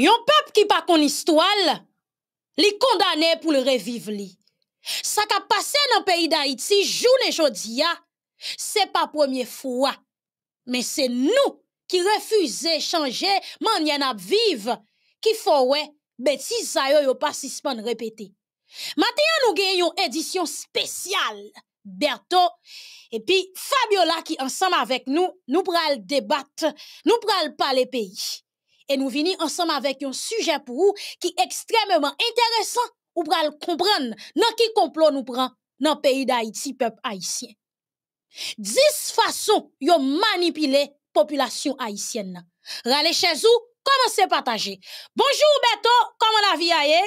Yon peuple qui pas kon histoire, li condamné pour le revivre li. Ça qui a passé dans le pays d'Haïti, jour, ce c'est pas première fois. Mais c'est nous qui refusons de changer, de vive, qui faut ouais, bêtise sa yo yo pas répété. Maintenant, nous avons une édition spéciale. Berto et puis Fabiola qui ensemble avec nous, nous pral débat, nous pral les pays et nous venons ensemble avec un sujet pour vous qui est extrêmement intéressant pour comprendre dans qui complot nous prend dans le pays d'Haïti, peuple haïtien. 10 façons de manipuler la population haïtienne. Rale chez vous, commencez à partager. Bonjour Beto, comment la vie aille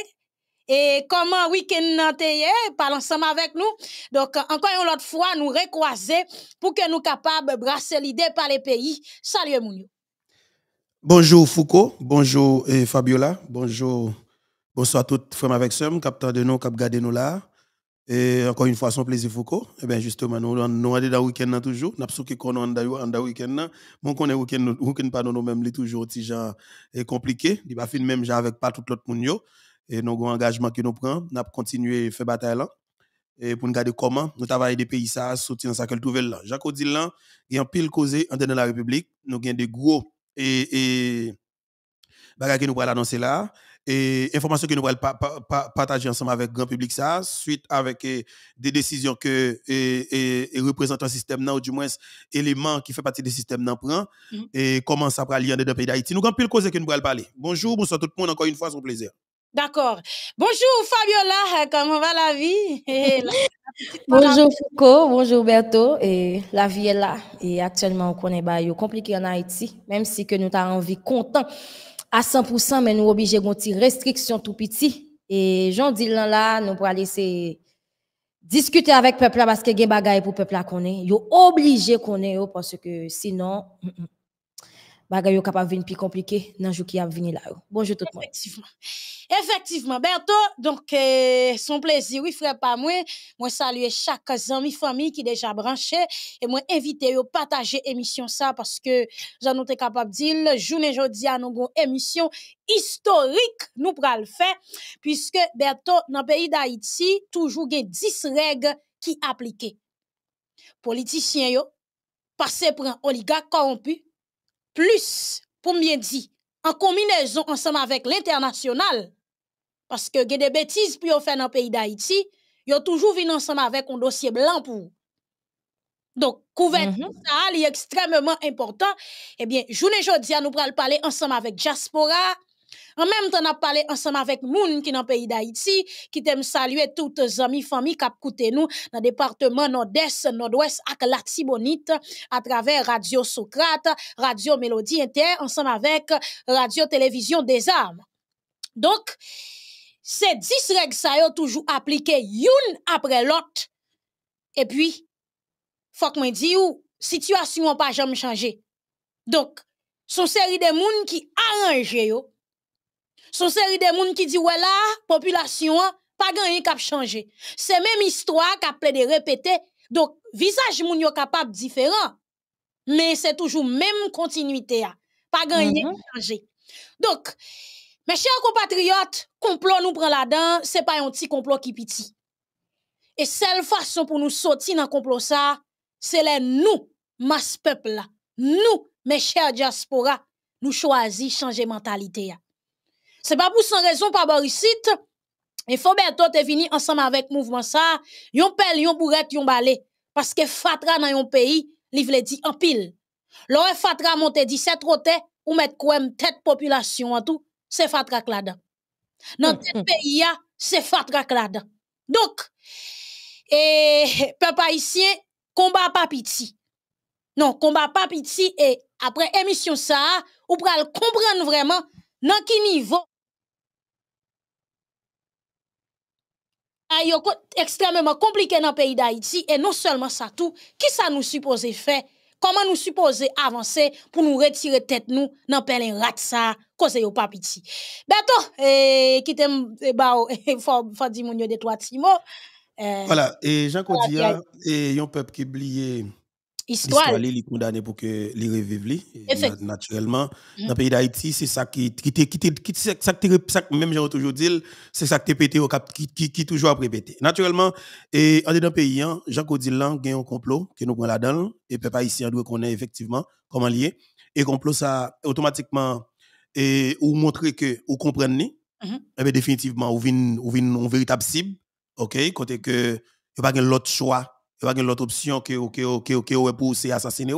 Et comment week-end nantais, parle ensemble avec nous. Donc, encore une autre fois, nous recroiser pour que nous capables de brasser l'idée par les pays. Salut, Mounio. Bonjour Foucault, bonjour eh, Fabiola, bonjour, bonsoir à toutes femmes avec somme, capteur de nous, cap nous là. Et encore une fois, son plaisir Foucault. Et eh bien justement, nous, nous allons dans le week-end toujours. Nous sommes dans le week-end. Nous connaissons le week-end, pas nous même, toujours petit genre eh, compliqué. Il va finir même genre avec pas tout l'autre monde. Et nos avons engagement que nous prenons. Nous continuer à faire bataille là. Et pour nous garder comment nous travaillons des pays ça, soutien ça qu'elle trouve là. Jacques Odil là, il y a un pile causé en dans la République. Nous avons des gros et, et bagage que nous allons annoncer là et information que nous allons partager ensemble avec le grand public ça suite avec eh, des décisions que et, eh, eh, et, système ou du moins éléments qui fait partie du système d'emprunt mm. et comment ça va lier dans le pays d'Haïti nous grand pile cause que nous allons parler bonjour bonsoir tout le monde encore une fois c'est un plaisir D'accord. Bonjour Fabiola, comment va la vie Bonjour Foucault, bonjour Berto. Et la vie est là. Et actuellement, on connaît bah, compliqué en Haïti, même si que nous avons envie content à 100%, mais nous obligés de restrictions tout petit. Et j'en dis là, nous pour laisser discuter avec le peuple parce que y a des pour le peuple à connaître. Yo obligé est, parce que sinon, bagaille capable venir plus compliqué dans le jour qui a venir là. Bonjour tout le monde. Effectivement, Berto, donc euh, son plaisir, oui, frère, pas moins. Moi, saluer chaque ami, famille qui déjà branché et moi inviter à partager émission ça parce que j'en étais capable de dire, journée jeudi à nous émission historique nous pral faire puisque Berto, dans le pays d'Haïti, toujours il 10 règles qui appliquent. Politiciens, yo, passé pour un oligarque corrompu, plus, pour bien dire, en combinaison ensemble avec l'international, parce que y des bêtises pour faire dans le pays d'Haïti, ils ont toujours venu ensemble avec un dossier blanc pour. Donc, couvert. nous mhm. ça, est extrêmement important. Eh bien, journée aujourd'hui, nous allons parler ensemble avec Diaspora, en même temps, on a parlé ensemble avec moun qui dans le pays d'Haïti, qui t'aime saluer toutes les amis, familles qui écouté nous dans le département nord-est, nord-ouest, avec la Tibonite, à travers Radio Socrate, Radio Mélodie Inter, ensemble avec Radio Télévision des Armes. Donc, ces 10 règles, ça toujours appliqué une après l'autre. Et puis, faut que moi dis ou, situation pas jamais changé. Donc, son série de moun qui arrange yo, son série de gens qui dit ouais là, population pas gagné cap changer. C'est même histoire qu'a de répéter. Donc visage moun yo capable différent. Mais c'est toujours même continuité Pas gagné mm changer. Donc mes chers compatriotes, complot nous prend là-dedans, c'est pas un petit complot qui piti. Et seule façon pour nous sortir dans complot ça, c'est les nous, masse peuple Nous, mes chers diaspora, nous choisissons changer mentalité ce n'est pas pour sans raison pas barricite et faut bientôt te venir ensemble avec le mouvement ça yon pèl yon bourette yon balé parce que fatra dans yon pays li vle di en pile Lorsque fatra monte 17 rote ou mettre quoi tête population en tout c'est fatra là dans tête pays a c'est fatra là donc et peuple haïtien combat pas piti. non combat pas piti, et après émission ça ou pral comprendre vraiment dans quel niveau Ah, extrêmement compliqué dans le pays d'Haïti. Et non seulement ça, tout, qui ça nous suppose faire? Comment nous supposer avancer pour nous retirer tête nous dans rat ça cause au pas piti. Beto et eh, qui t'aime eh, bah, oh, eh, dire de trois timo. Voilà, et Jean claude et un peuple qui blier Histoire. les condamner pour que les revivent naturellement mm-hmm. dans le pays d'Haïti c'est ça qui qui qui ça même j'ai toujours dit c'est ça qui pété qui qui toujours à répété naturellement et en dedans pays Jean Lang gagne un complot que nous prenons là-dedans et ici haïtien doit connaître effectivement comment lié et complot ça automatiquement et ou montrer que vous comprenez mm-hmm. et eh définitivement ou venez ou véritable cible OK côté que il pas l'autre choix pas l'autre option que mm-hmm. ok ok que pour assassiner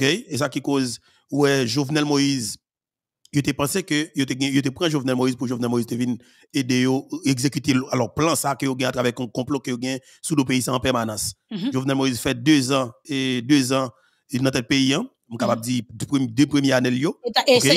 et ça qui cause ouais Jovenel Moïse il était pensé que il était pris Jovenel Moïse pour Jovenel Moïse devine aider exécuter alors plan ça que gagne à travers un complot que a sous le pays en permanence mm-hmm. Jovenel Moïse fait deux ans et deux ans dans notre pays on hein. capable mm-hmm. dire deux premiers années il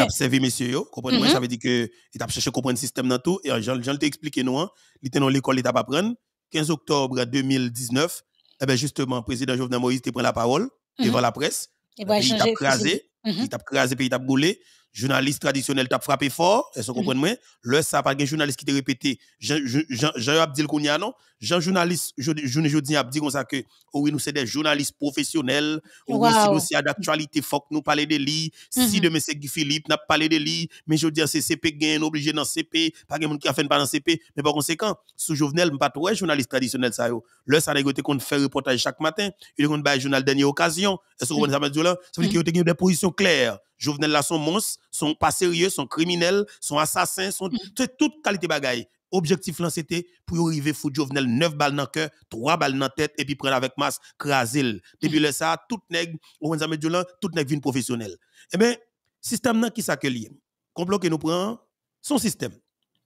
a servi monsieur yo comprenez moi ça veut dire que il t'a cherché comprendre système dans tout et euh, Jean Jean expliqué nous hein. il était dans l'école il t'a pas prendre 15 octobre 2019, eh ben justement, le président Jovenel Moïse te prend la parole devant mhm. la presse. il t'a crasé, mhm. il t'a crasé, puis il t'a boulé journaliste traditionnel t'a frappé fort, est-ce que vous mm. comprenez Le ça pas un journaliste qui te répété Jean Abdil Kounia non, Jean journaliste je jeudi Abdi comme ça que oh oui nous c'est des journalistes professionnels, oh oui si nous c'est d'actualité faut nous parler de lui, si mm-hmm. de c'est Guy Philippe n'a parlé de lui, mais je dis c'est CP gain obligé dans CP, pas monde qui a fait pas dans CP, mais par conséquent, sous Jovenel pas trop journaliste traditionnel ça yo. Le ça négoté qu'on fait reportage chaque matin, il qu'on bail journal dernière occasion, est-ce que vous mm. comprenez ça là Ça veut dire qu'il y a des positions claires les jeunes sont monstres, sont pas sérieux, sont criminels, sont assassins, sont mm. toute qualité bagaille. Objectif là c'était pour arriver foutre Jovenel 9 balles dans le cœur, 3 balles dans la tête et puis prendre avec masse craser. Depuis mm. le ça toute nèg ou Nzamé là, toute nèg vient professionnel. Eh ben, système là qui ça que lié. Complot que nous prend son système.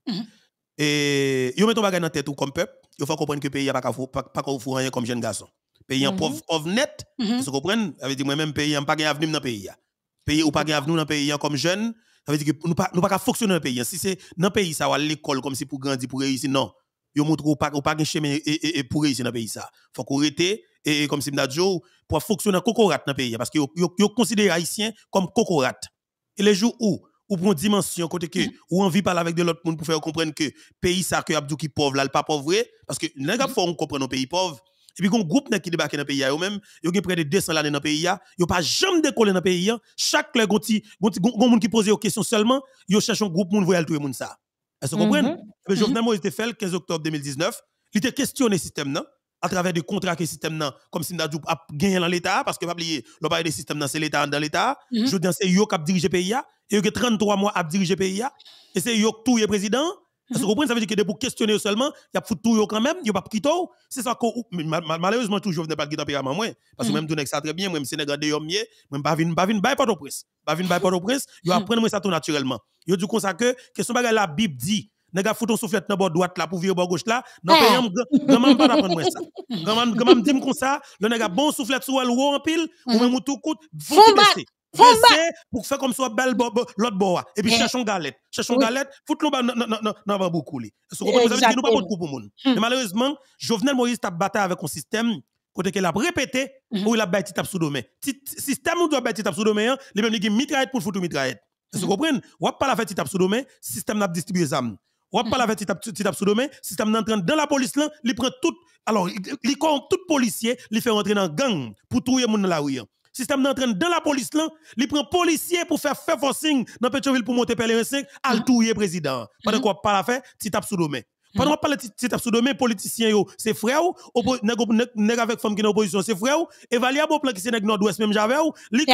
Mm-hmm. Et yo mettons bagaille dans tête ou comme peuple, il faut comprendre que pays a pas pas rien comme jeune garçon. Pays en mm-hmm. pauvre net, vous mm-hmm. comprenez? Avec moi même pays en pas gain avenir dans pays Pays ou pas grave nous dans le pays hein, comme jeune, ça veut dire que nous pas nous pas fonctionner dans le pays. Hein. Si c'est dans le pays ça va l'école comme si pour grandir pour réussir non. Yo montre ou pas ou pas chemin et, pour réussir dans le pays ça. Faut qu'on arrête et comme si Mdadjo pour fonctionner cocorate dans le pays hein, parce que yo, yo, considère haïtien comme cocorate. Et les jours où ou pour une dimension côté que mm. ou envie parler avec de l'autre monde pour faire comprendre que pays ça que Abdou qui pauvre là pas pauvre parce que n'importe fois on comprendre nos pays pauvre, et puis, un groupe qui débarque dans le pays, il même, a près de 200 ans dans le pays, a pas jamais décollé dans le pays, chaque le gonti, gens qui pose des questions seulement, ils cherche un groupe moun voyait tout le monde ça. Est-ce que vous comprenez? Mhm. Eh le mhm. il était fait le 15 octobre 2019, il était questionné le système, à travers des contrats que le système comme si nous a gagné dans l'État, parce que pas oublier, le système des systèmes c'est l'État dans l'État. Mhm. Je dis, c'est yo qui a dirigé le pays, et y qui 33 mois a diriger le pays, et c'est yo qui tout est président, vous comprenez, ça veut dire que de pour questionner seulement, il y a foutu tout quand même, il n'y a pas quitter. C'est ça que malheureusement toujours je ne pas quitter tempérament moi parce que mm. même tout ça très bien, moi Sénégal de yo mieux, même pas vinn pas vinn pas au prince. Pas vinn pas au prince, yo mm. apprendre moi ça tout naturellement. Yo dit comme ça que question bagage la Bible dit Nèg a foutu soufflet dans bord droite là pour vieux bord gauche là, non payam grand pas d'apprendre moi ça. Grand grand me dit comme ça, le nèg bon soufflet sur elle en pile ou mm. même tout coûte, vous passer pour faire comme soit belle l'autre bois. Et puis, eh. cherchons galette. Cherchons galette, foutons dans le bambou coulé. Ce Vous avez dit nous pas beaucoup pour monde. Hmm. malheureusement, Jovenel Moïse a battu avec un système côté qu'il a répété hmm. où il a bâti tap sous domaine. Système où doit bâti tap sous domaine, les mêmes qui mitraillette pour foutre mitraillette. Vous hmm. comprenez? Ou pas la fête tap sous domaine, système n'a pas distribué les armes. Ou pas la fait tap sous domaine, système n'entraîne dans la police il prend tout alors il compte tout policier, il fait rentrer dans gang pour trouver monde dans la rue. Hein. Système d'entraîne dans la police là, il prend policier pour faire faire forcing dans Petroville pour monter Pèlerin 5, al touyer président. Pendant mm-hmm. qu'on parle pas petit tape sous domaine. Pendant qu'on mm-hmm. parle de tape sous domaine, politicien yo, c'est frère ou mm-hmm. nèg avec femme qui dans opposition, c'est frère ou bon plan qui c'est nèg nord-ouest même j'avais ou, li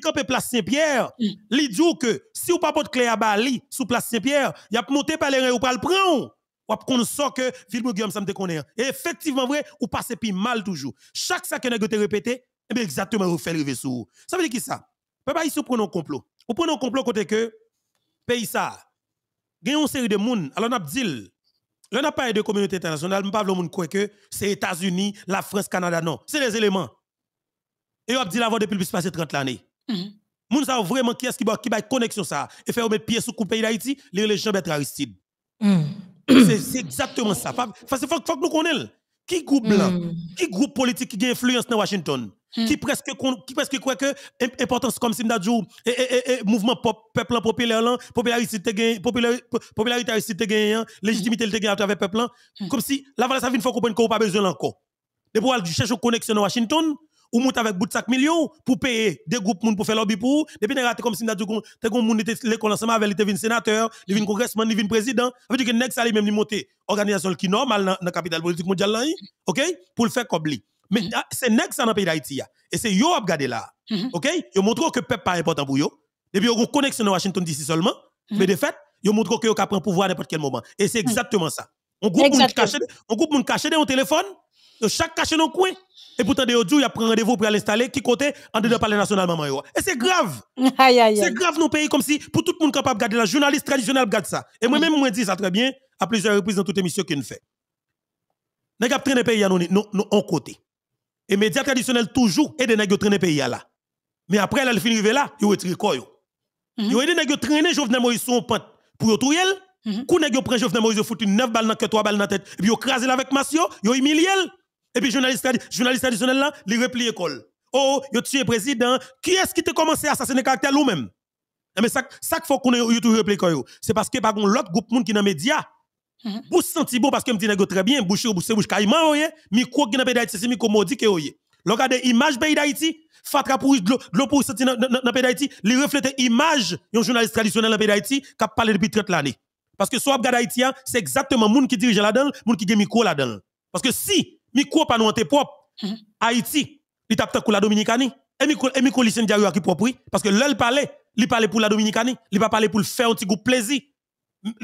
campé place Saint-Pierre, mm. li dit que si ou pas porte clé à Bali sous place Saint-Pierre, y a monter Pèlerin ou pas le prendre ou qu'on sort que film Guillaume ça me connaît. Et effectivement vrai, ou passe puis mal toujours. Chaque ça que nèg te répété, eh bien, exactement, vous faites le vous. Ça veut dire qui ça? ici vous prenez un complot. Vous prenez un complot côté que, pays ça, a une série de monde, alors on a dit, on a pas de communauté internationale, mais pas le monde croit que c'est États-Unis, la France, Canada, non. C'est les éléments. Et on a dit l'avant depuis plus de 30 l'année. Mm-hmm. Moun savent vraiment qui est-ce qui va qui connexion ça et faire mettre pied sous le pays d'Haïti, les gens être Aristide. Mm. C'est exactement ça. Il faut que nous connaissions qui groupe blanc, mm. qui groupe politique qui a influence dans Washington. Mm. Qui presque, qui presque croit que importance comme si nous et, et, et, mouvement peuple populaire, là, popularité hein, te popularité, popularité te légitimité te gain à travers peuple, mm. comme si la valeur ça vient faut comprendre qu'on pas besoin encore. De pour chercher connexion à Washington, ou monte avec bout de 5 millions pour payer des groupes pour faire lobby pour depuis nèg comme si nous t'es comme l'école ensemble avec les sénateurs les vin congressman les vin président ça veut dire que nèg ça lui même lui monter organisation qui normale dans la capitale politique mondiale hein, OK pour le faire comme mais ah, c'est nèg ça dans le pays d'Haïti. Et c'est yo a regardé là. Mhm. OK Yo montre que peuple pas important pour yo. Depuis yo connexion à Washington DC seulement, mhm. mais de fait, yo montre que yo prendre pouvoir à n'importe quel moment. Et c'est mhm. exactement ça. On groupe moun caché, on groupe caché dans téléphone, chaque caché dans coin. Et pourtant de yo pris a rendez-vous pour l'installer qui côté en dedans le national maman Et c'est grave. C'est grave nos pays comme si pour tout le monde capable garder la journaliste traditionnelle garde ça. Et moi même moi dis ça très bien à plusieurs reprises dans toute émission qu'il fait. a pas traîner pays à non non côté. Et les médias traditionnels toujours aident les traîner pays là. Mais après, là, ils finissent là, ils retirent quoi. Mhm. Ils aident les gens traîner Jovenel Moïse sur un pente pour tout elle. Mhm. Quand ils gens prennent Jovenel Moïse, ils neuf 9 balles dans la 3 balles dans la tête. Et puis, ils crasent avec Massio, ils humilié. Et puis, journaliste, journaliste traditionnels, là, ils replient l'école. Oh, ils tué le président. Qui est-ce qui a commencé à assassiner caractère lui-même? Eh, mais ça, ça qu'il faut qu'on ait tout replié. C'est parce que par contre, l'autre groupe monde qui est dans les médias, Mhm. Vous sentez bon parce que me dit très bien, bouche ou bouche, bouche caïman, oh, micro qui n'a pas d'Haïti, c'est micro maudit que voyez. Oh, Regardez image pays d'Haïti, fatra pour l'eau pour senti dans pays d'Haïti, les reflète image un journaliste traditionnel dans pays d'Haïti qui a parlé depuis 30 l'année. Parce que soit regarde Haïti, c'est exactement monde qui dirige là-dedans, monde qui gagne micro là-dedans. Parce que si micro pas nous propre, mhm. Haïti, il tape pour la Dominicanie. Et micro et micro lycéen qui propre parce que l'elle parler il parler pour la Dominicanie, il va parler pour le faire un petit goût plaisir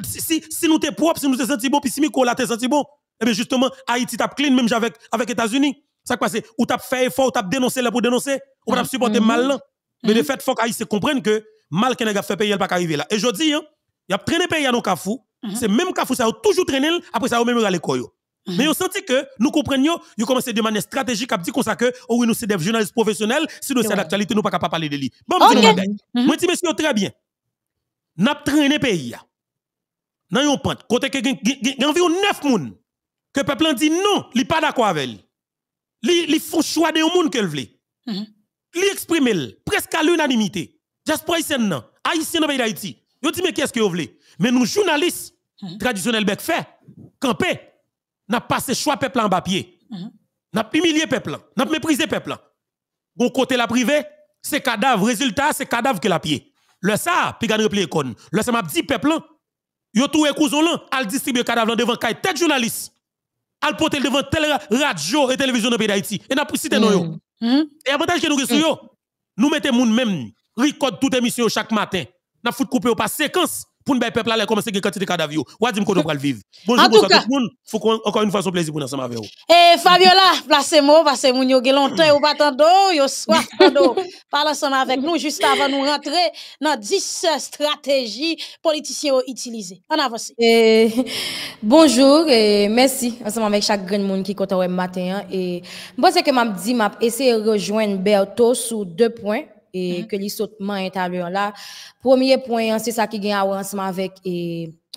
si, nous sommes propres si nous sommes senti bon, puis si nous te senti bon, eh bien justement, Haïti tape clean, même avec, avec États-Unis. Ça c'est? ou t'as fait effort, ou t'as dénoncé là pour dénoncer, ou t'as mm-hmm. supporté mm-hmm. mal là. Mais de mm-hmm. fait, il faut qu'Haïti comprenne que mal qu'un a fait payer, il pas arrivé là. Et je dis, il hein, y a traîné pays à nos cafous, c'est même cafou, ça a toujours traîné, après ça a même à Mais on sentit que nous comprenons, nous commencé de manière stratégique à dire qu'on que, oh oui, nous sommes des journalistes professionnels, si nous sommes d'actualité, nous ne pouvons pas parler de lui. Bon, monsieur, ben, très bien. N'a traîné pays. Dans yon pente, côté ke gen, gen, environ 9 moun, le peuple dit non, il n'est pas d'accord avec lui. Il fait font choix de moun qu'elle voulait. Il exprimé exprime presque à l'unanimité. Diaspora Haïtien, non, haïtien dans pays d'Haïti. Yo dit mais qu'est-ce que vous voulez Mais nous journalistes mhm. traditionnels bec fait, campé, n'a passé choix peuple en bas. pied. -hmm. humilié peuple, n'a méprisé peuple. Au côté la privé, c'est cadavre, résultat c'est cadavre que la pied. Le ça, puis gagne replier con. Le ça m'a dit peuple Yo trouvé cousin là, al distribuer cadavre devant kay tête journaliste. Al porter devant tel radio et télévision de pays d'Haïti. Et n'a cité non yo. Hmm. Hmm. Et avantage que nous que yo, hmm. nous mettez moun même toutes les émissions chaque matin. N'a foutre coupé au pas séquence pour nous peuple là commencer une quantité de cadavres ou dire qu'on va vivre bonjour tout le monde faut encore une fois son plaisir pour nous ensemble avec vous et eh, Fabiola placez moi parce que mon avez longtemps ou pas tando oh, yo soif d'eau. parle ensemble avec nous juste avant nous rentrer dans 10 stratégies politiciens utilisées en avance eh, bonjour et eh, merci ensemble avec chaque grand monde qui compte matin hein. et bon c'est que m'a dit m'a essayer rejoindre Berto sur deux points et mm-hmm. que les sautements intérieurs là. Premier point, hein, c'est ça qui gagne avancement avec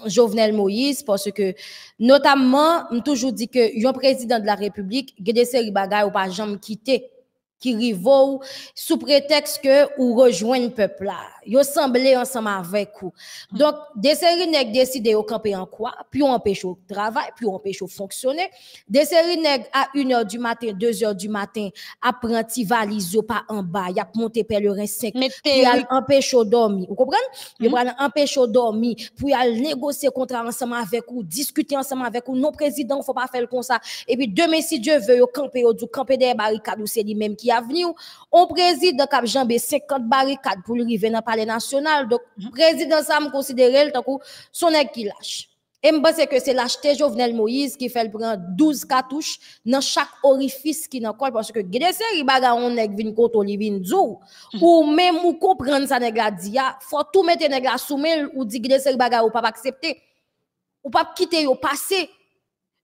Jovenel Moïse parce que notamment, on toujours dit que yon président de la République, il des séries ou pas jamais quitter qui rivaux sous prétexte que ou rejoignent peuple là yo semblé ensemble avec vous. Hmm. Donc, des séries nègres décident au camper en quoi, puis on empêche au travail, puis on empêche au fonctionner. Des séries à 1h du matin, 2h du matin, apprenti valise pas en bas, y a monté pèlerin 5, puis al empêche dormir. Vous comprenez? Hmm. Yo va empêche dormir, puis négocier négocier contrat ensemble avec vous, discuter ensemble avec vous. Non président, faut pas faire comme ça. Et puis demain si Dieu veut yon camper au du camper des barricades, c'est lui-même qui a venu. On président cap jambe 50 barricades pour lui venir dans national. Donc, mm président, ça me considère son nèg qui lâche. Et me pense que c'est l'acheté Jovenel Moïse qui fait prendre 12 cartouches dans chaque orifice qui n'a quoi parce que des séries baga on nèg vin koto li vin djou hmm. ou même ou comprendre ça nèg la ah, faut tout mettre nèg la soumel ou dit des séries baga ou pas accepter ou pas quitter au passé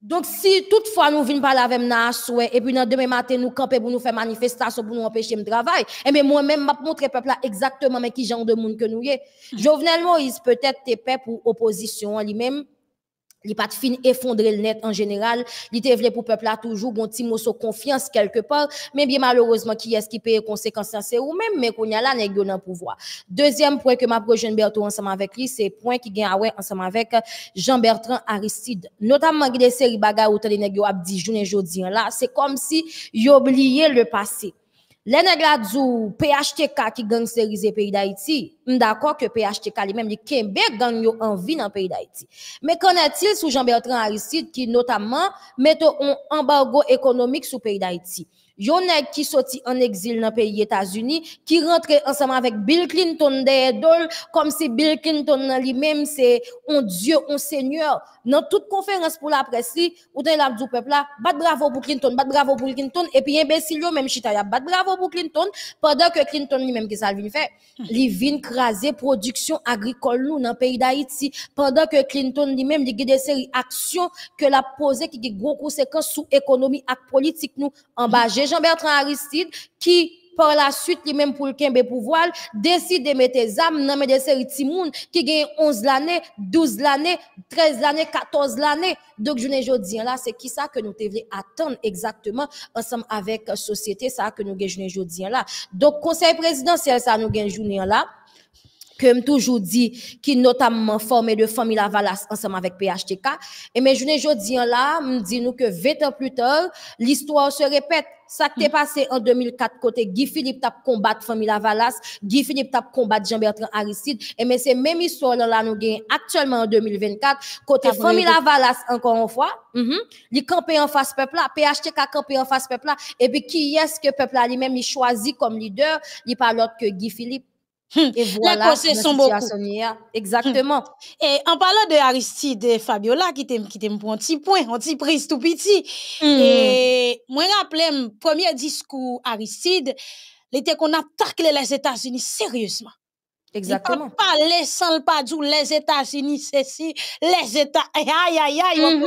donc, si toutefois nous venons parler avec nous et puis demain matin nous camper pour nous faire manifestation, pour nous empêcher de travailler, et eh bien moi-même, je montrer au peuple là exactement mais qui genre de monde que nous sommes. Hmm. Jovenel Moïse, peut-être, t'es paix pour opposition lui-même, Li pat fin effondre l net an general, li te vle pou pepla toujou, bon ti mou so konfians kelke par, men biye malorozman ki y eski peye konsekansan se ou men, men konya la negyo nan pouvoa. Dezyem poen ke ma projen Berto anseman vek li, se poen ki gen awen anseman vek Jean-Bertrand Aristide. Notam man gide seri baga ou tali negyo abdi jounen jodi an la, se kom si y obliye le pasey. Les du PHTK qui gangsterise le pays d'Haïti, d'accord que PHTK li même li kembe gagne en vie dans le pays d'Haïti. Mais qu'en est-il sous Jean-Bertrand Aristide qui notamment met un embargo économique sur le pays d'Haïti? Yon a qui sorti en exil dans pays États-Unis, qui rentre ensemble avec Bill Clinton derrière comme si Bill Clinton lui-même c'est un dieu, un seigneur. Dans toute conférence pour la presse, ou dans la du peuple bat bravo pour Clinton, bat bravo pour Clinton et puis imbécile même chita ya bat bravo pour Clinton pendant que Clinton lui-même qui ça vient faire, hmm. il vient craser production agricole nous dans pays d'Haïti pendant que Clinton lui-même li des séries actions que la pose qui des gros conséquences sur économie et politique nous en bas Jean-Bertrand Aristide qui par la suite lui-même pour le kembe pouvoir décide de mettre des âmes dans des séries qui gagnent 11 l'année, 12 l'année, 13 l'année, 14 l'année. Donc je ne dis là c'est qui ça que nous devons attendre exactement ensemble avec la société ça que nous gagne aujourd'hui là. Donc conseil présidentiel ça nous gagne journée là que toujours dit qui notamment formé de famille Lavalas ensemble avec PHTK et mais je ne dis là me dit nous que 20 ans plus tard l'histoire se répète ça qui est passé en 2004 côté Guy Philippe a combattu famille Lavalas, Guy Philippe t'a combattu Jean-Bertrand Aristide et mais c'est même histoire là nous gagnons actuellement en 2024 côté famille Lavalas encore une fois, mm -hmm, li en face peuple là, PHTK campé en face peuple là et puis qui est-ce que peuple là lui-même il choisit comme leader, il parle autre que Guy Philippe Hmm. Et voilà, les sont beaucoup. Hmm. Exactement. Et en parlant de et Fabiola, qui t'aime, qui pour un petit point, un petit prise tout petit. Hmm. Et moi, rappelle premier discours Aristide, était qu'on attaque les États-Unis sérieusement. Exactement. pas pas les États-Unis, ceci, les États. Aïe, aïe, aïe, mhm,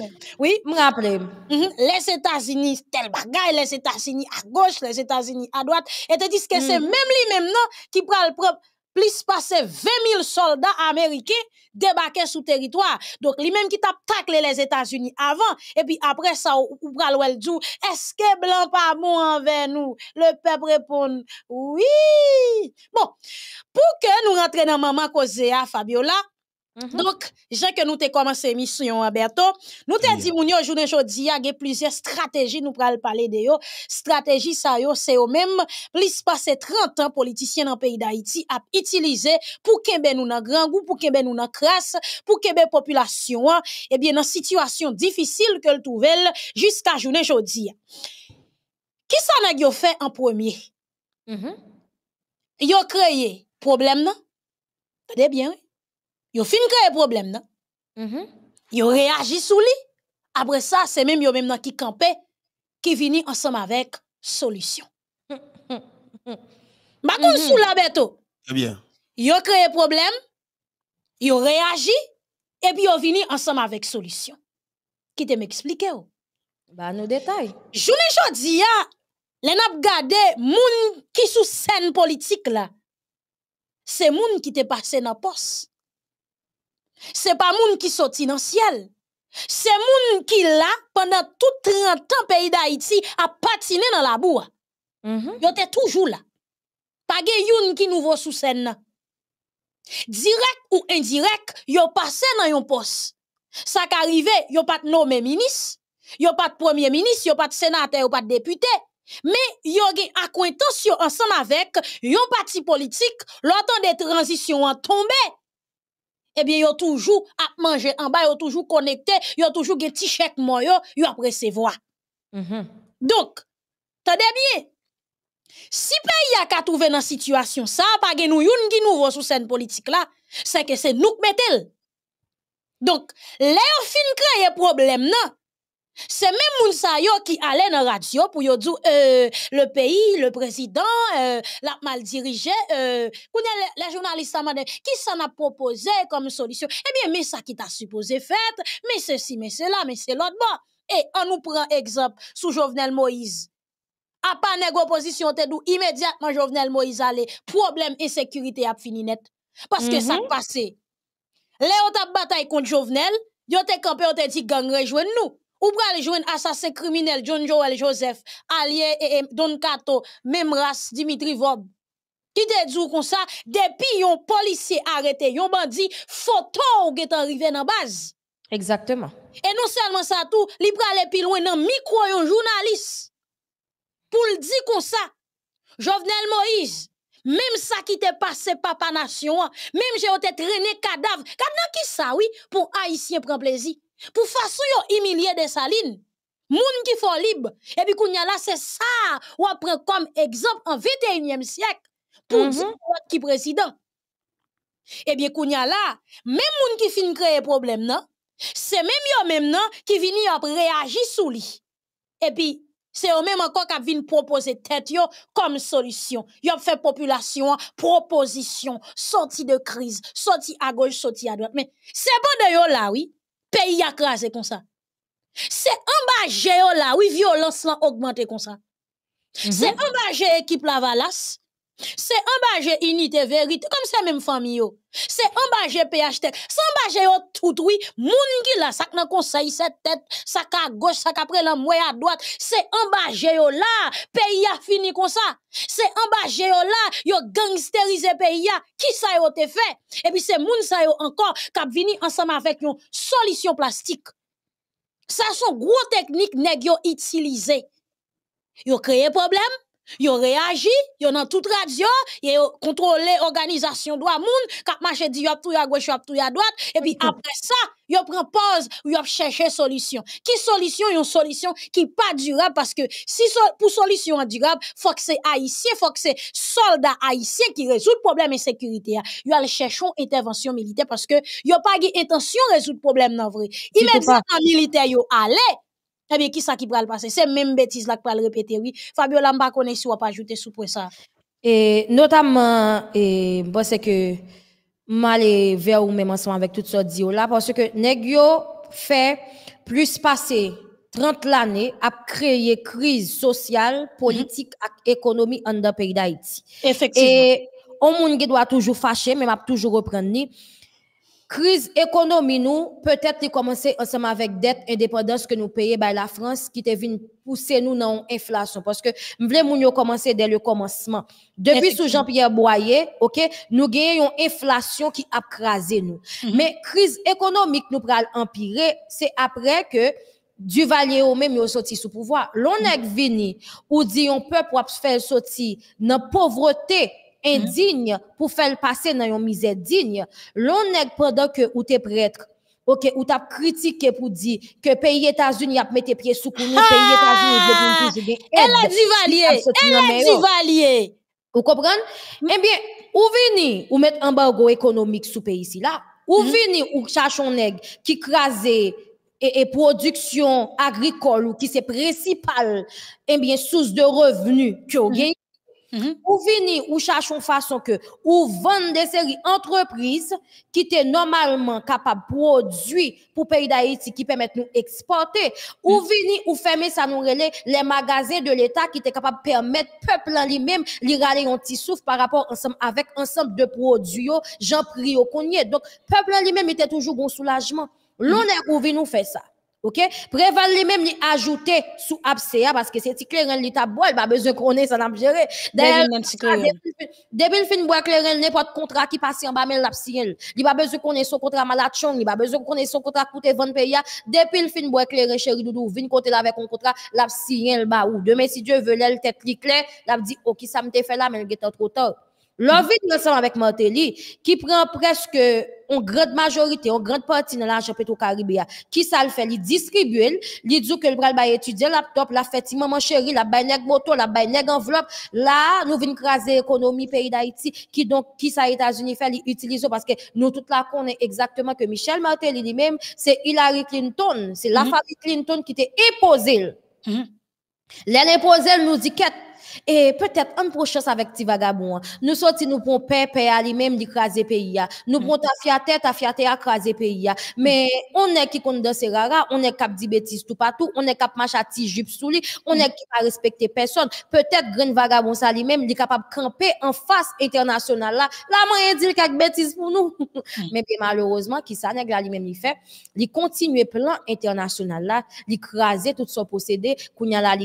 mhm. Oui, me rappelle. Mhm. Les États-Unis, tel bagaille, les États-Unis à gauche, les États-Unis à droite. Et te disent que c'est même lui-même, non, qui prend le propre plus passer 20 000 soldats américains débarqués sur territoire. Donc, les mêmes qui tape les États-Unis avant, et puis après ça, ou, dit, est-ce que blanc pas bon envers nous? Le peuple répond, oui. Bon, pour que nous rentrions dans maman Kosea, à Fabiola, Mm-hmm. Donc, j'ai que nous avons commencé mission à Nous avons dit journée aujourd'hui, il y a plusieurs stratégies nous pral parler de yo. Stratégie ça yo, c'est au même plus de 30 ans politiciens dans pays d'Haïti a utilisé pour qu'ils ben, nous dans grand goût, pour qu'ils ben, nous dans pour la ben, population et hein, eh bien dans situation difficile que le trouvel jusqu'à aujourd'hui. Qui ça n'a fait en premier Mhm. ont créé créé problème non? bien yon fin kreye problème nan. Mm mm-hmm. Ils ont réagi sou li. Après ça, c'est même yon même nan ki qui qui vini ensemble avec solution. Bakoun mm -hmm. sou la Ils oh. ont bien. Yon problèmes, problème, yon réagi, et puis yon vini ensemble avec solution. Qui te m'explique ou? Oh? Bah, nos détails. Joune jodi a le nap gade moun ki sou scène politique là. C'est moun ki te passe la poste c'est pas moun qui sorti dans ciel. C'est moun qui là pendant tout 30 ans pays d'Haïti a patiné dans la boue. Il mhm. était toujours là. Pas gen youn qui nouveau sous scène. Direct ou indirect, yo passé dans yon poste. Ça qu'arrivé, yo pas nommé ministre, yo pas premier ministre, yo pas sénateur, yo pas député. Mais yon gen acquaintance ensemble avec yon parti politique, temps des transitions en tombé. Eh bien yo à manger en bas, toujours toujours connecté, yo toujours toujours ti t-shirts yo, ils ont Mm -hmm. Donc, tade bien, si pays a ka touve situation, nous ça, pa gen nou ki nous sou là, c'est la, c'est nous nous nouk metel. Donc, le fin kreye problème, non? C'est même Mounsayo qui allait dans la radio pour dire euh, le pays, le président, euh, l'a mal dirigé. Euh, les, journalistes, qui s'en a proposé comme solution? Eh bien, mais ça qui t'a supposé faire, mais ceci, mais cela, mais c'est l'autre bas. Et on nous prend exemple sous Jovenel Moïse. À pas négo position, immédiatement Jovenel Moïse allait. Problème sécurité a fini net. Parce que ça mhm. passait. Léo t'a bataille contre Jovenel, yo te campé, ont te dit gang rejoigne nous ou pral un assassin criminel John Joel Joseph, allié et, Don Cato, même race Dimitri Vob. Qui te dit kon sa, depuis yon policier arrêté, yon bandit photo ou get arrivé nan base. Exactement. Et non seulement ça tout, li plus loin dans micro yon journaliste. pour le dire comme ça, Jovenel Moïse, même ça qui te passé Nation, même même j'ai te traîné cadavre kad nan oui, pour haïtien prend plaisir pour façon yon humilier des salines. Moun qui font libre. Et puis kounya c'est ça. Ou après comme exemple en 21e siècle. Pour mm qui président. Et bien, kounya là, même moun qui fin créer problème, non? C'est même yon même, qui vini réagir sous lui. Et puis, c'est eux même encore qui viennent proposer tête yo comme solution. Yo fait population, proposition, sortie de crise, sortie à gauche, sortie à droite. Mais c'est bon de là, oui pays a crasé comme ça. C'est embagé là, oui, violence là augmenté comme ça. C'est mhm. embagé équipe la c'est embagé unité vérité, comme ça même famille C'est un ambaje PHT, un yo tout oui, moun ki la sak nan conseil cette tête, sak a gauche, sak après la moye à droite, C'est un yo là, pays a fini comme ça. C'est un yo là, yo gangsterisé pays a, qui ça yo te fait? Et puis c'est moun ça yo encore k'ap vini ensemble avec une solution plastique. Ça sont gros techniques nèg yo utilisé. Yo créé problème Yo réagi, yo dans toute radio, yo contrôlé organisation droit moun, kap marche di yo tout à gauche, yop tout à droite et puis après ça, yo prend pause, yo cherche solution. Qui solution, yon solution qui pas durable parce que si pour solution durable, faut que c'est haïtien, faut que c'est soldat haïtien qui résout problème insécurité. Hein. Yo al chercher intervention militaire parce que yo pas intention résoudre problème nan vrai. Immédiatement militaire yo aller eh bien, C'est même bêtise là qui va le répéter, oui. Fabio Lamba connaît si on pas ajouter sous ça. Et notamment, et, bon, c'est que mal et vers ou même ensemble avec tout ça dit là, parce que Negio fait plus passer 30 années à créer crise sociale, mhm. politique et économique en dans pays d'Haïti. Effectivement. Et on monde doit toujours fâcher, même toujours reprendre. Crise économique, nous, peut-être commencer ensemble avec dette, indépendance que nous payons par bah, la France qui est vient pousser nous dans l'inflation. Parce que nous voulons commencer dès le commencement. Depuis sous Jean-Pierre Boyer, ok, nous gagnons une inflation qui a crasé nous. Mm-hmm. Mais crise économique nous pral empirer, c'est après que Duvalier ou même yo sorti sous pouvoir. L'on est mm-hmm. venu ou dit on peuple faire sortir dans pauvreté Mm-hmm. indigne pour faire passer dans une misère digne. L'on nèg pendant que ou t'es prêtre OK, ou t'as critiqué pour dire que pays États-Unis a tes pieds sous cou, pays États-Unis Elle a valier elle a valier! Vous comprenez mm-hmm. Eh bien, ou venir ou mettre embargo économique sous pays ici là, ou mm-hmm. venir ou un nègre qui craser et, production agricole ou qui c'est principal eh bien source de revenus que vous Mhm. Ou vini, ou cherchons façon que, ou vendre des séries entreprises qui étaient normalement capables de produire pour le pays d'Haïti qui permettent nous exporter. Ou mhm. vini, ou fermer ça nous les magasins de l'État qui étaient capables de permettre peuple en lui-même, lui râler un petit par rapport ensemble, avec ensemble de produits, j'en prie au cogné. Donc, peuple en lui-même était toujours bon soulagement. L'on est ou nous fait ça. OK Préval lui-même lui ajouter sous abséa hein, parce que c'est clairin lui t'a boit, il pas besoin qu'on ait ça n'a géré D'ailleurs, depuis le fin bois clairin n'importe contrat qui passe en bas mais signé Il pas besoin qu'on ait son contrat malachon, il pas besoin qu'on ait son contrat coûter 20 pays. Hein. Depuis le fin bois clairin chéri doudou, vinn côté là avec un contrat l'absiel le baou demain si Dieu veut l'elle tête li clair, l'a dit OK ça me fait là mais il est trop tard. L'envie vie ensemble avec Martelly, qui prend presque une grande majorité, une grande partie de l'argent pétro-caribéen, qui ça le fait, il distribue, il dit que le bras va étudier laptop, la fête maman chérie, la baille moto, la baille enveloppe, là, nous venons craser l'économie pays d'Haïti, qui donc, qui ça États-Unis fait, il utilise parce que nous tout là est exactement que Michel Martelly lui-même, c'est Hillary Clinton, c'est la mhm. famille Clinton qui t'a imposé. Mhm. elle nous dit qu'elle et peut-être un prochain avec ti vagabond. Nous sortis nous prenons paix, paix à lui-même d'écraser pays. Nous mm. prenons ta fiaté, ta fiaté à écraser pays. Mais mm. on est qui compte dans ces rara, on est cap dit bêtises tout partout, on est cap marcher jupe sous lui, on mm. est qui pas respecter personne. Peut-être grand vagabond ça lui-même est capable camper en face internationale là. Là moyen dire quelques bêtises pour nous. Mais malheureusement qui ça nèg lui-même il fait, il continue plan international là, il tout son possédé, qu'on y a là,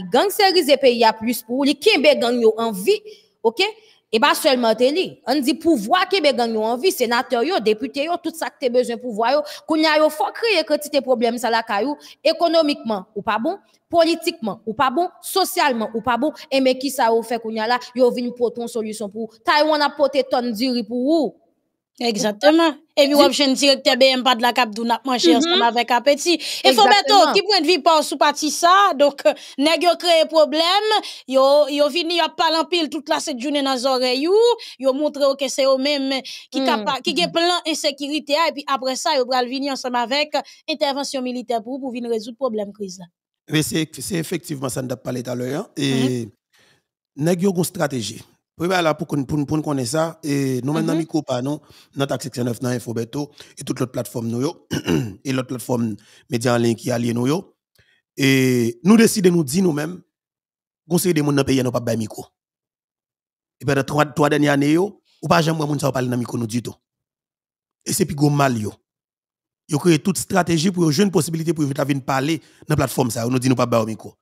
pays à plus pour lui Began yo en vie, OK et pas seulement télé. On dit pouvoir qui gang yo en vie, sénateur yo, député yo, tout ça que t'es besoin pouvoir yo, kounya yo faut créer quantité problème ça la caillou, économiquement ou pas bon, politiquement ou pas bon, socialement ou pas bon, et mais qui ça ou fait kounya là, yo vin poton solution pour Taïwan a porté ton diri pour ou. Exactement. Et puis, on a un directeur BM pas de la cap d'où n'a manger mhm. ensemble avec appétit. Et faut mettre qui point de vie pour sous parti ça. Donc, nèg yo créé problème, yo yo vini yo parler en pile toute la cette journée dans oreilles, yo montre que c'est eux même qui mhm. a qui d'insécurité. insécurité et puis après ça yo pral venir ensemble avec intervention militaire pour pour venir résoudre problème crise là. c'est effectivement ça on parlé tout à l'heure hein. et mhm. nèg yo une stratégie. Oui, bah, là, pour qu'on pour, pour connaisse ça, et nous dans les mm-hmm. micro pas nous, dans Taxe 69, dans Infobeto, et toute l'autre plateforme, nous, et l'autre plateforme média en ligne qui allie nous, et nous décidons, nous dire nous-mêmes, conseiller des gens dans le pays, nous pas de micro. Et pendant trois, trois dernières années, ou pas jamais, nous ne parler dans micro, nous du tout. Et c'est plus gros mal, yo. Yo créé toute stratégie pour une possibilité pour venir parler dans la plateforme, ça, nous dit nous pas de micro.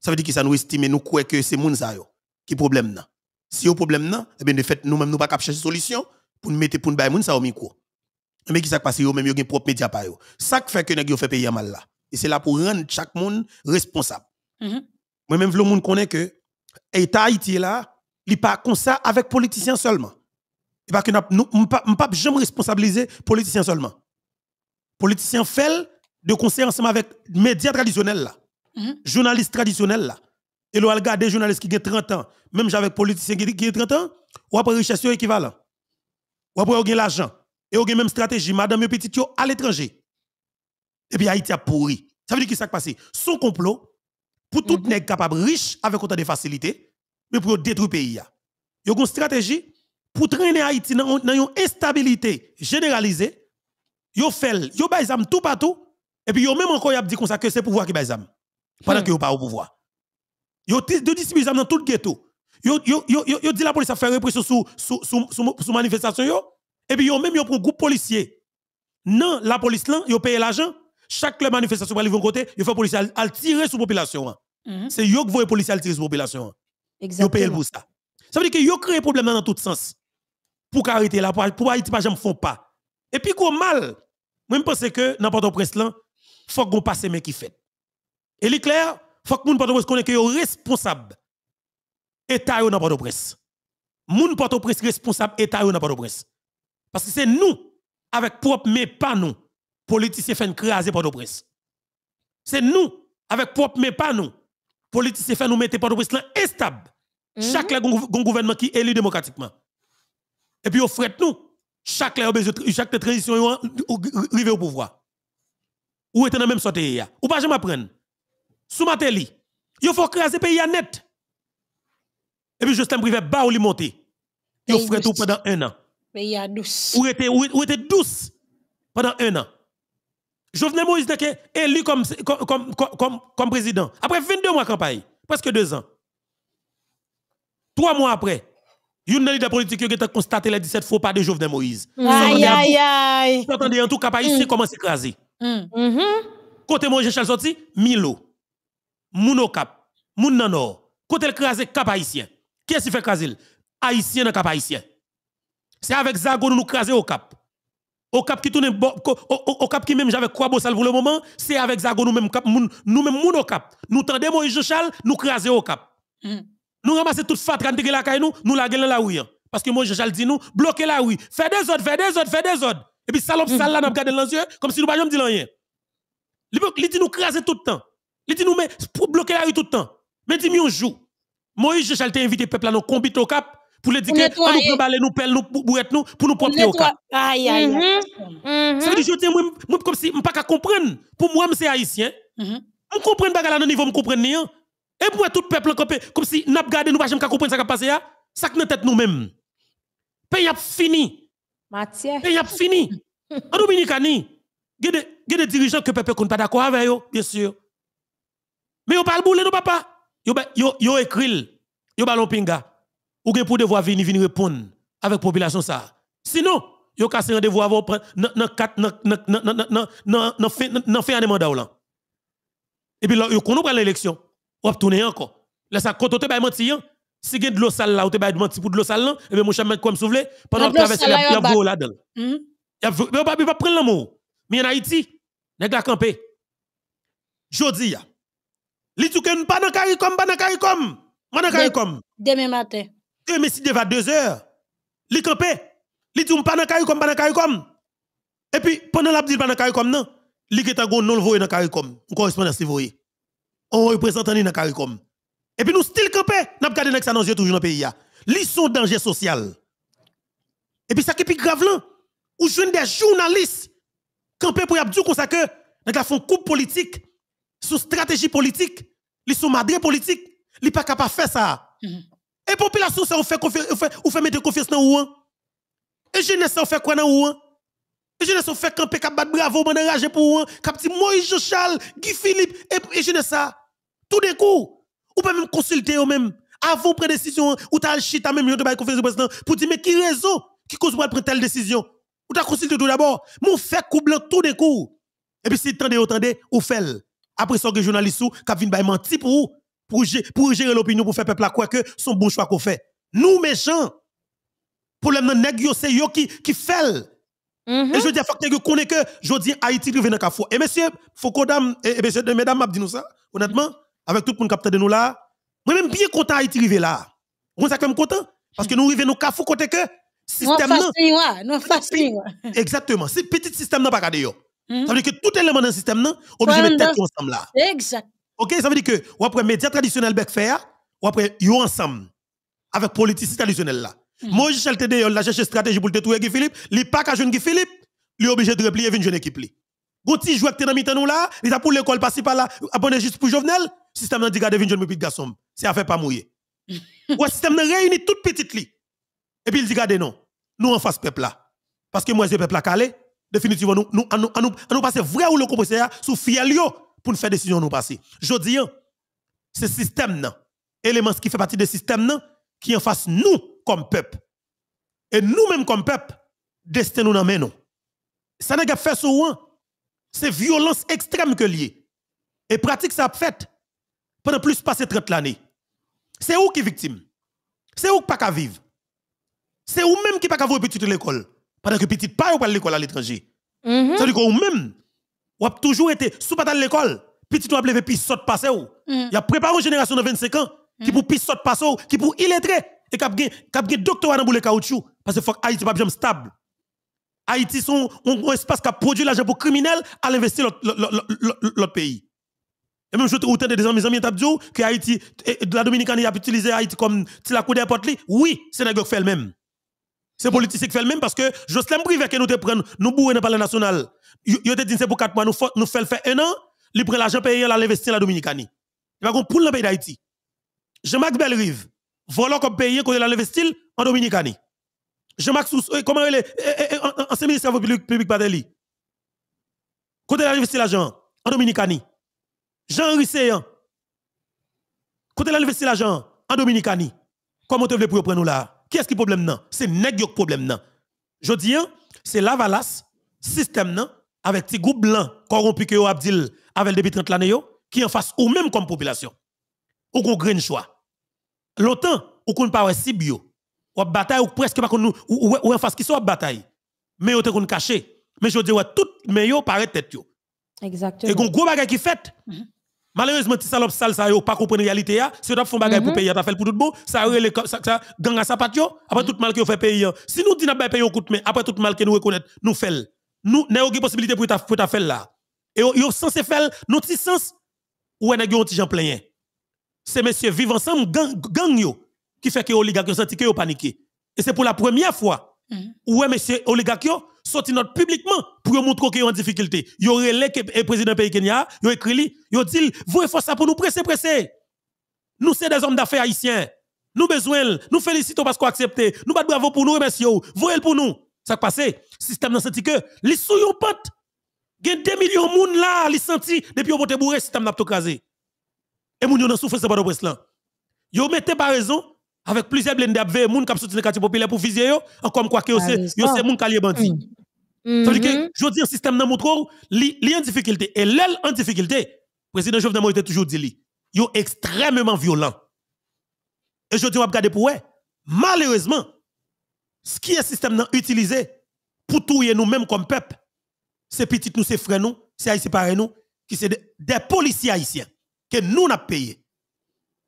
Ça veut dire que ça nous estime, nous croit que c'est moun ça, yo. Qui problème, là? Si au problème non, eh bien de fait nous-mêmes nous pas chercher chercher solution pour nous mettre pour nous ça au micro. Mais eh qui s'est passé même yo gen propre média pa yo. Ça fait que nous avons fait payer mal là. Et c'est là pour rendre chaque monde responsable. Mhm. Moi même le monde connaît que l'État Haïti là, il pas comme ça avec politiciens seulement. Et pas que nous pas jamais responsabiliser politiciens seulement. Politiciens font de conseils ensemble avec médias traditionnels là. Mhm. Journalistes traditionnels là. Et le regarde des journalistes qui ont 30 ans, même avec politiciens qui ont 30 ans, ou après richesse équivalent. Ou après, vous l'argent. Et vous même stratégie, madame, et petit, à l'étranger. Et puis Haïti a pourri. Ça veut dire qui s'est passé? Son complot, pour tout mm -hmm. nègre capable riche avec autant de facilité, mais pour détruire le pays. Il y a une stratégie pour traîner Haïti dans une instabilité généralisée. Yo fait, yo baisam tout partout, et puis yo même encore y a dit comme ça que c'est pouvoir qui fait Pendant que que yo pas au pouvoir. Yo de disciples dans tout le ghetto. Yo yo yo la police a fait répression sur sur manifestation et puis yo même yo prend groupe policier. Non, la police là, yo paye l'argent. Chaque manifestation va fait un côté, yo fait à tirer sur population. Hein. Mhm. C'est yo qui voit police à tirer sur population. Ils ont payé pour ça. Ça veut dire que yo crée problème dans tout sens. Pour arrêter la pour Haïti pas ne font pas. Et puis quoi mal. Moi je pense que n'importe au prince là, faut qu'on passe mais qui fait. Et l'éclair. clair faut que moun Port-au-Prince connaisse que yo responsable état yo dans Port-au-Prince. Moun Port-au-Prince responsable état yo dans Port-au-Prince. Parce que c'est nous avec propre mais pas nous politiciens fait craser Port-au-Prince. C'est nous avec propre mais pas nous politiciens fait nous mettre Port-au-Prince là instable. Mm -hmm. Chaque gouvernement qui élu démocratiquement. Et puis fret nous chaque là chaque transition arrive au pouvoir. Ou est dans même sortie Ou pas je m'apprenne sous Il faut créer le pays à net. Et puis Justin Privé, bas ou li monter. Il fait tout pendant un an. Pays à douce. Ou était, douce pendant un an. Jovenel Moïse est élu comme, président. Après 22 mois de campagne, presque deux ans. Trois mois après, une de politique qui a constaté les 17 faux pas de Jovenel Moïse. Aïe, aïe, aïe. Vous entendez en tout cas, ici, mm. comment s'écraser. Mm. Mm-hmm. Côté mon Jéchal sorti, Milo moun au cap, moun nanor, côté le cap haïtien. Qu'est-ce qui fait craser Haïtien dans cap haïtien. C'est avec Zago nous nous au cap. Au cap qui tourne au, cap qui même j'avais quoi bossal pour le moment, c'est avec Zago nous même cap nous même moun au cap. Nous tendez Moïse Jochal, nous craser au cap. Mm. Nous ramasser toute fatran de la caille nous, nous la gueule la rue. Hein. Parce que Moïse Jochal dit nous, bloquez la rue. Fais des autres, fais des autres, fais des autres. Et puis salope mm. sale là nous regardons dans comme si nous pas dit rien. Il dit nous craser tout le temps. Il dit nous, mais pour bloquer la rue tout le temps. Mais dis-moi un jour, Moïse, je t'ai invité peuple à nous combattre au cap pour le dire que nous aller nous pelle, nous nous, pour nous protéger au cap. Aïe, aïe, mhm. Mhm. Ça veut dire, je si, je ne pas comprendre. Pour moi, c'est haïtien. Je comprends pas à niveau, je comprends rien. Et pour tout le peuple, comme si, nous avons gardé, nous ne pas comprendre ce qui a passé là. Ça que nous tête nous-mêmes. Pays a fini. Matière. Pays a fini. En Dominicanie, il y a des dirigeants que peuple ne pas d'accord avec eux, bien sûr. Mais vous pas non, papa. Vous écrit, vous pas PINGA. Ou gen pour devoir venir, venir répondre avec population ça. Sinon, vous un rendez-vous avant nan, fin nan, mandat. Et puis, vous connaissez l'élection. Vous tourner encore. Là, ça compte, te faire menti. Hein? Si vous de l'eau sale là, vous bay menti pour de l'eau sale là, et eh bien, mon chaman, comme souvle, pendant que vous traversez la boue là Vous ne pouvez pas l'amour. Mais en Haïti, vous avez campé. Jodi, Li dit que nous pas dans CARICOM, pas dans CARICOM. Moi dans CARICOM. Demain matin. Que mais si va heures. Li camper Li dit pas dans CARICOM, pas dans CARICOM. Et puis pendant l'a dit pas dans CARICOM non, li qui t'a go non le voyer dans CARICOM. On correspondance li voyer. On représentant dans CARICOM. Et puis nous style camper n'a pas nek ça dans toujours dans pays là. Li son danger social. Et puis ça qui est plus grave là, ou jeune des journalistes camper pour y dire comme ça que dans la font coupe politique sous stratégie politique, ils sont madrés politique, ils pas capable de faire ça. Mhm. Et la population, ça, on fait, fait, mettre confiance dans Ouan. Hein? Et jeunesse, on fait quoi dans Ouan? Hein? Et jeunesse, on fait camper, cap battre bravo, on enragé pour Ouan, hein? cap petit Moïse Charles, Guy Philippe, et, sais ça. Tout d'un coup, ou pas même consulter eux même Avant prendre décision, ou t'as à même, yon de bail confiance de président, pour dire, mais qui raison qui cause moi prendre telle décision? Ou t'as consulté tout d'abord. Mon fait coublant tout d'un coup. Et puis si t'entends, t'entends, ou fait. Après ça, que journaliste ou, qui vient menti pour pour, pour gérer l'opinion, pour faire peuple à quoi que son bon choix qu'on fait. Nous, méchants, problème nan nèg c'est yo qui qui fait mhm. et je dis faut que connaît que je dis Haïti arrivé dans cafou et messieurs faut que dame et messieurs mesdames m'a dit nous ça honnêtement avec tout le monde capteur de nous là moi même bien content Haïti arrivé là on ça content parce que nous arrivés dans cafou côté que système non exactement c'est petit système là pas gardé yo Hmm? Ça veut dire que tout élément dans le système, non, obligé de mettre ensemble là. Exact. OK, ça veut dire que, ou après médias traditionnels, e ou après, yo ensemble, avec politiciens traditionnels là. Hmm. Moi, je suis TD, la cherche stratégie pour le détruire Guy Philippe, li pas qu'à jeune Guy Philippe, li obligé de replier une jeune équipe li. Gonti joueur qui est dans mitan nous là, il a pour l'école passé par là, abonné juste pour Jovenel, système n'a dit garder une jeune petit garçon, c'est affaire pas mouiller. Ou système n'a réuni toute petites li. Et puis il dit non, nous en face peuple là. Parce que moi c'est peuple là calé définitivement, nous, nous, nous, nous, passer vrai ou le commissaire hein, sous pour nous faire décision nous passer. Je dis, hein, ce système, élément qui fait partie du système, qui en face nous comme peuple. Et nous-mêmes comme peuple, destin nous dans nous. Ça n'a qu'à faire souvent. Hein, c'est violence extrême que lié. Et pratique ça a fait pendant plus de 30 l'année. C'est où qui victime. C'est où qui pas qu'à vivre. C'est où même qui pas qu'à voir petit l'école. Pendant que petit pays ou pas l'école à l'étranger. Mhm. Ça veut dire que même, ou a toujours été, sous pas l'école, petit ou a levé puis saute passer ou. Mhm. Il y a préparé une génération de 25 ans qui mhm. pour puis saute passer qui pour illettré et qui a gagné doctorat dans boule caoutchouc. Parce que faut Haïti pas stable. Haïti est un espace qui a produit l'argent pour criminels à l'investir l'autre pays. Et même je te autant des amis amis que Haïti, la Dominicaine a utilisé Haïti comme la cour des Oui, Sénégal fait le même. C'est politique fait le même parce que Jocelyn Privé que nous te prendre, nous bourrons dans le palais national. Il te dit c'est pour 4 mois, nous nous fait faire un an, il prend l'argent payé là l'investir la Dominicanie. Il va pour le pays d'Haïti. Jean-Marc Bellerive, volant comme payé qu'on l'investir en Dominicanie. Jean-Marc Sous, euh, comment il est euh, euh, ancien ministre de la publique Badeli. Côté investi l'argent en Dominicanie. Jean-Henri Quand la investi l'argent en Dominicanie. Comment te voulez pour prendre nous là Qu'est-ce qui est problème non? C'est nèg yo problème non. Je dis hein, c'est l'avalas système non avec petit groupe blanc corrompu que yo Abdil avec depuis 30 l'année qui en face ou même comme population. Ou qu'on grain choix. L'OTAN ou qu'on pas si bio. Ou bataille ou presque pas ou, ou, ou en face qui soit bataille. Mais yo te qu'on caché. Mais je dis ouais tout mais yo paraît tête yo. Exactement. Et qu'on gros bagage qui fait. Mhm. Malheureusement, ti salop sal sa yo pas comprendre réalité a, si on font bagay pour mhm. payer, t'as fait pour tout bon, ça relé ça ça gang à sa après mhm. tout mal que fait payer. Si nous dit n'a pas payer au coup mais après tout mal que nous reconnaître, nous fait. Nous n'a aucune possibilité pour ta pour ta faire là. Et yo censé faire nous ti sens ou en a un gens plein. Hein? C'est messieurs vivent ensemble gang yo qui fait que les senti que yo paniquer Et c'est pour la première fois. Ou mhm. ouais messieurs oligarque sorti notre publiquement pour montrer qu'ils a une difficulté. y aurait le président pays Kenya, il écrit, il dit, vous fait ça pour nous presser, presser. Nous, c'est des hommes d'affaires haïtiens. Nous besoin, nous félicitons parce qu'on accepté. Nous battons bravo pour nous, remercions. Voyez pour nous. Ça passe. Le système n'a senti que les sous yon pat. 2 millions de monde là, les senti depuis on monte bourré, système n'a pas Et moun yon souffre souffert, n'est pas de presse là. Yon mettez par raison, avec plusieurs blindés, il les des gens qui quartier populaire pour viser, encore quoi que ah, c'est, c'est des gens qui sont bandits. Mm-hmm. Ça veut dire que, je dis, le système n'a li il en difficulté. Et est en difficulté, le président Jovenel Moïse a toujours dit, il est extrêmement violent. Et je dis, on va regarder pour eux. Malheureusement, ce qui est système nan utilisé pour touyer nous-mêmes comme peuple, c'est petit nous, c'est frère nous, c'est par nous, qui sont des policiers haïtiens que nous n'a payé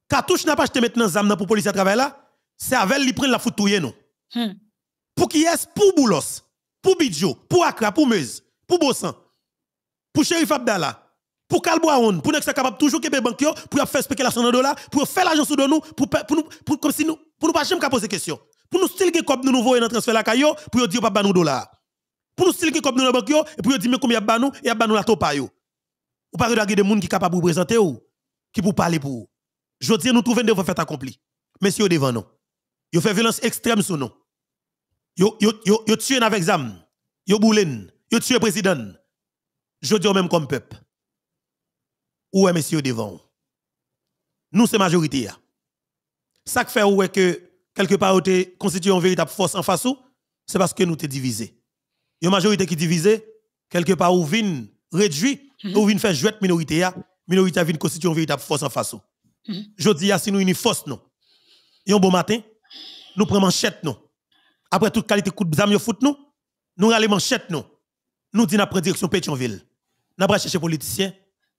tu n'a pas acheté maintenant zam pour police à travers là, c'est avec lui prendre la foute non. Hmm. Pour qui est ce pour Boulos, pour Bidjo, pour Accra, pour Meuse, pour Bossan, pour Sheriff Abdallah, pour Kalboaon, pour nous capable toujours que banques, pour faire spéculation dans dollar, pour faire l'argent sous nous, pour pour nous pour comme si nous pour nous pas jamais poser question. Pour nous style comme nous nouveau dans transfert la caillou, pour dire pas nous dollar. Pour nous style comme nous dans banque et pour dire mais combien ba nous et ba nous la topa yo. Ou pas regarder des monde qui capable de présenter ou qui vous parler pour je dis, nous trouvons devant fait accompli. Messieurs devant nous, vous fait violence extrême sur nous. Vous tuez avec zam, ils Vous tuez un président. Je dis même comme peuple. Où est monsieur devant Nous, c'est majorité. Ça qui fait que quelque part, vous constitué une véritable force en face, c'est parce que nous sommes divisés. Une majorité qui est divisée, quelque part, vous venez réduit, vous mhm. venez faire jouer minorité, minorité vient constituer une véritable force en face. Hmm. Je dis, si nous une force, non. Et un bon matin, nous prenons manchette, non. Après toute qualité coup de zam, fout, nous. Nous allons manchette, non. Nous disons après direction Pétionville. Nous allons chercher politiciens.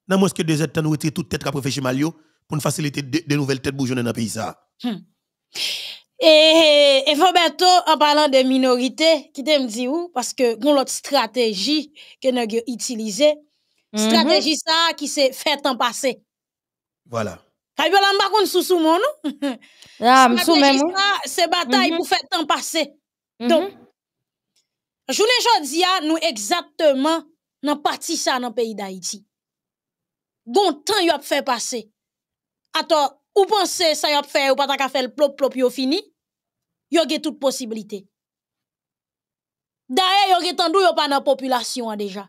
Nous allons que deux heures, nous retirer toute tête après fait Malio pour nous faciliter de, nouvelles têtes bougeonnées dans le pays. Ça. Hmm. Et, et Roberto, en parlant de minorité, qui te dire où? Parce que nous l'autre stratégie que nous avons utilisée, mhm. stratégie ça qui s'est fait en passé. Voilà. Kaibel an kon sou sou moun nou. Ah, msou mè moun. Se batay pou fè tan pase. Donc. jounen jodi ya nou exactement nan pati sa nan peyi d'Haïti. Gon tan yo fè pase. Ato, ou pense sa yo fè ou pata ka fè le plop plop yo fini, yo ge tout possibilité. D'ailleurs, yo ge tandou yo pa nan population an deja.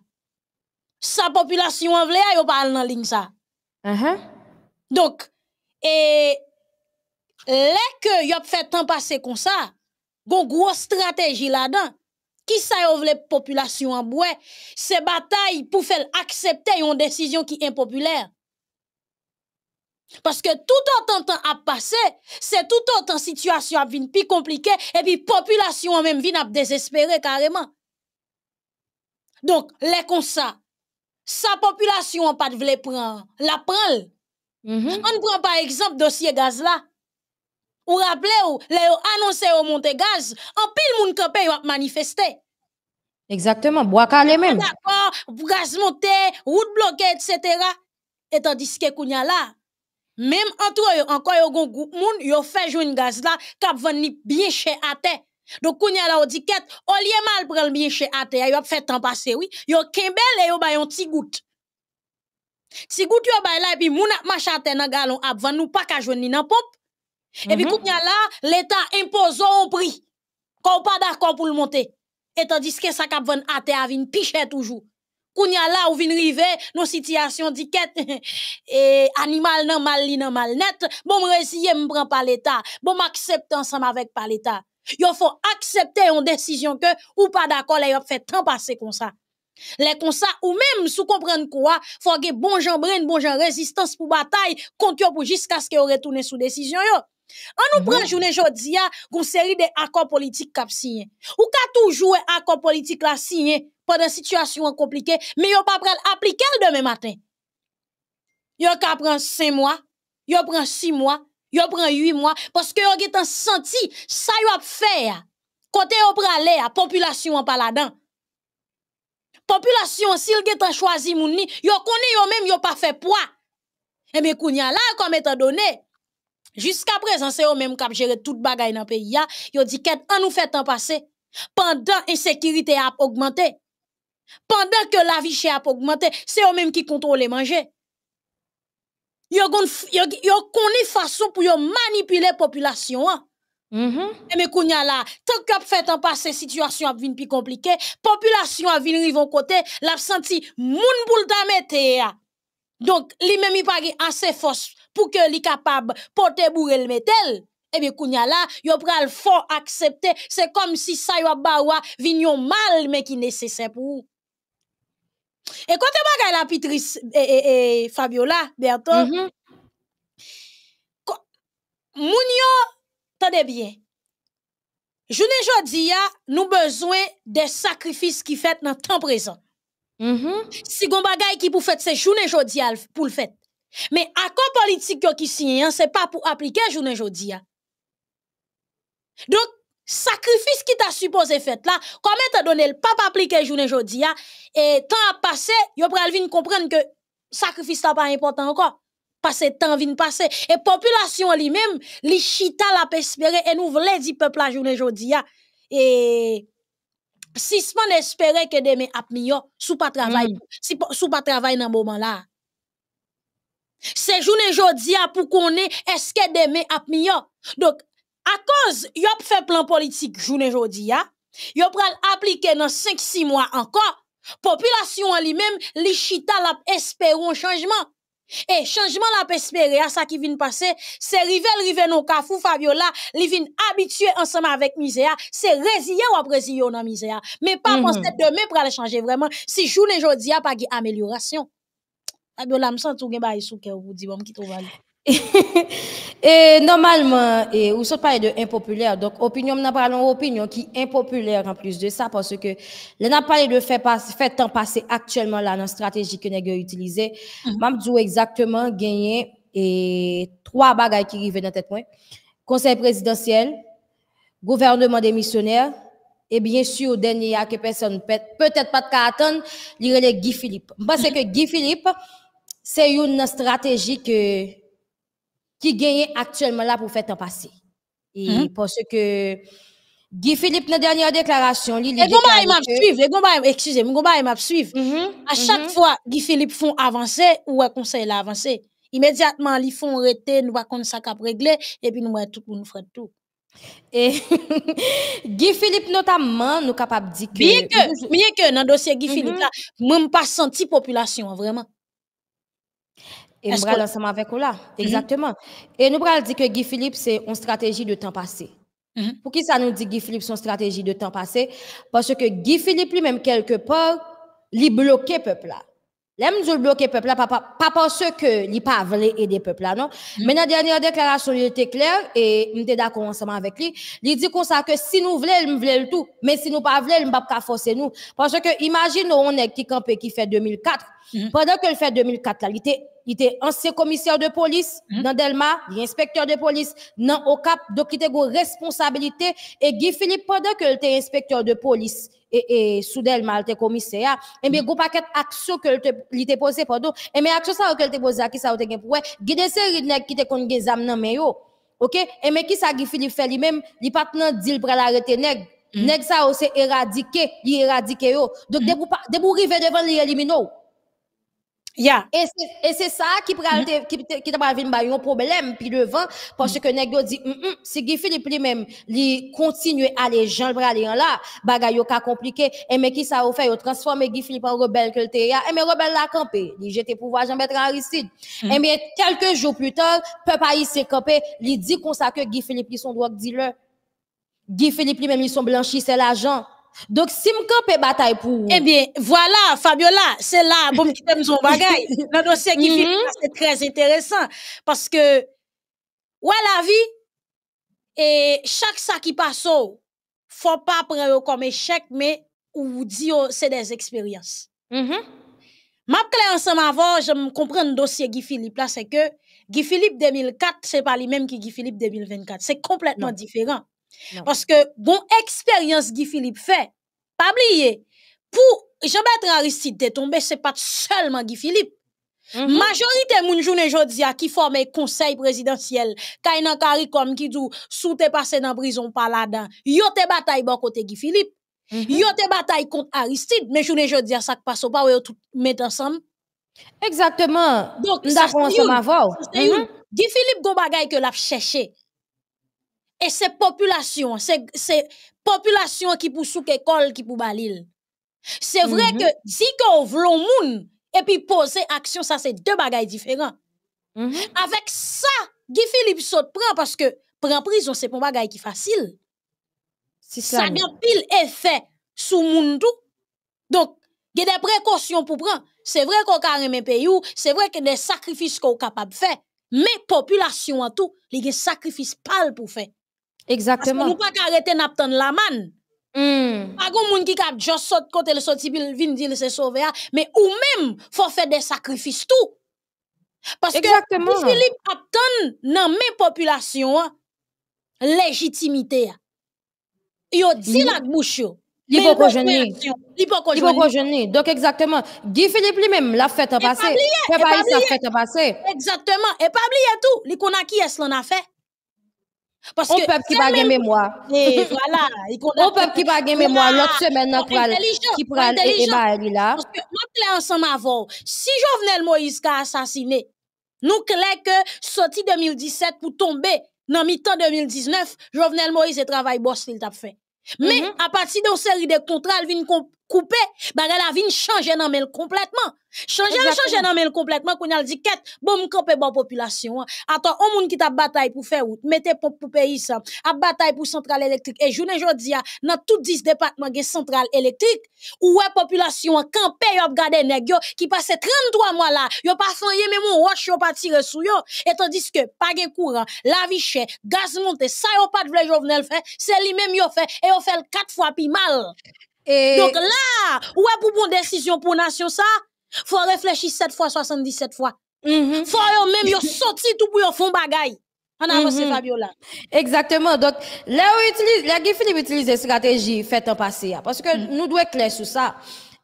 Sa population an vle ya yo pa al nan ling sa. Aha. Uh -huh. Et que a fait tant passer comme ça, gon grosse stratégie là-dedans. Qui sa les population en boue, se bataille pour faire accepter une décision qui impopulaire. Parce que tout autant temps a passé, c'est tout autant situation a vin plus compliquée et puis population en même vient a désespéré carrément. Donc, les comme ça, sa population a pas de vle prendre, la prendre. -hmm. On prend par exemple dossier gaz là. Ou rappelez ou, les annoncé au monte gaz, en pile moun campé ont manifesté. Exactement, bois calé même. D'accord, gaz monté, route bloquée, etc. Et tandis que Kounia là, même entre eux, encore yon gon groupe moun, yon fait jouer gaz là, kap vendu bien chez à terre. Donc, Kounia là, on dit qu'au lieu mal prendre bien chez à terre, a fait temps passer, oui. Yon kembel et yon ba un petit goutte. Si vous avez bail là et puis mon machin tête galon avant nous pas ka joindre dans pompe. Mm -hmm. Et puis kounya mhm. là l'état impose un prix. Qu'on pas d'accord pour le monter. Et tandis que ça k'ap vendre à terre avin piche toujours. Kounya là ou vin rive nos situations diket et animal nan mal li nan mal net. Bon m'resiye me prend par l'état. Bon m'accepte ensemble avec par l'état. Yo faut accepter une décision que ou pas d'accord là yo fait temps passer comme ça. Les comme ou même, sous comprendre quoi, faut que bon gens bon gens résistance pour bataille, contre pour jusqu'à ce qu'ils retournent sous décision, yo. On nous mhm. prend journée jodi ya, une série de accords politiques kap siyen. Ou ka toujours qui politique politik la pendant situation situasyon mais mais yo pas pas appliquer demain demain matin. Yo ka pris 5 mois, yo prend 6 mois, yo prend 8 parce que yo ont senti ça yo ap faire quand ils yo pris la population pas là dedans population s'il gèt en choisi moun ni yo koni yo même yo pas fait poids et eh mes kounya là comme étant donné jusqu'à présent c'est eux même qui gère tout bagay dans pays Ils yo dit ket an fait temps passer pendant insécurité a augmenté pendant que la vie chère a augmenté c'est eux même qui contrôle manger yo kon yo, yo façon pour yo manipuler population hein. Mm -hmm. Et eh, mais là, tant qu'a fait en passé, situation a venu plus compliquée, population a venu rive côté, l'a senti moun boule ta Donc, li même il pas assez force pour que li capable porter bourre le métal. et eh bien, kounya là, yo pral fort accepter, c'est comme si ça yo bawa vignon mal mais qui nécessaire pour Et quand te bagay la pitrice et, eh, Fabiola bientôt, mm Tenez bien. journée jodia ah, nous besoin des sacrifices qui fait dans le temps présent. Mm-hmm. Si vous avez qui pour faire, c'est journée jodia pour le faire. Mais accord politique qui signé hein, ce n'est pas pour appliquer journée jodia. Hein. Donc, sacrifice qui t'a supposé fait là, comment t'as donné le pas appliquer journée jodia hein, et temps a passé, vous pouvez comprendre que sacrifice n'est pas important encore le temps de passer. Et population li même, li chita la espéré. et nous voulons dire peuple la journée jodia. Et si espérer espere que demain ap miyo, sou pa travail, mm. si, sou pa travail nan moment là. la journée jodia pour qu'on ait est-ce que demain ap miyo? Donc, à cause, a fait plan politique journée jodia, yop pral appliquer dans 5-6 mois encore, population en même, li chita la espéré un changement et eh, changement la pe ça qui vient ki passer, c'est se Rivel Riveno kafou Fabiola, li viennent habitué ensemble avec Misea, c'est résilier ou ou mais Misea, mais pas mm -hmm. demain pour aller changer vraiment. si je jodi a pas amélioration. Fabiola vous gen et, normalement, et, ne ne parle de impopulaire. Donc, opinion, n'a pas opinion qui est impopulaire en plus de ça, parce que l'on n'a parlé de faire fait temps passer actuellement dans la stratégie que nous utilisée. Mm -hmm. exactement gagner et trois bagages qui arrivent dans tête point. Conseil présidentiel, gouvernement des missionnaires, et bien sûr, dernier que personne peut-être peut pas de cas attendre, lire Guy Philippe. Parce que Guy Philippe, c'est une stratégie que qui gagne actuellement là pour faire temps passer. Et mhm. parce que Guy Philippe, dans la dernière déclaration, il a dit. Les excusez-moi, les m'a suivre. Mhm, à mhm. chaque fois, Guy Philippe font avancer ou un conseil l'a Immédiatement, ils font arrêter, nous va ça pas régler, et puis nous voyons tout pour nous faire tout. Et Guy Philippe, notamment, nous capable de dire que. Bien que, bien que dans le dossier Guy Philippe, là, même pas senti population, vraiment. Et nous ensemble avec là. Mhm. Exactement. Et nous allons dire que Guy Philippe, c'est une stratégie de temps passé. Mhm. Pour qui ça nous dit Guy Philippe, son stratégie de temps passé? Parce que Guy Philippe, lui-même, quelque part, il bloquait le peuple là. L'aime le bloquer peuple là, pas, parce que il pas voulu aider peuple là, non. Mhm. Mais dans la dernière déclaration, il était clair et était d'accord ensemble avec lui. Il dit comme ça que si nous voulons, nous le tout. Mais si nous pas voulons, nous pas forcer nous. Parce que imagine on est qui campé qui fait 2004. Pendant que le fait 2004 là, il était il était ancien commissaire de police hmm? dans Delma, inspecteur de police dans Ocap, donc il était responsabilité. Et Guy Philippe, pendant qu'il était inspecteur de police et, sous Delma, il était commissaire, et eh bien, mm -hmm. gros paquet d'action qu'il était posé, pardon, et mais action ça qu'il était posé, qui ça était pour Guy des séries de qui était contre des âmes dans OK? Et eh mais qui ça Guy Philippe fait lui-même, il pas deal pour l'arrêter nèg. Hmm. Nèg ça, aussi éradiqué, il éradiqué yo. Donc, mm -hmm. debout, debout, devant, il élimine et c'est ça qui est mm -hmm. qui qui t'a un problème puis devant parce que nèg dit mm, mm, si Guy Philippe lui-même li continue à les gens pral aller là bagay ka compliqué et eh, mais qui ça au fait yo transformer Guy Philippe en rebelle que le ya et eh, mais rebelle la campé li jeté pouvoir Jean Bertrand Aristide mm -hmm. et eh, bien quelques jours plus tard peuple haïtien campé il dit qu'on ça que Guy Philippe li son drogue dealer Guy Philippe lui-même sont blanchis, c'est l'argent donc, si je bataille pour Eh bien, voilà, Fabiola, c'est là, bon, qui t'aime son Le dossier qui fait mhm. c'est très intéressant. Parce que, ouais, la vie, et chaque ça qui passe, faut pas prendre comme échec, mais ou dire oh, c'est des expériences. Mm Ma clé ensemble avant, je me comprends le dossier Guy Philippe là, c'est que Guy Philippe 2004, c'est pas lui-même qui Guy Philippe 2024. C'est complètement différent. Parce que bon expérience Guy Philippe fait, pas oublier, pour jean baptiste Aristide te tombe, pas seulement Guy Philippe. Mhm. majorité -hmm. conseil moun jounen jodia ki forme conseil présidentiel, kay nan karikom ki dou sou te pase nan prison paladan, yo te bon côté Guy Philippe, mm -hmm. yo te bataille contre Aristide, mais jounen jodia sak passe pa pas, tout met ensemble. Exactement, Donc, kon a mhm. Guy Philippe go bagay que la chercher et c'est population, c'est population qui pousse sous l'école, qui pour balil. C'est vrai mhm. que si que veut vlon moun et puis poser action ça c'est deux bagailles différents. Mhm. Avec ça, Guy Philippe saute prend parce que prend prison c'est pas bagaille qui facile. C'est ça vient pile effet sous moun tout. Donc, il y a des précautions pour prendre. C'est vrai qu'on a un pays, c'est vrai qu'il y a des sacrifices qu'on capable de faire. Mais population en tout, il y a des sacrifices pour faire. Exactement. Parce ne nous pas arrêter n'attendre la manne. Mm. Pas grand monde qui cap juste saute côté le sorti puis vinn dire c'est sauvé hein. mais ou même faut faire des sacrifices tout. Parce Exactement. que Philippe attend dans mes populations hein, légitimité. Hein. Yo dit hmm. la bouche il faut jeûner. Il faut gêner. Donc, exactement. Guy Philippe lui-même l'a fait en passé. pas ça fait en Exactement. Et pas oublier tout. Il qu'on qui est-ce qu'on a fait? Parce on peuple qui pas pas mémoire. Et voilà. On peuple qui pas mais mémoire. L'autre semaine, qui prend et bail là. Parce que, moi, clair ensemble avant, si Jovenel Moïse a assassiné, nous clair que sorti 2017 pour tomber dans mi-temps 2019, Jovenel Moïse travaille travail boss qu'il t'a fait. Mais mhm. à partir d'une série de contrats, il vient coupé, bah, la vie changer nan mel complètement. Changer changer nan mel complètement qu'on a dit qu'est bon camper bon population. Attends, on moun qui t'a bataille pour faire route, mettez pompe pour pays ça, a bataille pour centrale électrique et journée dis, dans tout 10 départements centrales centrale électrique ouais population camper yo gardé, nèg yo qui passait 33 mois là, yo pas fanyé même mon roche yo pas tiré sur yo et tandis que pas gen courant, la vie chère, gaz monté, ça yo pas de vrai, Jovenel fait, c'est lui même yo fait et yo fait quatre fois plus mal. Donc là, ouais, pour une décision pour nation ça, faut réfléchir 7 fois, 77 fois. Mm Faut même yon sorti tout pour faire fond bagay. On a Fabiola. Exactement. Donc, là où utilise, là qui Philippe utilise stratégie fait en passé, hein, parce que mm-hmm. nous devons clair sur ça.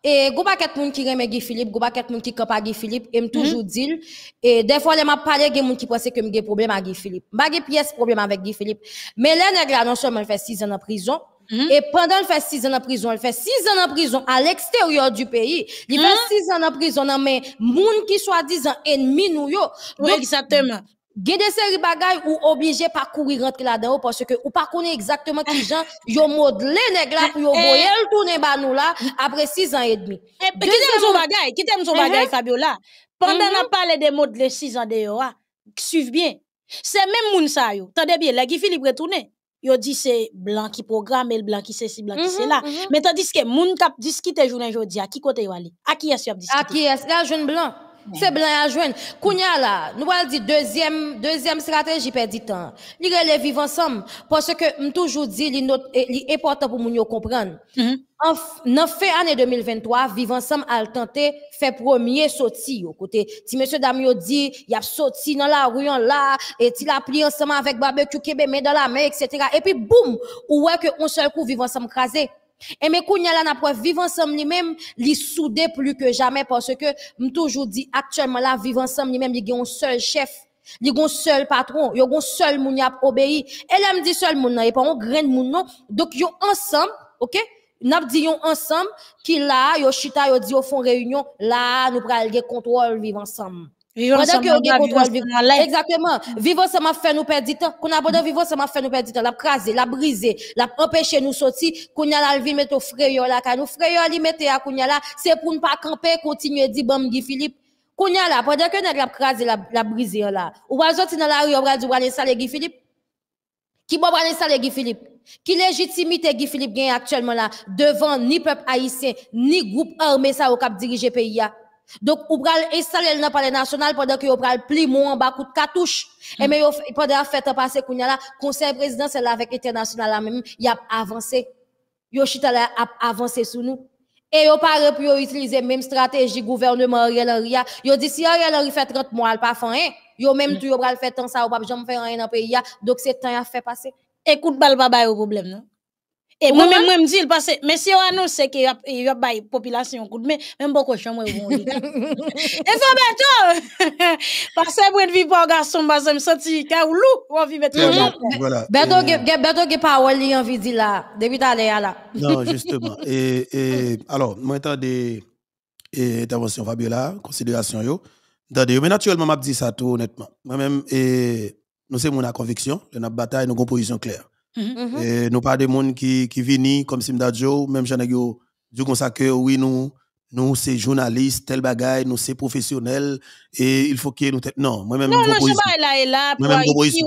Et gros paquet moun qui reme Guy Philippe, gros paquet moun qui campa Guy Philippe, et mm-hmm. toujours dit et des fois les m'a parlé des moun qui pensait que m'ai problème à Guy Philippe. M'a pièce problème avec Guy Philippe. Mais là nèg non seulement fait 6 ans en prison, Mm-hmm. Et pendant le fait 6 ans en prison, elle fait 6 ans en prison à l'extérieur du pays. Il fait mm-hmm. six ans en prison mais mais moun qui soi-disant ennemi nous yo. exactement. Il des séries ou obligé pas courir rentrer là-dedans parce que ou pas exactement qui ah. gens yo modelé nèg là pour yo eh, eh. voyer là après 6 ans et demi. Et eh, qui t'aime son gens qui son Fabiola. Pendant mm-hmm. qu'on parle ans ah, bien. C'est même moun gens yo. Tendez bien, là qui Philippe yo que c'est blanc qui programme le blanc qui c'est si blanc qui c'est là mais tandis que moun kap discuter discutent aujourd'hui à qui côté yo aller à qui est-ce yo discuter à qui est-ce là jeune blanc c'est blanc à joindre. Kounya là, nous allons dire deuxième, deuxième stratégie perdit temps. Li les vivre ensemble. Parce que, m toujours dit, li, l'important important pour nous comprendre. Mhm. En En, fait année 2023, vivre ensemble a tenter fait premier sorti au côté. Si monsieur Damio dit, y a sorti dans la rue en là, et il a pris ensemble avec barbecue, kébé, mais dans la main, etc. Et puis, boum, ou ouais que on seul coup vivre ensemble crasé. Et mes cousins là, n'a vivre ensemble ni même li souder plus que jamais parce que, me toujours dit, actuellement là, vivre ensemble ni même il y a un seul chef, il y a un seul patron, il y a un seul moun obéi. Et là, me dit seul moun, et pas un grain de moun, non. Donc, ils ensemble, ok? N'a dit ensemble, qui là, yo chita, yo dit, au fond réunion, là, nous prenons le contrôle, vivre ensemble. Exactement, ensemble, que la contrôle, vivre. Exactement. Mm. Vivre fait nous perdre du temps. Qu'on a besoin ça m'a fait nous perdre du temps. La craser, la briser, la empêcher nous sortir. Qu'on a la vie mettre au frère là, car nous frère à qu'on a là, c'est pour ne pas camper, continuer dire bon Guy Philippe. Qu'on a là, pendant que nous la craser, la, briser là. Ou pas sortir dans la rue, on va dire aller saler Guy Philippe. Qui va aller saler Guy Philippe? Qui légitimité Guy Philippe gagne actuellement là devant ni peuple haïtien, ni groupe armé ça au cap diriger pays là? Donc, on pral installer dans le palais national pendant que on pral pli moins, en bas coup de cartouche. Et mm. mais pendant la fête passée, qu'on a là, conseil présidentiel avec international là même, il a avancé. Yo chita a avancé sous nous. Et yo parle pour yo utiliser même stratégie gouvernement Ariel Henry. Yo dit si Ariel Henry fait 30 mois, il pas fait rien. Yo même mm. tout pral fait tant ça, ou pas jamais faire rien dans le pays. Donc, c'est temps à faire passer. Écoute, bal baba au problème, non? Et moi même je me dis, parce que mais si on annonce que il y a une population coup mais même beaucoup chambre on dit. Et ça ben Parce que vie pour pas garçon parce vous me senti ca ou lou on vit mettre. Voilà. Bato ben, ben, ben, il bato ge pa wol là depuis d'aller là. Non justement et et alors moi t'attendais et intervention Fabiola considération yo. D'ailleurs mais naturellement m'a dis ça tout honnêtement. Moi même et nous c'est mon conviction, nous avons bataille nous une composition claire. Mhm. Mhm. Et nous pas des monde qui qui viennent comme Simda Joe, même j'en ai yo du que oui nous nous c'est journalistes, tel bagaille, nous c'est professionnels et il faut que nous non, moi même Non, non, je pas là et là pour obligé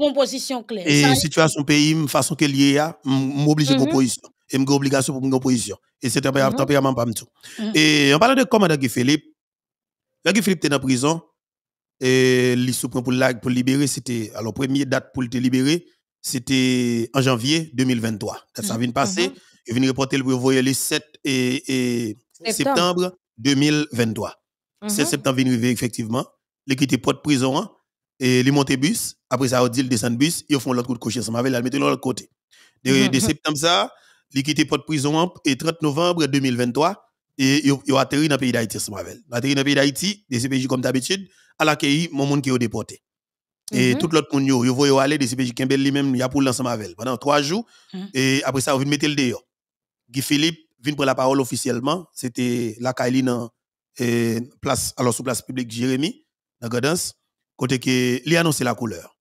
une position claire. Et situation pays, façon que y à m'obligé pour mhm. position et m'ai obligation pour une position. Et c'est un tempérament pas tout. Et en parlant de comment Guy Philippe, là Guy Philippe était en prison et il se pour pour libérer, c'était alors première date pour le libérer c'était en janvier 2023. Ça vient de passer. Mhm. vient de reporter le voyage le 7 et, septembre. 2023. Le 7 septembre, vient arriver effectivement. Les porte prison, hein, et et les le bus. Après ça, ils dit le bus. Ils font l'autre coup de cocher Ça m'avait mettre l'autre côté. De, mhm. septembre, ça, les porte prison, hein, et 30 novembre 2023, et ils atterri dans le pays d'Haïti Ils m'avait Atterri dans le pays d'Haïti, des CPJ comme d'habitude, à l'accueil, mon monde qui est déporté. Et mhm. tout l'autre monde, yo, yo voyo aller, DCPJ Kembel lui-même, il a pour l'ensemble avec pendant trois jours. Mhm. Et après ça, on vient mettre le dehors. Guy Philippe vient prendre la parole officiellement. C'était la Kaili dans place, alors sous place publique Jérémy, dans Godens, côté que, il annoncé la couleur.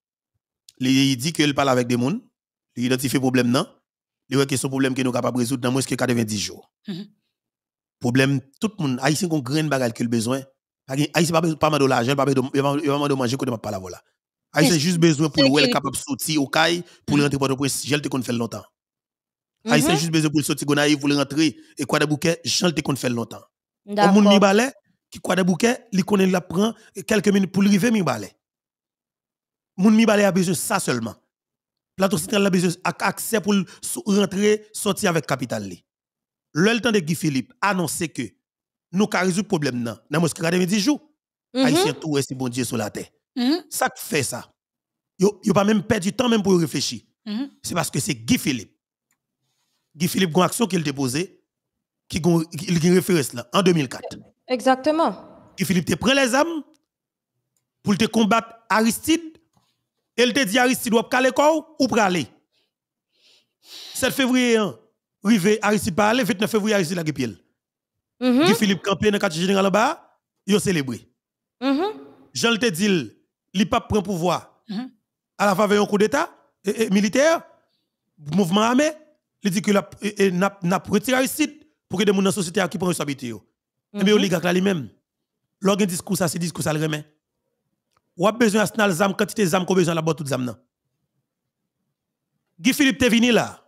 Il dit qu'il parle avec des monde, il identifie problème, non? Il voit que son problème que nous pas résolu résoudre dans moins que 90 jours. Mhm. Problème, tout le monde, Haïtien, qu'on graine bagarre qu'il besoin. Haïtien, pas, pas mal de l'argent, pas besoin de manger, côté pas la voilà a juste besoin pour le capable de sortir au caille pour mm. rentrer pour le presse. Je le qu'on fait longtemps. a mm-hmm. juste besoin pour le sortir Gonaï, pour rentrer. Et quoi de bouquet, je le qu'on fait longtemps. Au monde mi balai, qui quoi de bouquet, il connaît la prend quelques minutes pour arriver mi balai. Moun mi balai a besoin ça seulement. Plateau central a besoin accès pour rentrer, sortir avec capital. Le temps de Guy Philippe a annoncé que nous avons résolu le problème. Dans le 10 jours, a mm-hmm. tout est bon Dieu sur la terre. Mm-hmm. Ça fait ça. Yo, a pas même perdu du temps même pour réfléchir. Mm-hmm. C'est parce que c'est Guy Philippe. Guy Philippe, une action qu'il déposée, qui a référence là, en 2004. Exactement. Guy Philippe te prend les armes pour te combattre Aristide. Et il te dit Aristide, ou calé corps ou aller 7 février, hein, Aristide pas 29 février, Aristide la guepiel. -hmm. Guy Philippe campé dans le quartier général en bas, mm-hmm. il a célébré. Mm -hmm. Jean te dit, li pas prend pouvoir mhm. à la faveur d'un coup d'état et, et, militaire mouvement armé il dit que la n'a n'a retiré pour que des gens dans la société qui prennent responsabilité mais eh mm oligarque -hmm. là lui-même l'organe discours ça c'est discours ça le remet ou a besoin arsenal zam quantité zam qu'on besoin là-bas toutes zam là Guy Philippe est venu là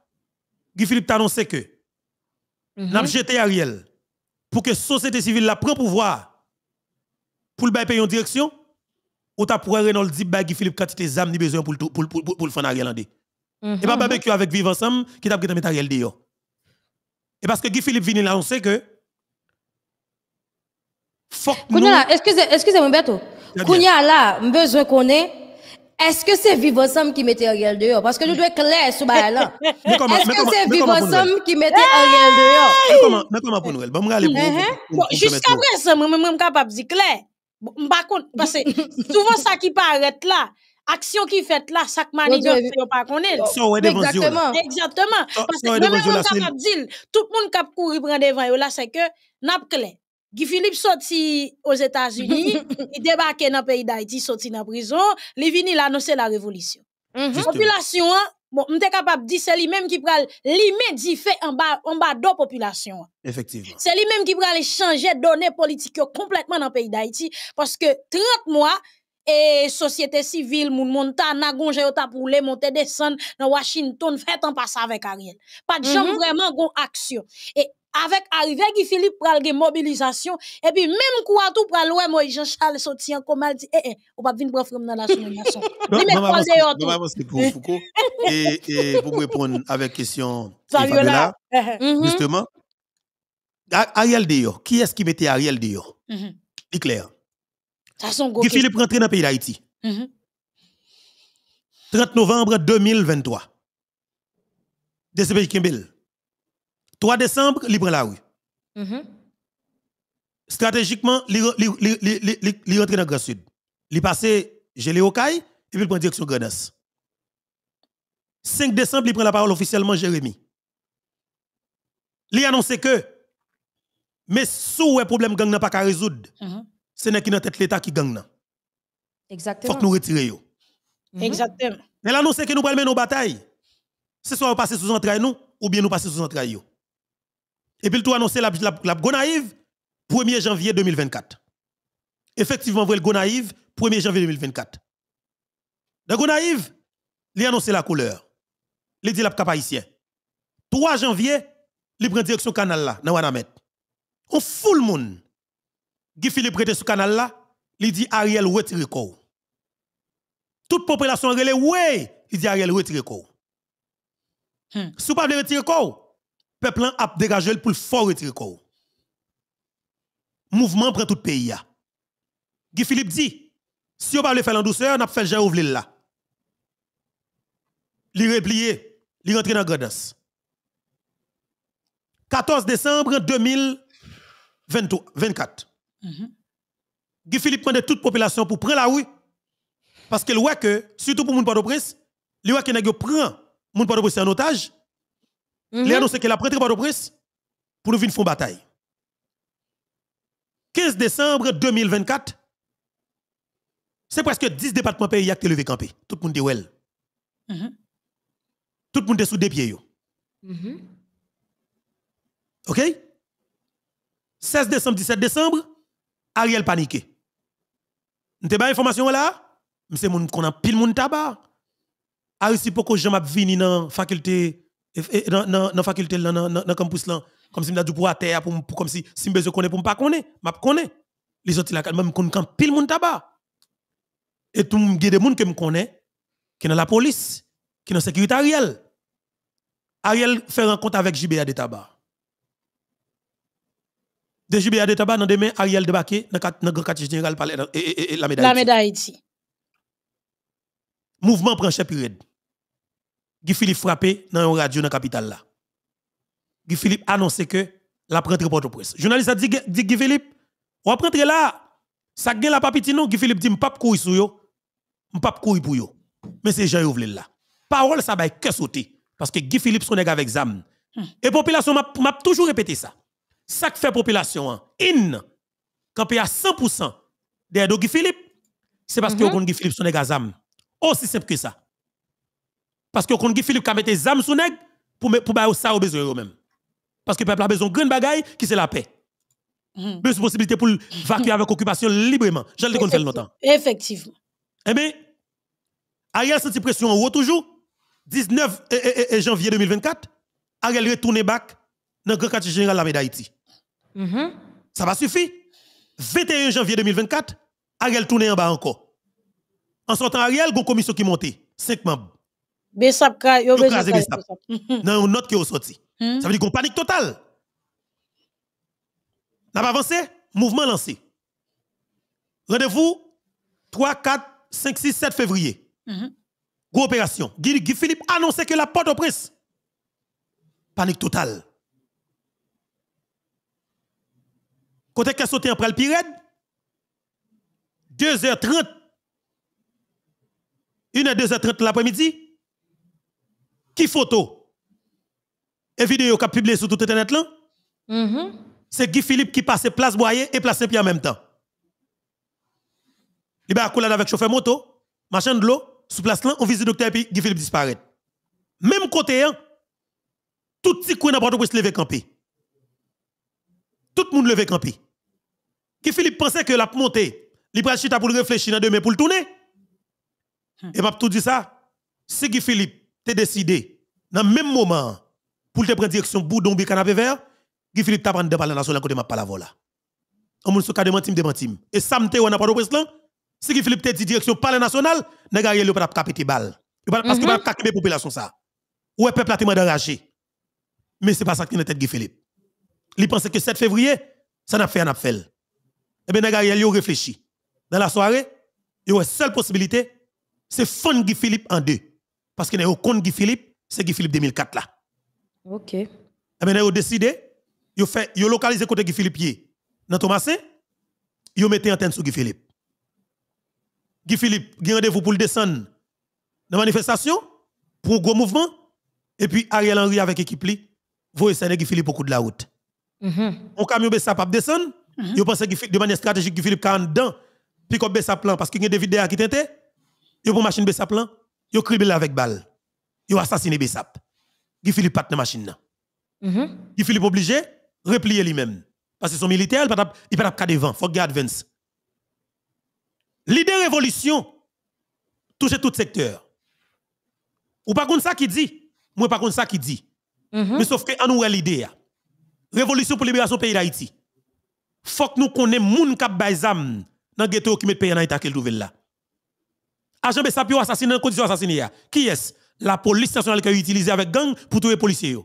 Guy Philippe t'a annoncé que mm -hmm. n'a jeté Ariel pour que société civile la prenne pouvoir pour le bail payer en direction ou t'as pour Renault dit bagui Philippe quantité tes amis besoin pour pour pour pour le faire Ariel mhm. Et pas barbecue avec vivre ensemble qui t'a mettre Ariel dehors. Et parce que Guy Philippe vient là on sait que Fuck nous. excusez excusez-moi bateau. Kounia là, besoin qu'on ait est-ce que c'est vivre ensemble qui mettait Ariel dehors Parce que je dois être sur là. Est-ce que c'est vivre ensemble qui mettait Ariel dehors Mais comment pour nous Jusqu'à présent, moi-même, je suis capable de dire clair. Parce que souvent, ça qui qui qui là là, qui qui là là manigan se yo pa Exactement. parce que tout le monde qui a tout le monde c'est que, devan yo là c'est Guy Philippe sorti aux États-Unis, il débarque dans le pays d'Haïti, sorti dans la prison, il venu là la révolution. La mhm. Population, hein, Bon, on est capable de dire c'est lui-même qui prend lui fait en bas en bas population. Effectivement. C'est lui-même qui pral changer données politiques complètement dans le pays d'Haïti parce que 30 mois et société civile moun montana gonje les monter descendre dans Washington fait en passe avec Ariel. Pas de gens mhm. vraiment gon action. Et avec arrivé Guy Philippe pral la mobilisation et puis même quoi tout pral ouais moi Jean Charles sorti comme elle dit eh eh on pas venir prendre dans la semaine mais croiser c'est pour Foucault et et pour répondre avec question Fabiola mhm. justement Ariel Dio qui est-ce qui mettait Ariel Dio mhm. c'est clair ça Philippe rentré dans pays d'Haïti 30 mhm. novembre 2023 DCPJ Kimbel 3 décembre, il prend la rue. Mm-hmm. Stratégiquement, il rentre dans le Grand Sud. Il passe les et puis il prend direction Grenas. 5 décembre, il prend la parole officiellement Jérémy. Il annonce que, mais sous le problème gang n'a pas qu'à résoudre, mm -hmm. ce n'est pas tête l'État qui gang. Exactement. Faut que nous retirions. Mm Exactement. Mais l'annonce que nous prenons nos batailles. C'est soit nous passer sous entrailles nous, ou bien nous passer sous yo. Et puis, tout annoncé la, la, Gonaïve, 1er janvier 2024. Effectivement, vous le Gonaïve, 1er janvier 2024. Dans Gonaïve, il a annoncé la couleur. Il dit la cap 3 janvier, il prend direction canal là, dans Wanamet. On fout le monde. Guy Philippe prête sur canal là, il dit Ariel retire Toute population relève, ouais, il dit Ariel retire corps. Hmm. Si retirer peuple a dégagé pour le fort retirer le Mouvement prend tout le pays. Guy Philippe dit, si on ne le faire en douceur, on a fait le ouvrir là. Il replié, il rentre dans Gradance. 14 décembre 2024. Mhm. Guy Philippe prend toute population pour prendre la rue. Parce qu'il voit que, euh, surtout pour Moun monde de prince, il voit qu'il prend Moun monde de prince en otage. Il a annoncé qu'il a prêté pour nous venir faire bataille. 15 décembre 2024, c'est presque 10 départements pays qui ont levé campé. Tout le monde est well. Mhm. Tout le monde est sous des pieds. Mhm. OK? 16 décembre, 17 décembre, Ariel paniqué. Nous avons information là, c'est qu'on a pile mon tabac. Ariel pourquoi j'en venu dans la faculté et eh, dans la faculté, dans le campus, comme si je me pour à terre, comme si besoin je connais, pour ne pas connaître, je connais. Les autres, là, même quand quand pile mon tabac. Et tout le monde, qui gens que qui sont dans la police, qui sont dans la sécurité Ariel. Ariel fait compte avec JBA de tabac. De JBA de tabac, dans demain, Ariel débarqué dans le grand quartier général, et, la médaille. La médaille. Mouvement prend chef Guy Philippe frappé dans une radio dans la capitale là. Guy Philippe annoncé que la prendre port presse le Journaliste a dit, Guy Philippe, on prendre là. Ça gagne la papiti non, Guy Philippe dit m'pap courir sur yo. pas courir pour yo. Mais c'est Jean Yovle là. Parole ça va que sauter parce que Guy Philippe son est avec zam. Hmm. Et population m'a toujours répété ça. Ça que fait population hein. in y à 100% derrière Guy Philippe, c'est parce que -hmm. que Guy Philippe son avec avec zam. Aussi simple que ça. Parce que quand Philippe a mis des âmes sous pour pour faire bah, ça au besoin eux-mêmes. Parce que le peuple a besoin de grande bagaille qui c'est la paix. Mm. Plus possibilité pour vacuer avec occupation librement. Je le fait longtemps. Effectivement. Eh bien, Ariel senti pression en haut toujours. 19 eh, eh, eh, janvier 2024, Ariel retourne back dans le grand quartier général de la d'Haïti. Mhm. Ça va suffire. 21 janvier 2024, Ariel tourne en bas encore. En sortant Ariel, il y a une commission qui monte. 5 membres. Besap ça, yo est note sorti. Ça hmm? veut dire qu'on panique totale. on pas avancé, mouvement lancé. Rendez-vous 3, 4, 5, 6, 7 février. Mm Gros opération. Guy, Philippe annonçait que la porte au prince. Panique totale. Quand est-ce sauté après le pire 2h30. 1h, 2h30 l'après-midi qui photo et vidéo qui a publié sur tout internet là mm-hmm. c'est Guy Philippe qui passe place Boyer et place Saint-Pierre en même temps il va couler avec chauffeur moto machin de l'eau sous place là on visite docteur et Guy Philippe disparaît même côté hein, tout petit coin n'importe où se lever campé. tout le monde levé campé. Guy Philippe pensait que la monter. il va chita pour réfléchir dans demain pour le tourner hum. et m'a tout dit ça c'est Guy Philippe T'es décidé, dans le même moment, pour te prendre direction Boudon, bi canapé vert, Guy Philippe t'a pris de balle dans la côté ma parole là. On m'a dit démenti, démenti. Et samedi, on n'a pas de président. Si Guy Philippe t'a dit direction palais national, n'a il pas capter balle. Parce que pas mm-hmm. capter la population ça. Ou est peuple a tellement d'enragé. Mais c'est pas ça qui est dans tête Guy Philippe. Il pense que 7 février, ça n'a fait un appel. Eh bien, Nagariel, il réfléchi. Dans la soirée, il y a une seule possibilité, c'est fondre Guy Philippe en deux parce que au compte Guy Philippe c'est Guy Philippe 2004 là. ok. Eh On a décidé il fait le localiser côté Guy Philippe dans Thomasin vous mettez antenne sur Guy Philippe. Guy Philippe a rendez-vous pour le descendre dans la manifestation pour un gros mouvement et puis Ariel Henry avec l'équipe vous essayez ça Guy Philippe au coup de la route. On mm-hmm. camion ça pas descendre. Mm-hmm. Il pensait que de manière stratégique Guy Philippe 40 dedans puis qu'on baisse sa plan parce qu'il y a des vidéos qui t'étaient. Il pour machine baisse sa plan yo criblé avec balle. Yo assassiné Bessap. Guy Philippe pat dans machine là. Mm-hmm. Guy Philippe obligé replier lui-même parce que son militaire il pas pas devant, faut garde avance. L'idée révolution touche tout secteur. Ou pas de ça qui dit, moi pas de ça qui dit. -hmm. Mais sauf que nous l'idée révolution pour libération pays d'Haïti. Faut que nous connaissions moun k'ap baizam dans ghetto qui met pays d'Haïti Haïti nouvelle là. Agent Bessapio assassiné dans condition assassiné. Qui est La police nationale qui a utilisé avec gang pour tuer les policiers.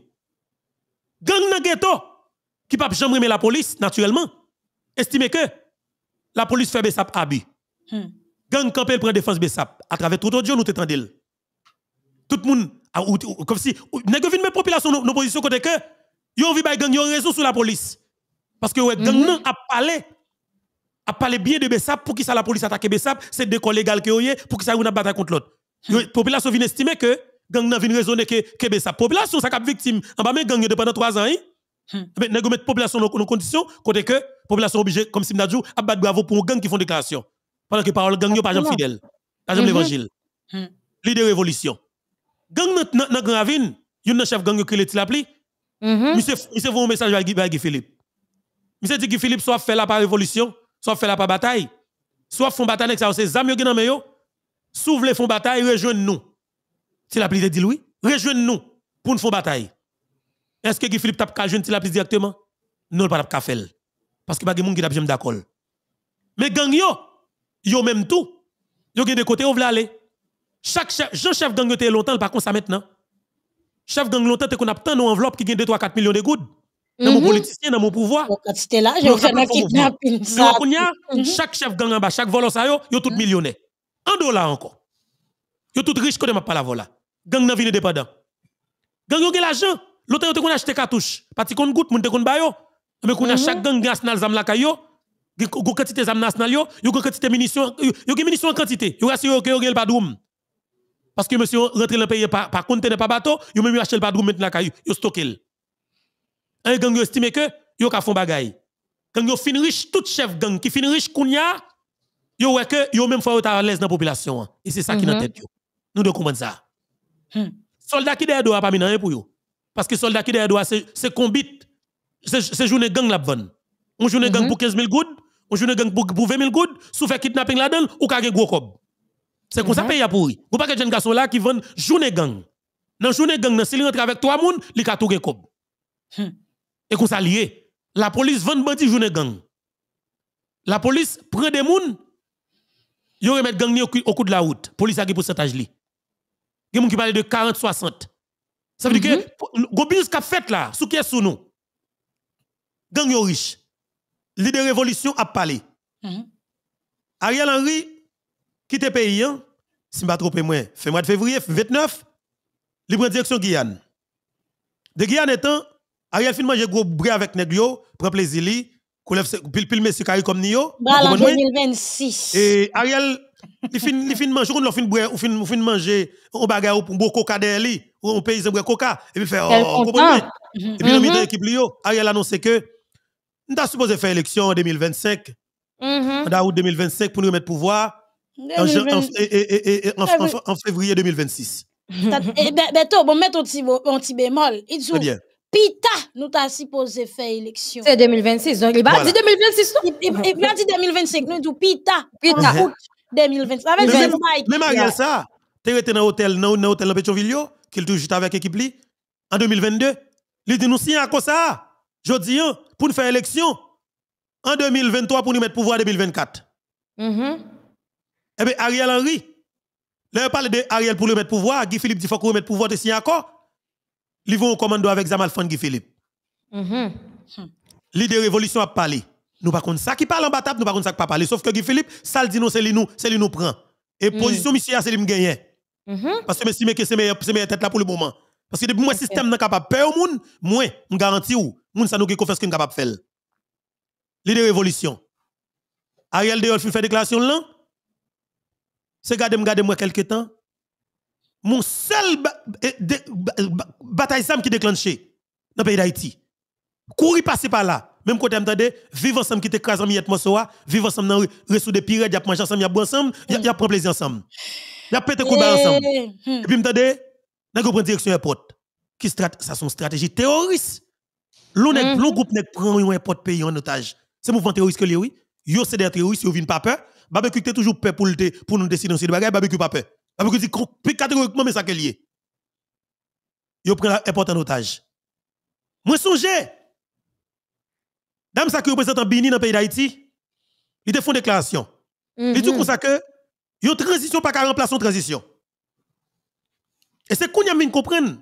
Gang dans ghetto qui pas jamais la police naturellement. Estimez que la police fait Bessap abus. Hmm. Gang campé prend défense Bessap à travers tout audio nous t'entendons. Tout le monde comme si nèg pas population une nos no positions côté que yo envie bay gang ont raison sur la police parce que ouais gang mm -hmm. a parlé à parler bien de Bessap pour qui ça la police attaque Bessap, c'est des collègues qui ont pour qu'il ça une bataille contre l'autre. La hmm. population vient estimer que gang n'a vient raisonner que que Bessap. Population ça cap victime en bas même gang pendant trois ans. Mais nous mettons population dans nos conditions côté que population obligée comme si à a battre bravo pour gang qui font déclaration. Pendant que parole gang pas jamais fidèle. Pas jamais l'évangile. Mhm. Hmm. L'idée révolution. Gang dans grand a un chef gang qui l'a appelé Monsieur monsieur vous un message à Guy Philippe. Monsieur dit que Philippe soit fait là par révolution soit fait la pas bataille, soit font bataille avec ça, c'est zam yo gen nan yo, font bataille, rejoignez nous. Si la police dit oui, rejoignez nous pour nous faire bataille. Est-ce que Guy Philippe tape jeune si la plus directement Non, pas tape faire. Parce que pas de monde qui tape jamais d'accord. Mais gang yo, yo même tout, yo gen de côté on veulent aller. Chaque chef, Jean chef gang était longtemps, par contre ça maintenant. Chef gang longtemps, qu'on a tant d'enveloppes qui gagne 2, 3, 4 millions de gouttes dans mon mhm. politicien, dans mon pouvoir. C'était là, j'ai fait un kidnapping. Hein? Mhm. Chaque chef gang en bas, chaque volant, ça, yo tout mhm. millionnaire. En dollars encore. Yo tout riche, quand ma pas la vola. Gang n'a vini dépendant. Gang yo l'argent. L'autre yo te kon achete cartouche. Parti kon gout, moun te kon bayo. Mais kon a chaque gang national zam la kayo. Go quantité zam national yo, yo go quantité munitions, yo munitions en quantité. Yo rassure que yo gen le Parce que monsieur rentre le pays par contre n'est pas bateau, yo même acheté le padroum maintenant kayo, yo stocké un gang yo estime que yo ka font bagay. Quand yo fin riche tout chef gang qui fin riche kounya, yo ouais que yo même fois yo ta à l'aise dans population et c'est ça qui mm -hmm. dans mhm. tête yo. Nous devons comprendre ça. Hmm. Soldat qui derrière doit pas minan rien pour yo. Parce que soldat qui derrière doit c'est c'est combit c'est journée gang la bonne. On journée mm -hmm. gang mhm. pour 15 000 goud, on journée gang pour, pour 20 000 goud, sous fait kidnapping là-dedans ou ka gen gros cob. C'est comme ça mhm. pays a pourri. Ou pas que jeune garçon là qui vend journée gang. Dans journée gang, dans s'il rentre avec trois moun, li ka tout gen cob. Hmm. Et qu'on s'allie. La police vend bandit journée gang. La police prend des mouns. Ils remet gang ni au, coup de la route. Police a qui pourcentage li. des moun qui parle de 40 60. Ça veut dire mm -hmm. que Gobis qu'a fait là, sous qui est sous nous. Gang yo riche. L'idée révolution a parlé. -hmm. Ariel Henry quitte pays hein, si m'a trop moins, le mois de février 29, il prend direction Guyane. De Guyane étant Ariel de manger gros bré avec Neglo, pour prend plaisir li, koulèv pile pile Messi carré comme Nio. yo. en 2026. Et Ariel li fin li fin manger kon fin ou fin ou manger on bagay ou bon coca derrière li, on paye coca et puis fait oh, mhm. Et puis on met mhm. équipe li yo, Ariel annoncé que on a supposé faire élection en 2025. en mhm. août 2025 pour nous remettre pouvoir en, février 2026. Et eh, ben, ben, bon, mettre un petit bémol. Il dit, Pita, nous t'as supposé faire élection. C'est 2026. Donc, il va dire 2026. Il va dire 2025. Nous disons Pita. Pita. 2025. même, Ariel, ça. Tu es dans l'hôtel, dans l'hôtel de Petroville, qui est juste avec l'équipe en 2022. Il dit nous signons à quoi ça? Je dis, hein, pour nous faire élection en 2023 pour nous mettre pouvoir en 2024. Mm-hmm. Eh bien, Ariel Henry, là, il parle de Ariel pour nous mettre pouvoir. Guy Philippe dit qu'il faut qu'on mette pouvoir de signer accord. Li vont au commando avec Zamal Fangui Philippe. Mm-hmm. Hmm. L'idée de révolution a parlé. Nous pas contre ça qui parle en table, nous pas contre ça qui pas parler. Sauf que Philippe, ça le dit c'est lui nous, c'est lui nous prend. Et hmm. position monsieur, c'est lui gagne. Mm-hmm. Parce que monsieur que c'est meilleur, c'est meilleur tête là pour le moment. Parce que depuis moi, le système n'est capable de peur au monde, moi, je garantis où moun ça nous qui qu'il qu'on capable de faire. L'idée de révolution. Ariel Deol fait déclaration là. C'est garder, garder moi quelques temps mon seul eh, eh, bataille qui déclenché dans le pays d'Haïti. Courir passer par là. Même côté, entendu vivre ensemble qui t'écrase en miette morceau, vivre ensemble dans sous des pirates, y'a manger ensemble, y'a boire ensemble, y'a mm. prendre plaisir ensemble. Y'a pété coup eh, ensemble. Hmm. Et puis m'tende, n'a prend direction airport. Qui ça son stratégie terroriste. L'on mm groupe n'est prend un airport pays en otage. C'est mouvement terroriste que lui, oui. Yo c'est des terroristes, yo vient pas peur. Barbecue t'es toujours peur pour pour nous décider sur des bagages, barbecue pas peur. Parce que dit catégoriquement, mais ça Ils lié. pris prend important otage. Moi songe. Dame ça qui représente Bini dans le pays d'Haïti, ils te font déclaration. Il mhm. dit comme ça que une transition pas qu'à remplacer transition. Et c'est qu'on y a mis comprendre.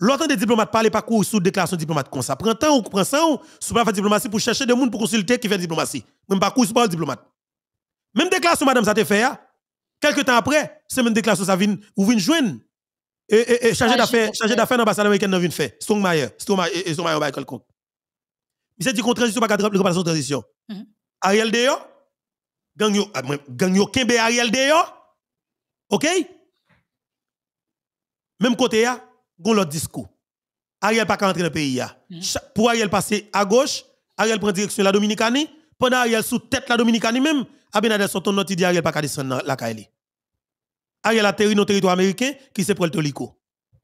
L'autre des diplomates parle pas cours sous déclaration diplomate comme ça. Prends temps ou prend ça ou sous pas une diplomatie pour chercher des monde pour consulter qui fait diplomatie. Même pas cours sous pas diplomate. Même déclaration madame ça te fait hein. Quelques temps après, semaine de classe, ça vient, ou vient joindre. Et, et, et chargé d'affaires, chargé d'affaires dans l'ambassade américaine, dans vient faire. Strongmayer, Strongmayer, Strongmayer, Strongmayer, quelqu'un. Il s'est dit qu'on transition, pas qu'à le de transition. Mm-hmm. Ariel Deyo, gang yo, ah, gang yo, Kembe Ariel Deyo, ok? Même côté, ya, gon l'autre discours. Ariel pas qu'à rentrer dans le pays, mm-hmm. Pour Ariel passer à gauche, Ariel prend direction la Dominicanie, pendant Ariel sous tête la Dominicanie même, Abinader sortant notre dit Ariel pas qu'à descendre la Kaili. Ariel a dans le territoire américain qui c'est Puerto Rico.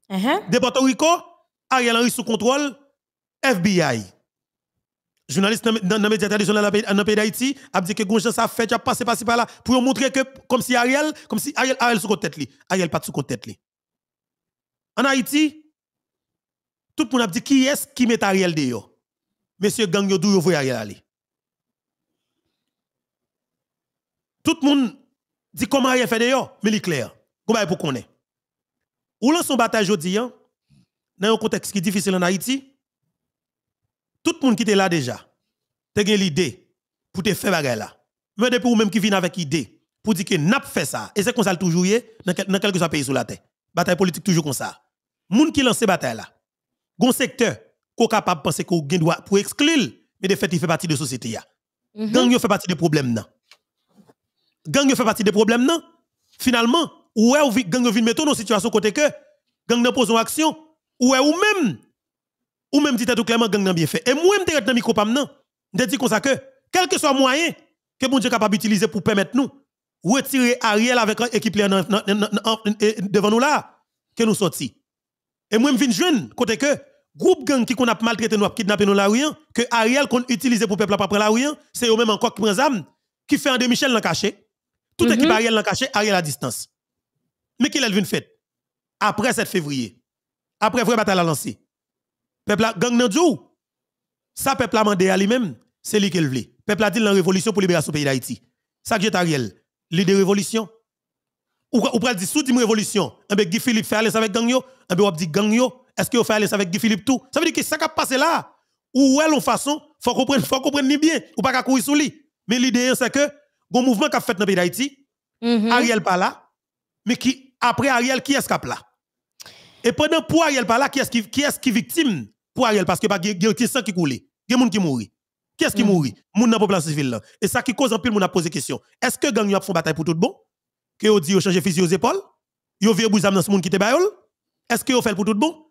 Uh -huh. De Puerto Rico, Ariel Henry sous contrôle FBI. Journaliste dans les médias traditionnels dans le pays d'Haïti a dit que Gonjan ça fait, tu as passé par là pour montrer que comme si Ariel, comme si Ariel, Ariel sous tête Ariel Ariel pas sous tête En Haïti, tout le monde a dit qui est-ce qui met Ariel dehors. Monsieur Gang yo dou voyez Ariel aller. Tout le monde dit comment il fait d'ailleurs, mais il est clair. Comment pour qu'on est. Ou lance son bataille aujourd'hui, hein? dans un contexte qui est difficile en Haïti, tout le monde qui était là déjà, te gen l'idée pour te faire bagarre là. Mais depuis ou même qui vient avec idée pour dire que n'a pas fait ça, et c'est comme ça toujours eh, dans quelques soit pays sur la terre. Bataille politique toujours comme ça. monde qui lance bataille là. Gon secteur est capable penser qu'on gain droit pour exclure, mais de fait il fait partie de la société là. Mm fait partie des problèmes là gang fait partie des problèmes, non? Finalement, où est-ce gang vient mettre dans situation côté que gang n'a une action? Où est ou même? Ou même dit tout clairement gang n'a bien fait. Et moi, je suis dans le micro, non? Je dis comme que, quel que soit moyen que bon Dieu capable d'utiliser pour permettre nous, retirer Ariel avec l'équipe devant nous là, que nous sorti. Et moi, je viens jeune, côté que, groupe gang qui qu'on a maltraité nous, kidnappé nous la rien, que Ariel qu'on utilise pour peuple après la rien, c'est eux-mêmes encore qui prennent qui fait un de Michel dans tout mm -hmm. équipe mhm. Ariel l'a caché, Ariel à distance. Mais quelle est une fête? Après 7 février, après vrai bataille à lancer, peuple a gang nan ça peuple a mandé à lui-même, c'est lui qui le veut. Peuple a dit la révolution pour libérer son pays d'Haïti. Ça que j'ai Ariel, l'idée de révolution. Ou, ou pral dit sous dim révolution, un eh ben, Guy Philippe fait aller avec gang yo, un eh ben, peu dit gang est-ce qu'il fait aller avec Guy Philippe tout? Ça veut dire que ça qui passé là, ou elle en façon, faut comprendre, faut comprendre ni bien, ou pas qu'à courir sous lui. Mais l'idée c'est que un mouvement qui a fait dans le pays d'Haïti, mhm. Ariel pas là, mais qui, après Ariel, qui est-ce qui là? Et pendant pour Ariel pas là, qui est-ce qui, est victime pour Ariel? Parce que pas de sang qui coule, il y des gens qui mourent. Qui est-ce qui mhm. mourit? gens dans population civile civil. Et ça qui cause un pile moun a posé question. Est-ce que gang a fait bataille pour tout bon? Que vous dit changé de physique aux épaules? Yo vieux bouzam dans ce monde qui était là. Oh? Est-ce que yo fait pour tout bon?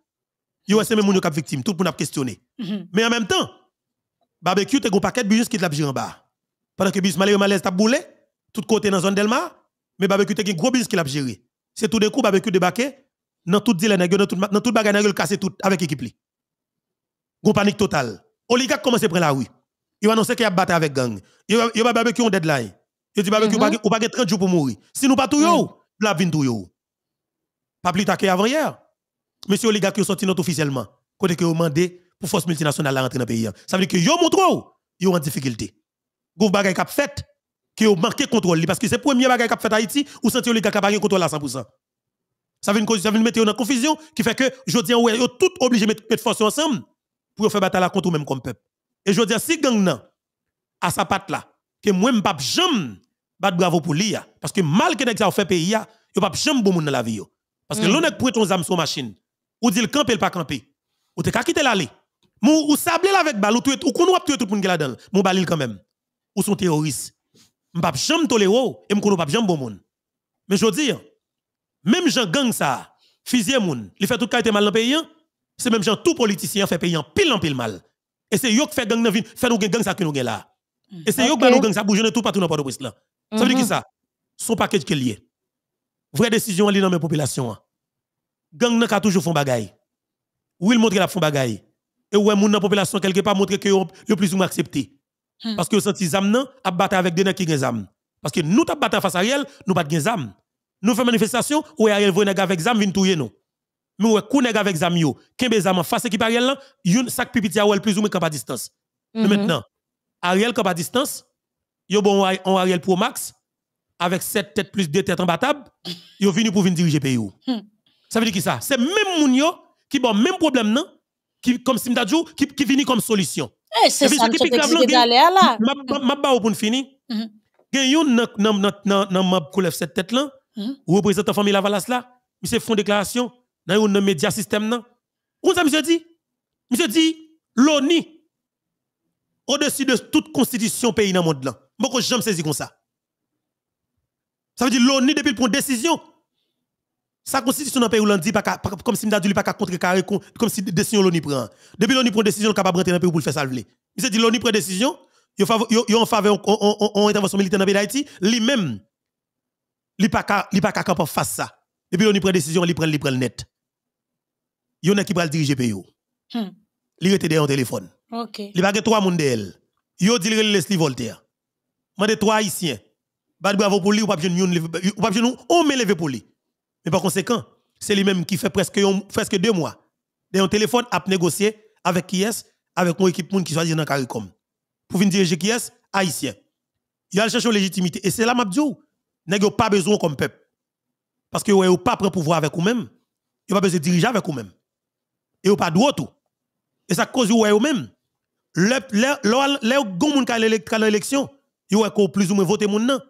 Yo est même moun qui cap victime, tout moun a questionné. Mhm. Mais en même temps, barbecue te un paquet de qui te la en bas. Pendant que bus malé malaise t'a boulé, tout côté dans zone Delma, mais barbecue te un gros business qui l'a géré. C'est tout de coup barbecue débarqué dans tout dile dans tout dans tout bagarre le casser tout avec l'équipe. Gros panique totale. Oligak commence prendre la rue. Il annoncé qu'il a battu avec gang. Il va barbecue en deadline. Il dit barbecue mm-hmm. ou pas 30 jours pour mourir. Si nous pas tout yo, mm. la vin tout Pas plus tard avant hier. Monsieur oligarque qui sorti notre officiellement. Côté que demandé pour force multinationale à rentrer dans le pays. Ça veut dire que yo montre yo en difficulté gros bagay kap fait qui ont manqué contrôle parce que c'est premier qui a fait Haïti ou senti les gars kap bagay contrôle à 100%. Ça vient ça mettre en confusion qui fait que je dis ouais yo tout obligé mettre mettre force ensemble pour faire bataille contre même comme peuple. Et je dis si gang nan à sa patte là que moi m'pap jam bat bravo pour lui parce que mal que nèg ça fait pays ya yo pap jam bon moun dans la vie Parce que mm. l'on est prêt ton âme sur machine ou dit le camper pas camper. Ou te ka quitter l'allée Mou ou sabler avec balle ou tu ou qu'on ou tout moun qui là dedans. Mou balil quand même ou sont terroristes. Je ne jamais tolérer et je ne pas jamais bon monde. Mais je veux dire, même gens gang ça, fusillé moun, li fait tout cas mal dans le pays, hein, c'est même gens tout politicien fait pays en pile en pile mal. Et c'est eux qui fait gang dans ville, fait nous gang ça que nous là. Mm. Et c'est eux qui nous gang ça bouger tout partout dans Port-au-Prince là. Ça veut dire quoi mm-hmm. ça, son package qui est Vraie décision li dans mes populations. Hein. Gang nan toujours font bagay. Ou il montre la font bagay. Et ouais moun dans population quelque part montre que le plus ou moins accepté. Hmm. Parce que senti zam nan, à battre avec des qui gen zam. Parce que nous t'as battre face à Ariel, nous pas gen zam. Nous faisons manifestation, où Ariel voit nèg avec zam, vin touye nous. Mais ou kou nèg avec zam yo, kembe zam en face équipe Ariel là, youn sak pipiti a ou plus ou moins à distance. Mhm. maintenant, Ariel à distance, yo bon on Ariel Pro Max avec 7 têtes plus 2 têtes en battable, yo venu pour venir diriger pays ou. Hmm. Ça veut dire qui ça? C'est même moun yo qui bon même problème non qui comme Simdadjou qui qui vini comme solution. Eh, c'est ça le texte d'aller là. Ma ba pour fini. Mhm. Gagne nan nan nan nan map koulef cette tête là. Mhm. Représentant famille la Lavalas là, monsieur font déclaration dans un média système là. Où ça monsieur dit Monsieur dit l'ONI au-dessus de toute constitution pays dans monde là. Moi j'aime saisi comme ça. Ça veut dire l'ONI depuis pour décision sa constitution dans le pays où l'on dit, comme si Mdadou pas contre carré, comme si décision y prend. Depuis y prend décision, capable rentrer dans le pays pour le faire salver. Il s'est dit y prend décision, il en faveur en intervention militaire dans le pays d'Haïti, lui-même, il pas capable faire ça. Depuis y prend décision, il prend le prend net. Il y en a qui va le diriger pays. Hmm. Il était derrière un téléphone. Il a trois mondes. d'elle. Il a dit Leslie Voltaire. a trois haïtiens. Bad bravo pour lui ou pas jeune ou on met levé pour lui. Mais par conséquent, c'est lui-même qui fait presque, deux mois. De un téléphone à négocier avec qui est Avec mon équipe qui choisit dans CARICOM. Pour venir diriger qui est Haïtien. Il a cherché légitimité. Et c'est là, Mabdiou, oh, n'avez pas besoin comme peuple. Parce que vous n'avez pas pris pouvoir avec vous-même. Il n'avez pas besoin de diriger avec vous-même. Et vous pas droit tout. Et ça cause vous vous-même. Le gens qui l'élection, ils ont plus ou moins voté moun nan.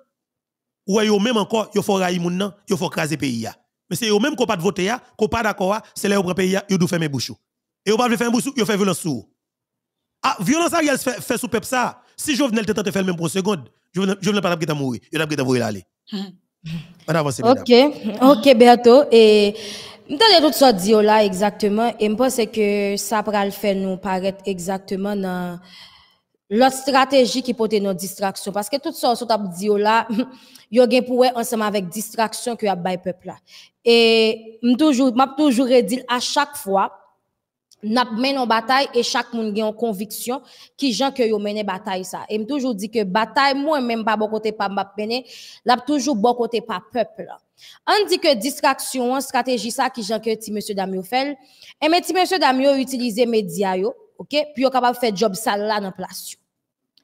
Ou même encore, Il faut railler mon nom. Il faut craser pays mais c'est eux-mêmes qui n'ont pas de voter, hein. qui n'ont pas d'accord, hein. c'est là où le pays, ils doivent fermer bouche. Et ils ne faire bouchon, ils font violence sous. Ah, violence Ariel fait, sous peuple ça. Si Jovenel te tente faire même pour une seconde, Jovenel pas de mourir, il a pas de mourir aller. On avance, Ok, ok, bientôt. Et dans les autres dit là exactement, et je pense que ça va le faire nous paraître exactement dans l'autre stratégie qui être notre distraction. Parce que tout ça, on t'a dit oh là, yo gen pour ensemble avec distraction que a le peuple là. Et toujours, m'a toujours redit à chaque fois, n'a mené en bataille et chaque monde a une conviction qui gens que yo mené bataille ça. Et dis toujours dit que bataille moi même pas bon côté pas m'a mené, l'a toujours bon côté pas peuple On dit que distraction, stratégie ça qui gens que ti monsieur Damio fait. Et eh, mais ti monsieur Damio utiliser média yo, OK? Puis capable faire job sale là dans place.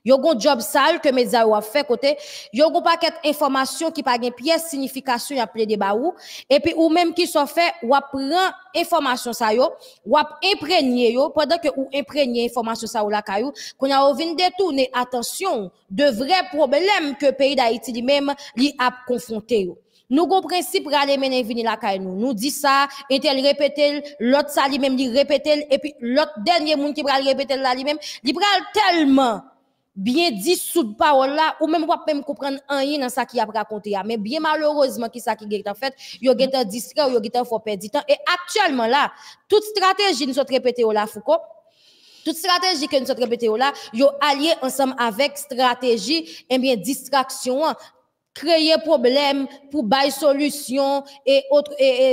Yo gon job sale que média a fait côté, yo gon paquet information qui pa gen pièce signification y a baou. et puis ou même qui sont fait ou prend information sa yo, ou imprégné yo pendant que ou imprégné information sa ou la kayou, qu'on a vinn détourné attention de vrais problèmes que pays d'Haïti lui-même li a confronté yo. Nous gon principe rale mener vini la kay nous. Nous dit ça, et elle répète l'autre ça lui-même dit répète et puis l'autre dernier monde qui pral répéter la lui-même, il pral tellement bien dit sous parole là ou même pas même comprendre rien dans ça qui a raconté mais bien malheureusement ce ça qui est en fait yo est distrait yo est faut perdre du temps et actuellement là toute stratégie nous sont répétée là Foucault toute stratégie que nous sommes répétée là, yo allié ensemble avec stratégie, et eh bien distraction, kreye problem pou bay solusyon e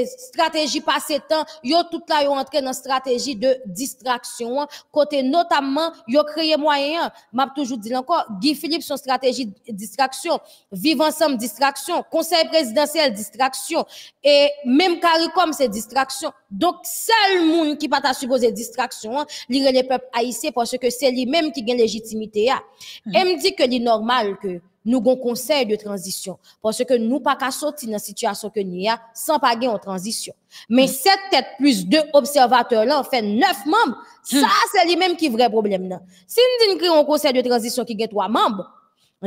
strategi pase tan, yo tout la yo entre nan strategi de distraksyon kote notamman yo kreye mwayen, map toujou di lankon, Guy Philippe son strategi distraksyon, Vivant Somme distraksyon, Konseil Prezidentiel distraksyon, e menm Karikom se distraksyon, dok sal moun ki pata supoze distraksyon, li re le pep aise pou se ke se li menm ki gen legitimite mm. ya. Em di ke li normal ke Nou gon konsey de tranzisyon. Pwosè ke nou pa ka soti nan sityasyon ke ni ya, san pa gen yon tranzisyon. Men hmm. 7 tèt plus 2 observatèr lan, fè 9 mamb, sa se li menm ki vre problem nan. Sin din kri yon konsey de tranzisyon ki gen 3 mamb,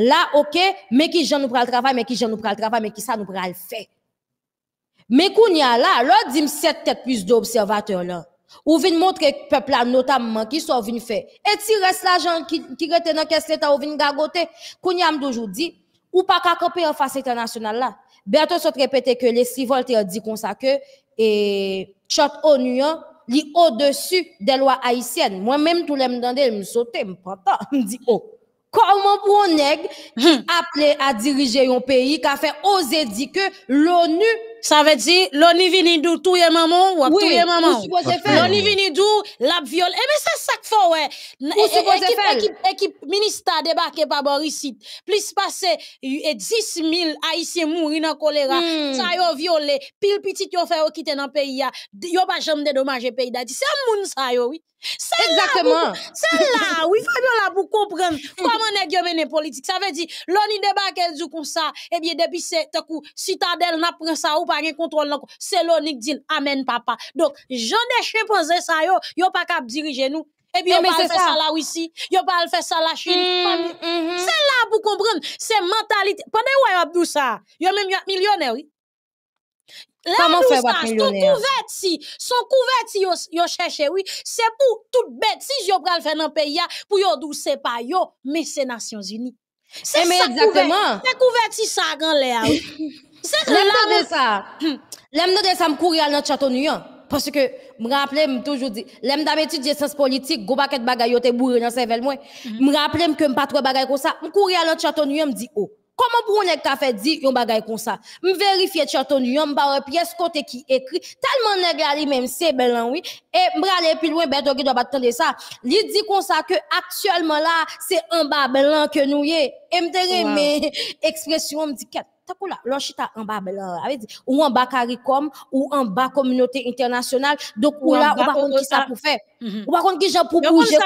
la ok, men ki jan nou pral travay, men ki jan nou pral travay, men ki sa nou pral fè. Men kou ni ya la, la di m 7 tèt plus 2 observatèr lan, Ou vin montre peuple là notamment qui sont venus faire. Et si reste l'argent qui qui rete dans caisse l'état ou vin gagoter, y a toujours dit ou pas qu'à camper en face internationale là. Bientôt sont répété que les six ont dit comme ça que et chat ONU li au-dessus des lois haïtiennes. Moi-même tout l'aime monde, me sauter, me me dit oh Comment pour un nègre hmm. appelé à diriger un pays, qui a fait oser dire que l'ONU ça Ça veut l'on loni vini dou yé maman, ou tout yé maman. L'on Loni vini dou, la viole. Eme se que fò équipe, Ekip minister debake par Plus Plus 10 e 10.000 haïtiens mouri nan choléra hmm. Ça yon viole, Pile petit yo fait yo kite nan pays ya. Yo pa jamais de domaje peyi c'est un moun ça yo oui. Exactement. C'est là oui, Fabiola, pour comprendre comment est mené politique. Ça veut dire, l'on y débarque, elle dit comme ça, eh bien, depuis c'est, citadelle, n'a pris ça, ou pa gen dil, amen papa. donc j'en des chimpanze ça. yo, yo pas cap diriger nous. Et puis, y'a pas faire ça là ici, Yo pas le faire ça là Chine. C'est là pour comprendre, c'est mentalité. Pendant que Abdou ça, yo même millionnaire oui. Comment faire votre millionnaire? Son si. son couverti yo, yo cherche oui, c'est pour toute bêtise yo le faire dans pays pour yo douce pas yo, mais c'est Nations Unies. C'est eh, exactement. C'est si ça grand l'air C'est de ça. L'aime de ça me courir à notre château parce que me rappeler me toujours dit l'aime d'habitude j'ai sens politique go paquet bagaille yo t'es bourré dans cervelle moi mm-hmm. me rappelais que me pas trop bagaille comme ça me courir à chaton château me dit oh comment pour on est fait dire yon bagaille comme ça me vérifier château me par pièce côté qui écrit tellement nèg là même c'est bel hein, oui et me aller plus loin bête qui doit attendre ça lui dit comme ça que actuellement là c'est en bas blanc que nous y et me wow. expression me dit ou la, l'on chita en bas, ben, euh, ou en bas caricom, ou en bas communauté internationale, donc ou là ou mm-hmm. contre, qui ça pour faire, Ou va qui qui pour bouger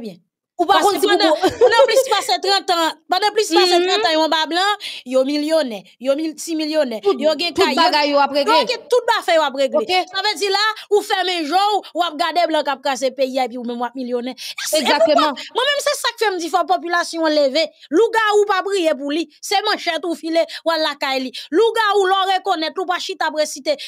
bien. Ou pas si pendant, plus passé 30 ans, pendant plus passé 30 ans, mm-hmm. yon bas blanc, yon millionnaire, yon ils ont yon kay. ont Tout Tout bagaille après réglé. Tout bagaille après réglé. Ça veut dire là, ou fermez jour, ou regardez blanc cap casser pays et puis ou même millionnaire. Exactement. Moi-même c'est ça que fait me dire faut population lever. Louga ou pas briller pour lui, c'est manchette ou filet ou la li. Louga ou l'on reconnaître ou pas chita après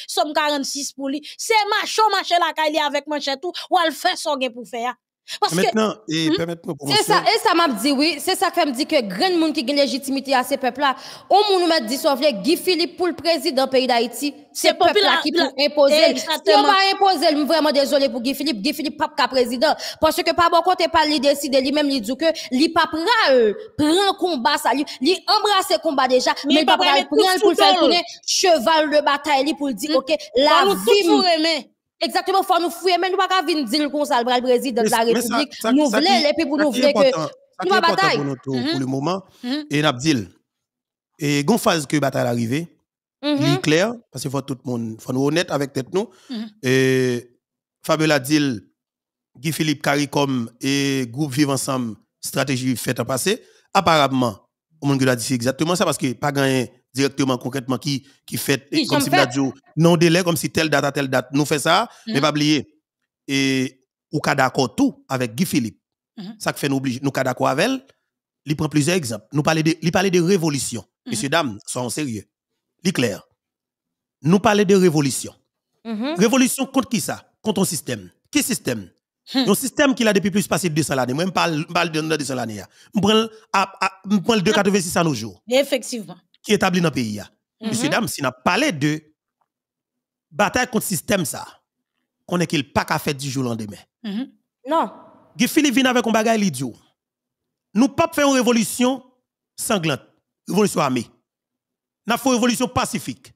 somme 46 pour lui. C'est machon marcher la li avec manchette ou ou elle fait son gen pour faire. Parce maintenant, et hmm? permettez-moi ça, et ça m'a dit, oui, c'est ça qui me dit que grand monde qui une légitimité à ces peuples-là, au nous m'a dit, sauf Guy Philippe pour le président du pays d'Haïti, c'est le peuple-là qui peut imposer. Si on va imposer, je suis vraiment désolé pour Guy Philippe, Guy Philippe pas qu'à président. Parce que par bon côté, pas lui décider, lui-même, lui dit que, lui pas prend, prend combat, ça, lui, lui embrasse combat déjà, mais il pas prend, pour faire tourner cheval de bataille, pour dire, hmm? ok, la vie. Exactement, il faut nous fouiller, mais nous ne pouvons pas venir dire comme ça le président de la République. Nous voulons, et puis pour nous voulons que. Nous avons bataille. Pour le moment, mm-hmm. et dit. et gon phase que bataille arrivée, mm-hmm. il est clair, parce qu'il faut tout le monde, faut nous honnête avec tête nous. Mm-hmm. Et Fabiola dit, Guy Philippe Caricom et groupe Vivre Ensemble, stratégie faite en passé, apparemment, on monde a dit exactement ça parce que pas gagné directement, concrètement, qui, qui fait, comme si nous non délai, comme si telle date à telle date, nous fait ça, mm-hmm. mais pas oublier. Et, nous cas d'accord tout avec Guy Philippe. Mm-hmm. Ça fait nous obliger, nous cas d'accord avec elle, il prend plusieurs exemples. Nous parler de, il parle de révolution. Mm-hmm. Messieurs, dames, soyons sérieux. Il clair. Nous parlons de révolution. Révolution contre qui ça? Contre un système. Quel système? Hmm. Un système qui a depuis plus de 200 années. Moi, je parle de 200 années. Hein. Je prends le 2,86 à nos jours. Effectivement qui est établi dans le pays. Mm-hmm. Monsieur Dame, si on parlé de bataille contre le système, ça, qu'on est qu'il pas qu'à faire du jour au lendemain. Mm-hmm. Non. Guy Philippe vient avec un bagage idiot. Nous pas faire une révolution sanglante, Une révolution armée. Nous fait une révolution pacifique.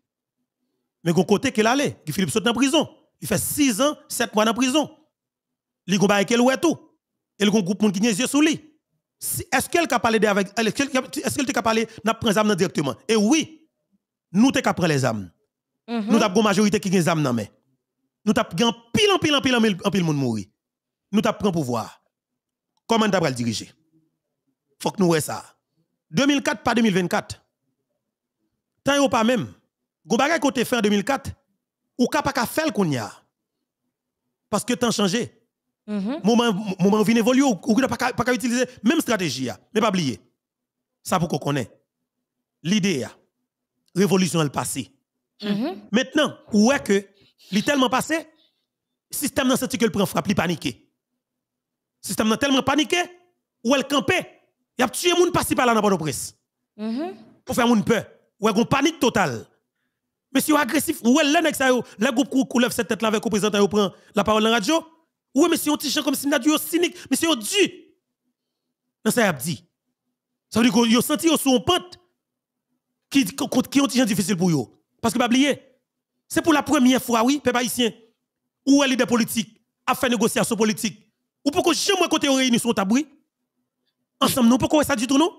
Mais qu'on côté qu'il allait, Guy Philippe saute en prison. Il fait 6 ans, 7 mois en prison. Il combat avec tout. Et le groupe qui est yeux sur lui est-ce qu'elle a parlé avec est-ce parlé n'a âmes directement et eh oui nous t'es prendre les âmes nous avons une majorité qui les âmes dans nous avons pile en pile en pile en pile en pile monde nous avons pris pouvoir comment nous le diriger faut que nous voyons ça 2004 pas 2024 tant ou pas même go bagay pas fait en 2004 ou pas faire qu'on y parce que temps changé Moment moment vient évoluer ou qu'on pas pas utiliser même stratégie Mais pas oublier. Ça pour qu'on connaît. L'idée révolution est passé. Maintenant, où est que elle tellement passé système n'a senti que le prend frappe, paniquée. paniqué. Système n'a tellement paniqué ou elle campé, il a tué moun passé par là dans la presse. Pour faire moun peur. a une panique totale. Mais agressif, vous elle nèg ça yo, le groupe qui lève cette tête là avec représentant il prend la parole dans la radio. Oui, mais c'est un petit comme si on a dit cynique, mais c'est Dieu. Non, ça a dit. Ça veut dire que vous senti sur un pente qui, est un petit difficile pour vous. Parce que, vous oublier, c'est pour la première fois, oui, peuple haïtien, où est des politiques a faire négociation politique. Ou pourquoi jamais côté réunir sur taboui? Ensemble, non, pourquoi ça du tout, non?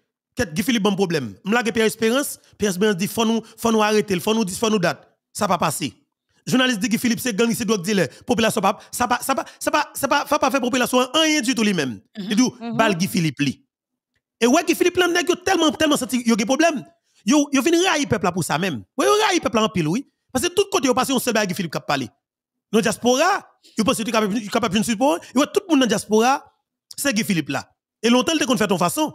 Qu'est-ce qui Philippe bon problème M'la Pierre Espérance, Pierre Espérance dit faut nous faut nous arrêter, faut nous dire faut nous date. Ça pas passé. Journaliste dit que Philippe c'est gang c'est drogue dire, population pas ça pas ça pas ça pas ça pas ça pas faire population rien du tout lui-même. Mhm. Il dit mhm. bal Guy Philippe li. Et ouais Guy Philippe là tellement tellement senti yo des problème. Yo yo fini railler peuple là pour ça même. Ouais yo railler peuple en pile oui. Parce que tout côté yo passé on seul Guy Philippe qui parlé. Non, diaspora, yo pense tu capable capable de support, yo tout le monde dans diaspora, c'est Guy Philippe là. Et longtemps il te fait ton façon.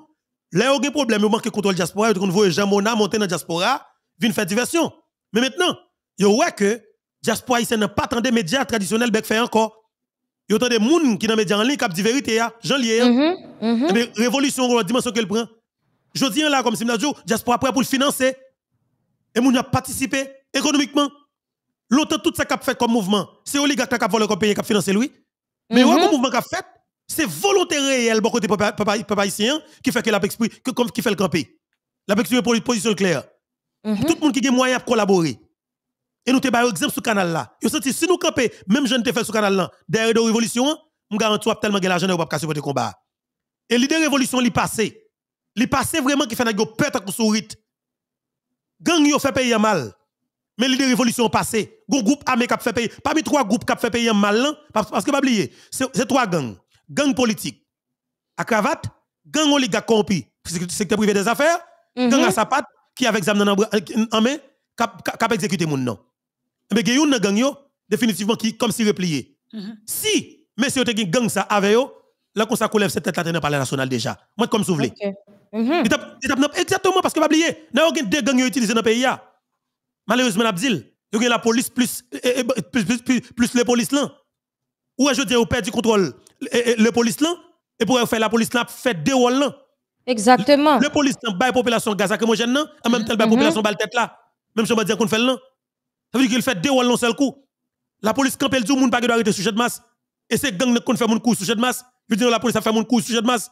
Là, il y a un problème, il manque de contrôle diaspora, il y a un voyage Jamona monter dans la diaspora, vient faire diversion. Mais maintenant, il y a que diaspora ici n'a pas tant de médias traditionnels qui fait encore. Il y a tant de monde qui dans les médias en ligne qui dit vérité, hein, j'en lié. Mais hein. mm-hmm, eh mm-hmm. révolution, la dimension qu'elle prend. Je dis hein, là, comme si je diaspora prêt pour le financer. Et moun a participé économiquement. L'autre, tout ça qu'a fait comme mouvement, c'est oligarque qui a volé le pays qui a financé lui. Mais mm-hmm. un mouvement a fait, c'est volonté réelle, bon côté papa ici, qui fait que la qui fait le campé La pour une position claire. Mhm. Tout le monde qui a moyen de collaborer. Et nous avons exemple sur le canal là. si nous camper, même je ne te fais sur ce canal là, derrière la révolution, nous garantissons tellement que l'argent n'est pas supporter le combat. Et l'idée de révolution, est passée. Li passé vraiment qui fait nous pète avec sourit. Gang ont fait payer mal. Mais l'idée révolution passée, gros groupe armé qui fait payer. Parmi trois groupes qui fait payer mal parce que pas oublier, c'est trois gangs gang politique à cravate, gang oligarque corrompu, secteur privé des affaires, mhm. gang à sapate, qui avec zam euh, en main cap exécuter mon nom. Mais a une gang définitivement qui comme si replié. Mm Si monsieur était un gang ça avec vous, là qu'on ça cette tête là dans palais national déjà. Moi comme vous voulez. Mhm. exactement parce que pas oublier, n'a aucun deux gangs utilisés dans le pays Malheureusement vous il y a la police euh, euh, plus, plus, plus, les policiers. là. Ou est-ce que vous du contrôle le police là et pour faire la police là fait deux rôles là. Exactement. Le police là la population gaz lacrymogène là en même temps la mm-hmm. population la tête là. Même si on va dire qu'on fait là. Ça veut dire qu'il fait deux rôles en seul coup. La police campe elle dit monde pas doit arrêter sujet de masse et c'est gang qui fait mon coup sujet de masse. Je dire la police a fait mon coup sujet de masse.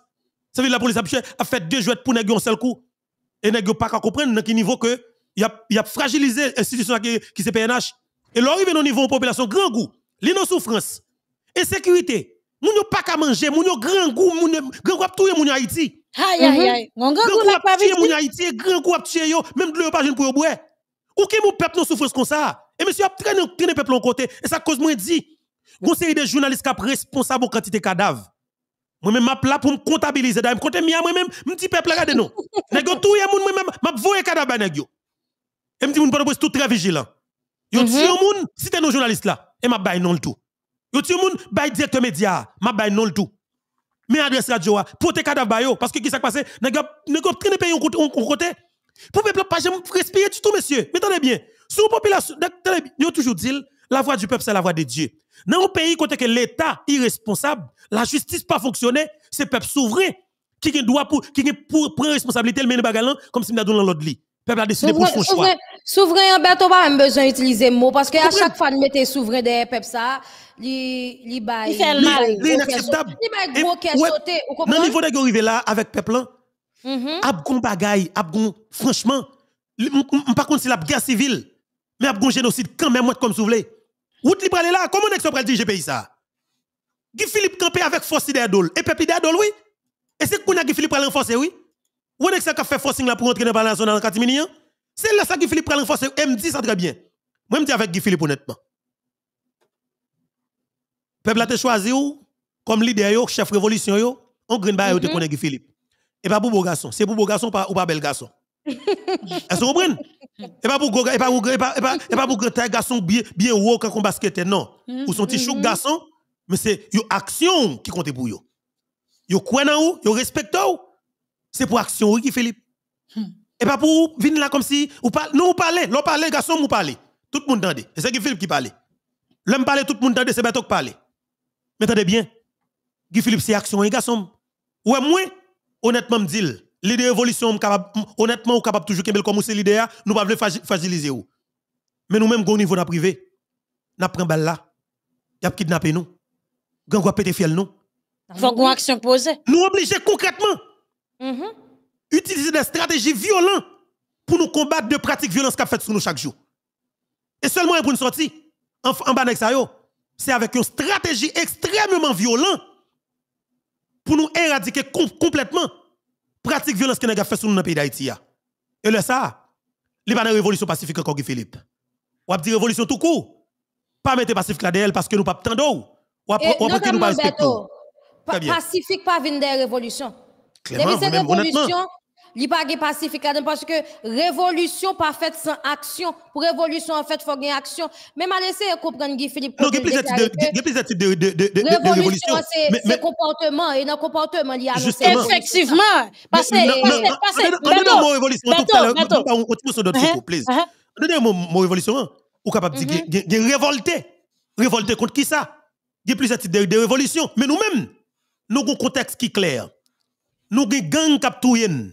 Ça veut dire la police a fait deux jouets pour nèg un seul coup. Et nèg pas qu'à comprendre dans quel niveau que il y a fragilisé l'institution qui, qui c'est PNH. Et là, au niveau de la population, grand goût, l'innocence souffrance, Insécurité. Moun yo pas qu'à manger, moun yo grand goût, moun yo grand goût tuer moun Haïti. Aïe aïe mhm. aïe. grand goût la pas tuer moun Haïti, grand goût tuer yo, même de pas jeune pour yo boire. Ou qui mon peuple nous souffre comme ça Et monsieur a traîné le peuple en côté et ça cause moi dit une série de journalistes qui sont responsables quantité cadavres. Moi-même, je suis pour me comptabiliser. Je compte moi-même, je petit peuple, regardez-nous. Nègre, tout le monde, moi-même, je vois les cadavres, bah, nègre. Et je dis, je suis tout très vigilant. Je dis, si t'es nos journalistes là, et je baille non le tout. YouTube tout moun bay directeur média, m'a bay non le tout. Mais adresse radio pour tes cadavres parce que qu'est-ce qui s'est passé, ne nèg traîner pays on côté. Pour peuple pas respirer du tout monsieur. Mais attendez bien. Sous population, ont toujours dit la voix du peuple c'est la voix de Dieu. Dans un pays côté que l'état irresponsable, la justice pas fonctionné, c'est peuple souverain qui a droit pour qui pour prendre responsabilité le comme si nous dans l'autre lit. Peuple a décidé pour son choix. Souverain, souverain en bête, pas besoin d'utiliser mot parce que à chaque fois nous mettez souverain derrière peuple ça li li bay li inacceptable li bay gros qui niveau de là avec peuple mhm. ap gon bagay ap gon franchement par contre c'est la guerre civile mais ap gon génocide quand même comme vous voulez route li aller là comment est-ce qu'on peut diriger pays ça Guy Philippe campé avec force d'Adol et peuple d'Adol oui et c'est qu'on a Guy Philippe à renforcer oui ou est-ce qu'on fait forcing là pour entrer dans la zone en 4 millions c'est là ça Guy Philippe à renforcer et me dit ça très bien moi dis avec Guy Philippe honnêtement Peuple a te choisi comme leader, chef révolution, on green bay, mm -hmm. te mhm. connaît Philippe. Et pas pour beau garçon. C'est pour beau garçon pas, ou pas bel garçon. Est-ce que vous comprenez? Et pas pour go, et pas pour et pas, et pas pour grand garçon bien bien haut quand on basket non. Ou son petit chou mhm. garçon, mais c'est yo action qui compte pour yo. Yo croient en ou, yo respecte ou. C'est pour action oui Philippe. Hmm. Et pas pour venir là comme si ou pas nous ou parler, l'on parler garçon ou parler. Tout le monde entendait. C'est Philippe qui parlait. L'homme parlait tout le monde entendait, c'est Beto qui parler. Mais attendez bien, Guy Philippe, c'est action, un hein, garçon. Ouais, moi, honnêtement, me dis, l'idée évolution, honnêtement, on capable toujours qu'elle comme c'est l'idée, nous ne pouvons pas faciliser. Mais nous-mêmes, au niveau de la privé, nous prenons balle là, nous avons kidnappé nous, nous avons pété fiel nous. Faut une action posée. Nous obligés concrètement. Mm-hmm. Utiliser des stratégies violentes pour nous combattre de pratiques violentes sont faites sur nous chaque jour. Et seulement hein, pour nous sortir en, en bas de ça, c'est avec une stratégie extrêmement violente pour nous éradiquer complètement pratique violence qui nous a fait sur nous dans le pays d'Haïti. Et le ça, il pas de révolution pacifique encore, Philippe. Ou dit révolution tout court. Pas mettre pacifique là parce que nous pas tendons. Ou que nous pas respecter. Pacifique pas venir des révolutions. même, révolution, li pas de parce que révolution pas faite sans action. Pour révolution en fait faut une action. Même à laisser comprendre Guy Philippe. Non, il y a de, de, révolution. C'est comportement et dans comportement il y a effectivement parce que non non non non révolution tout à l'heure on non non non non non non non non révolution ou capable de mm-hmm. contre qui ça Il y a non de révolution mais nous-mêmes nous avons un contexte qui est clair. Nous avons non non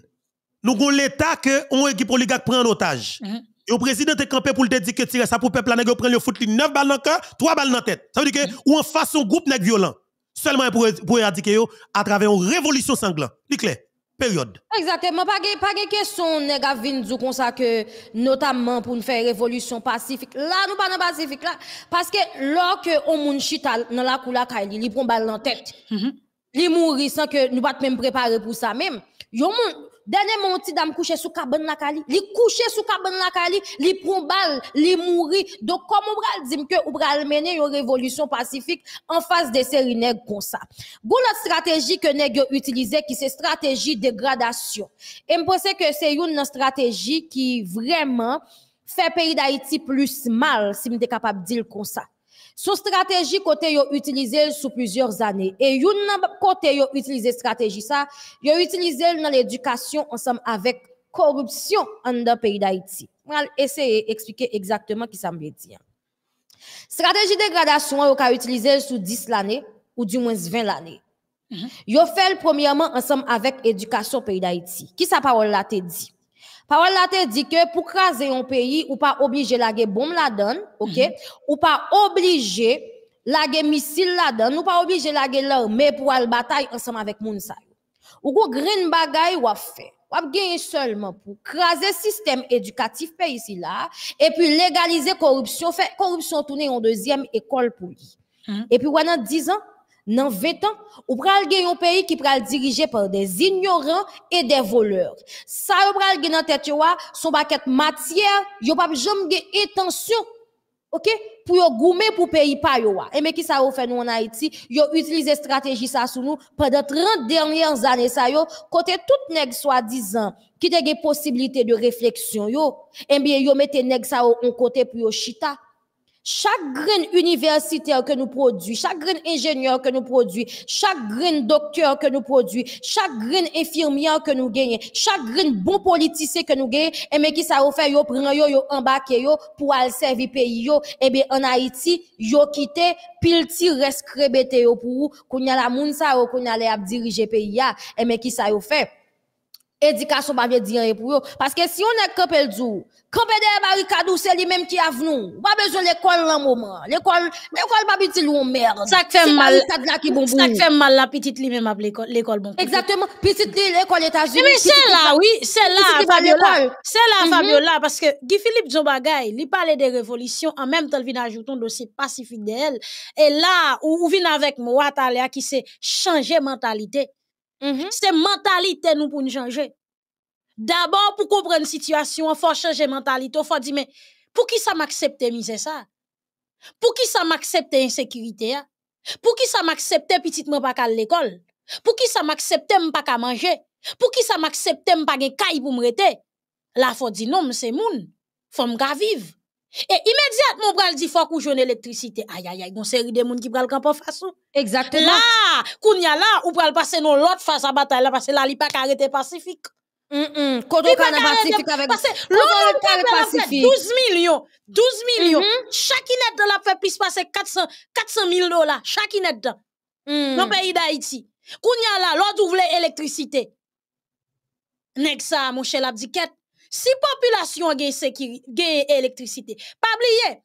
nous avons l'État que on équipe oligarque prend en otage. Mhm. Et le président est campé pour te dire que tirer ça pour le peuple, il prend le foot 9 balles dans le cœur, 3 balles dans la tête. Ça veut dire que, fait mhm. ou en face, un groupe nèg violent. Seulement pour, pour éradiquer à travers une révolution sanglante. C'est clair. Période. Exactement. Pas de question, nèg à vinzou comme ça que, notamment pour faire révolution pacifique. Là, nous pas dans pacifique là. Parce que, lorsque on moun chita dans la coula kaili, il prend balle dans la tête. Mm -hmm. mourit sans que nous pas même préparé pour ça même. Yon moun, Denè monti dam kouche sou kabon lakali, li kouche sou kabon lakali, li proumbal, li mouri. Dok kom ou bral zimke ou bral mene yon revolusyon pasifik an fas de seri neg kon sa. Goun an strategi ke neg yo utilize ki se strategi degradasyon. E m posè ke se yon nan strategi ki vreman fe peyi da iti plus mal si m de kapab dil kon sa. Son stratégie côté yo utilisé sous plusieurs années et yon côté yo utilisé stratégie ça, yo utilisé dans l'éducation ensemble avec corruption dans le pays d'Haïti. vais essayer d'expliquer exactement qui ça me dit. Stratégie de dégradation yo ka utilisé sous 10 l'année ou du moins 20 l'année. Mm Yo fait premièrement ensemble avec éducation pays d'Haïti. Qui sa parole là te dit Parole là te dit que pour craser un pays, ou pas obliger la bombe la donne, OK? Mhm. Ou pas obliger la missile la donne, ou pas obligé la guerre mais pour aller bataille ensemble avec Mounsa. Ou go green bagay ou a fait. Ou a seulement pour craser système éducatif pays ici là et puis légaliser corruption, faire corruption tourner en deuxième école pour lui. Mhm. Et puis, a 10 ans, dans 20 ans, ou pral gen un pays qui pral dirigé par des ignorants et des voleurs. Ça ou pral gen dans tête yo son paquet matière, yo pas jamais gen intention. OK? Pour yo goumer pour pays pa yo Et eh, mais qui ça yo fait nous en Haïti, yo utilise stratégie ça sous nous pendant 30 dernières années ça yo côté tout nèg soi-disant qui te gen possibilité de réflexion yo, et eh bien yo mette nèg ça en côté pour yo chita. Chaque grain universitaire que nous produit, chaque grain ingénieur que nous produit, chaque grain docteur que nous produit, chaque grain infirmière que nous gagne, chaque grain bon politicien que nous gagne, et eh mais qui ça fait yo prend yo, yo embarqué yo pour aller servir pays yo, et eh bien en Haïti, yo quitté, pile ti reste yo pour, qu'on y a la mounsa ça, qu'on y diriger pays ya, et eh mais qui ça yo fait éducation pas dire pour eux parce que si on est campé le jour campé des barricades c'est lui même qui a venu pas besoin l'école en moment l'école l'école pas petite ou merde ça fait mal là qui bon ça fait mal la petite lui même à l'école l'école bon exactement petite lui l'école États-Unis mais c'est là oui c'est là Fabiola c'est là mhm. Fabiola parce que Guy Philippe Jobagay il parlait des révolutions en même temps il vient ajouter un dossier pacifique d'elle et là où, vient avec moi qui c'est changer mentalité Mm-hmm. C'est mentalité nous pour nous changer. D'abord, pour comprendre la situation, il faut changer mentalité. Il faut dire, mais pour qui ça m'accepte miser ça? Pour qui ça m'accepte insécurité? Hein? Pour qui ça m'accepte petitement pas qu'à l'école? Pour qui ça m'accepte pas qu'à manger? Pour qui ça m'accepte pas qu'à caille pour me rester? faut dire non, c'est Il Faut me vivre. Et immédiatement, on dire dit faut qu'on l'électricité. Aïe, aïe, aïe, une série de monde qui le camp en face. Exactement. Là, qu'on y a là, ou le passer dans l'autre face à la bataille, parce que là, il n'y a pas arrêté pacifique. Mm -mm. Kodo pacifique avec Parce que l'autre kana pacifique. 12 millions, 12 millions. Mm -hmm. Chaque net de la fait plus passer 400, 400 000 dollars. Chaque net de. Mm. Dans le pays d'Haïti. Qu'on y a là, l'autre ouvre l'électricité. N'est-ce pas, mon cher l'abdiquette. Si population gen, gen électricité. pas oublier.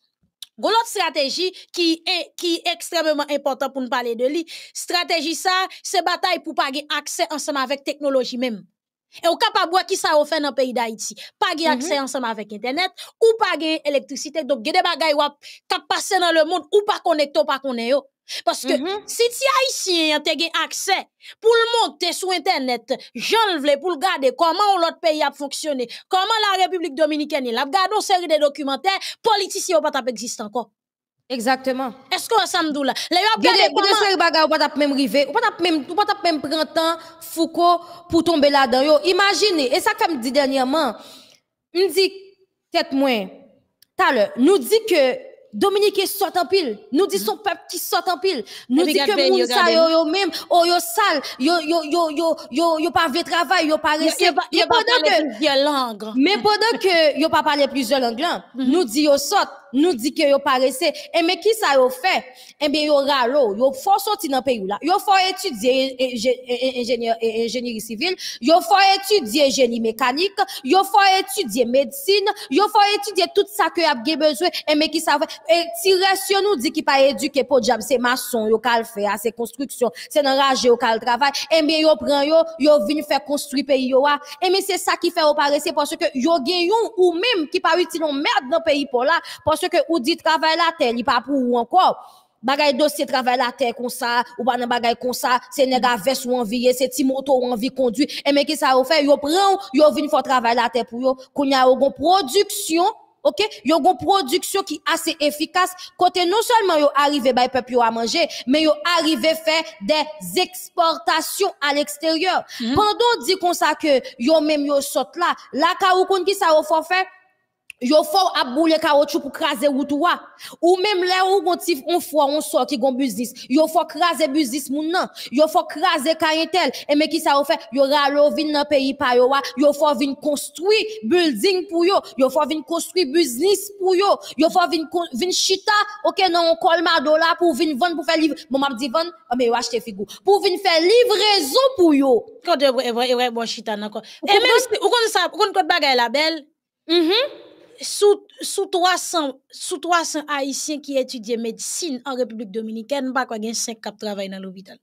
Gros stratégie qui est qui est extrêmement importante pour nous parler de lui. Stratégie ça, c'est bataille pour pas accès ensemble avec technologie même. Et au voir qui ça fait dans le pays d'Haïti, pas mhm. accès ensemble avec internet ou pas électricité. Donc des choses qui passent dans le monde ou pas connecté ou pas connecté parce que mm-hmm. si ti Haitien te gen accès pou le monter sur internet, j'en le pour le garder Comment l'autre pays a fonctionné, comment la république dominicaine a gardé une une de documentaires, politiciens pas n'ont pas encore Exactement. Est-ce qu'on ensemble là a gens pas de ces bagarre pas t'a même rivé. ou pas même ou pas t'a même printemps Foucault pour tomber là-dedans. imaginez et ça que me dit dernièrement, me dit être moins tout à nous dit que Dominique sort en pile. Nous disons mm. peuple qui sort en pile. Nous disons que moun yo yo même, oh yo sale, yo yo yo yo yo yo pas vrai travail, yo pas resté. Mais pendant que mais pendant que yo pas parlé plusieurs langues, mm-hmm. nous disons sort nous dit que yo paraissait et eh, mais qui ça yo fait Eh bien yo ralo yo faut sortir dans pays là yo faut étudier eh, eh, ingénieur ingénierie civile yo faut étudier génie mécanique yo faut étudier médecine yo faut étudier tout ça que y a besoin et mais qui ça fait et reste nous dit qui pas éduqué pour job c'est maçon yo le faire ah, c'est construction c'est rage yo le travail et bien yo prend yo yo vinn faire construire pays yo ah. et mais c'est ça qui fait yo paraissait parce que yo gagnons ou même qui pas utile merde dans pays pour là parce que que ou dit travail la terre, il pas pour ou encore. Bagay dossier travail la terre comme ça, ou pas comme ça, c'est nèg ou envie, c'est ti moto ou envie conduire. Et mais qui ça qu'on fait, yo prend, yo vinn pour travail la terre pour yo, a ou une production. OK, yo gon production qui assez efficace côté non seulement yo arrivé peuple yo à manger, mais yo arrivé faire des exportations à l'extérieur. Mm-hmm. Pendant dit comme ça que yo même yo saute là, la ka ou kon ki ça ou faire Yo fò ap boule pou pour craser route ou même là où on tif on fò on sort qui gon business yo fò craser business moun nan yo fò craser clientèle et mais qui ça fait yo ralo vin nan pays pa yo wa yo fò vin construit building pour yo yo fò vin construit business pour yo yo fò vin vin chita OK non on colma dollar pour vin vendre pour faire livre bon m'a dit vendre mais yo acheter figou pour vin faire livraison pour yo quand vrai vrai bon chita nan et même ou kon ça ou kon bagay la belle mhm sous 300 haïtiens qui étudient médecine en République dominicaine pas quoi 5 qui travaillent dans l'hôpital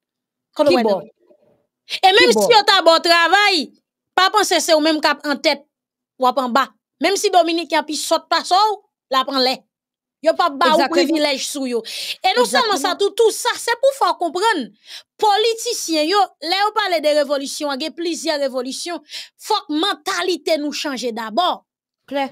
bon? et même si si avez un bon travail pas penser c'est au même cap en tête ou en bas même si dominique a pu saute pas la prend les Yo pa ba de privilège sur yo. Et non seulement ça tout tout ça c'est pour faire comprendre politicien yo là on parle de révolution, il y a plusieurs révolutions, faut que mentalité nous change d'abord. Claire.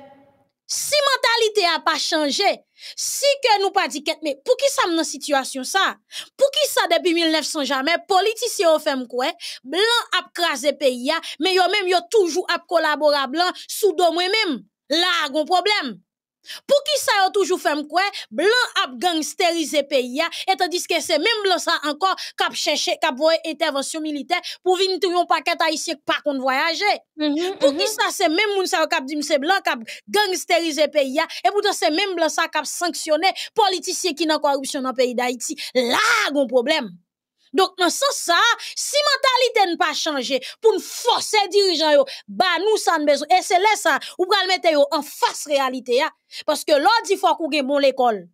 Si mentalité a pas changé, si que nous pas dit mais pour qui ça dans situation ça? Pour qui ça depuis 1900 jamais politiciens ont fait quoi? Blanc a craser pays mais yo même yo toujours a collaborer blanc sous moi même. Là, un problème. Pour qui ça a toujours fait quoi blanc a gangsteriser pays et tandis que c'est même blanc ça encore cap chercher cap intervention militaire pour venir tout un paquet haïtien par kon voyager. Mm-hmm, pour qui mm-hmm. ça c'est même moun ça cap dim c'est blanc cap gangsterisé pays et pourtant c'est même blanc ça cap les politicien qui dans corruption dans pays d'Haïti. Là un problème. Donc, dans sens sens, si mentalité ne pas pas pour pour forcer bah nous ça se là ou pral mette yo en face réalité ya. Hein. parce que faut bon l'école.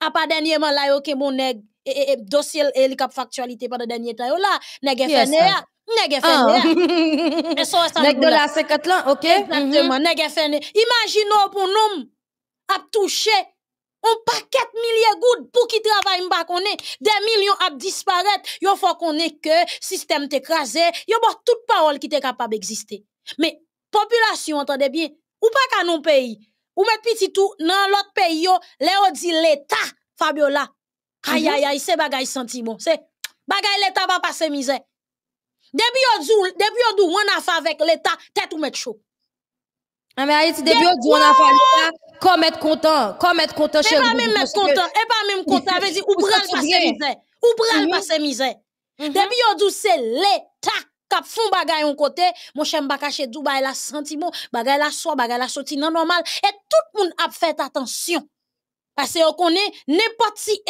pas dernièrement la yo nèg, bon et factualité, de de Exactement, mm-hmm. On milliers 4 gouttes goud pou ki travay mba konè. des millions ap disparaître. yo fò qu'on ke, système te y yo bo tout parole qui te kapab egziste. mais population entendez bien, ou pa ka nos pays ou met petit tout nan l'autre pays yo, le di Fabiola. Mhm. aïe aïe, aïe, se bagay sentiment. c'est bagay l'État va passer se Depuis Depi yo dou, depuis yo dou, wana fa avec l'État, tête ou met chaud. Comme content. Haiti a yo di wana fali la, content et kontan, kom et pas même content content, et pas même content, Ça veut dire, ou pral pas ou pral le mm-hmm. misère. Mm-hmm. Depuis c'est kap bagay en côté, mon chèm pas dou la sentiment, bagay la soie bagay la sorti, non normal, et tout A fait attention Parce parce ne si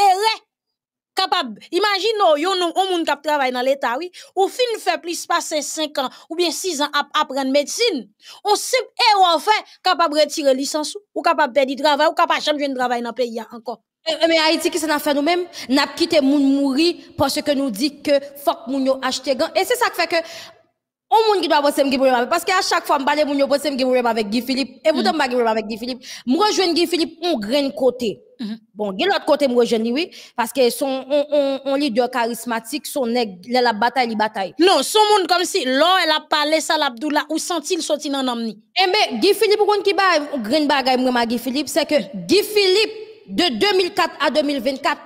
capable imaginons yon un moun qui travaille dans l'état oui ou fin fait plus passer 5 ans ou bien 6 ans à apprendre médecine on simple erreur fait capable retirer licence ou capable perdre travail ou capable changer de travail dans pays encore eh, eh, mais Haïti, qui s'en a fait nous-mêmes, n'a quitté moun mourir parce que nous dit que fuck moun yo acheté gants. Et c'est ça qui fait que on monde qui doit bosser me problème parce qu'à chaque fois m'balé moun yo bosser me problème avec Guy Philippe et pourtant pas problème avec Guy Philippe moi rejoindre Guy Philippe on grain côté mm-hmm. bon de l'autre côté moi rejoindre oui parce que son on, on, on leader charismatique son nèg la bataille bataille non son monde comme si l'on elle a parlé ça l'Abdoula ou senti il sorti dans amni et mais Guy Philippe on qui ba grain bagaille moi Guy Philippe c'est que Guy Philippe de 2004 à 2024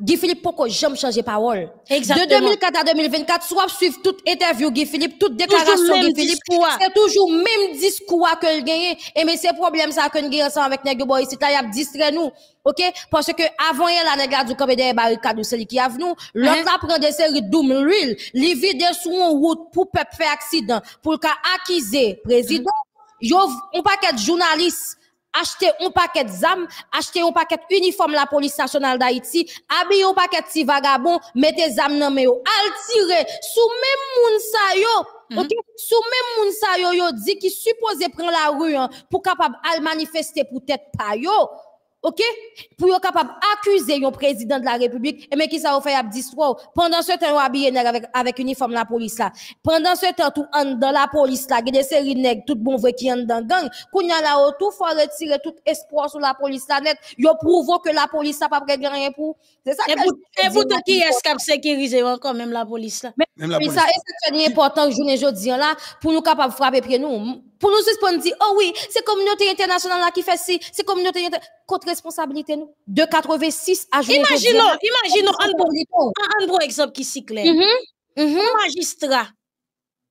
Guy Philippe pourquoi jamais changé parole. Exactement. De 2004 à 2024, soit suivre toute interview Guy Philippe, toute déclaration Guy Philippe, c'est toujours même discours que le gagné Et mais ces problèmes ça que nous ensemble avec Nègre Boy, c'est là y a distrait nous. OK parce que avant y la nègre du camp des barricades celui qui a venu, l'autre uh-huh. la prend des séries d'oum l'huile, li vide sur une route pour peuple faire accident, pour qu'a acquiser président. Mm-hmm. Yo, on paquet de journalistes acheter un paquet d'armes, acheter un paquet uniforme la police nationale d'Haïti, habiller un paquet de vagabonds, mettez des armes dans mains. al tirer sous même moun sa yo. Mm même moun yo yo dit qui supposé prendre la rue hein, pour capable al manifester pour tête pa yo. OK pour capable accuser yon président de la République et eh mais qui ça fait d'histoire pendant ce temps habillé avec avec uniforme la police là pendant ce temps tout en dans la police là des séries nèg tout bon vrai qui en dans gang kounya là tout faut retirer tout espoir sur la police là net yo prouve que la police n'a pas prêt rien pour c'est ça et vous qui est capable sécuriser encore même la police là même la est ça je important journée jodi hein, là pour nous capable frapper pied nous pour nous suspendre dire oh oui c'est communauté internationale là qui fait si c'est communauté contre responsabilité nous de 86 à jour. Imaginons, imaginons un bon exemple qui cycle. Mm mm-hmm. mm-hmm. Magistrat,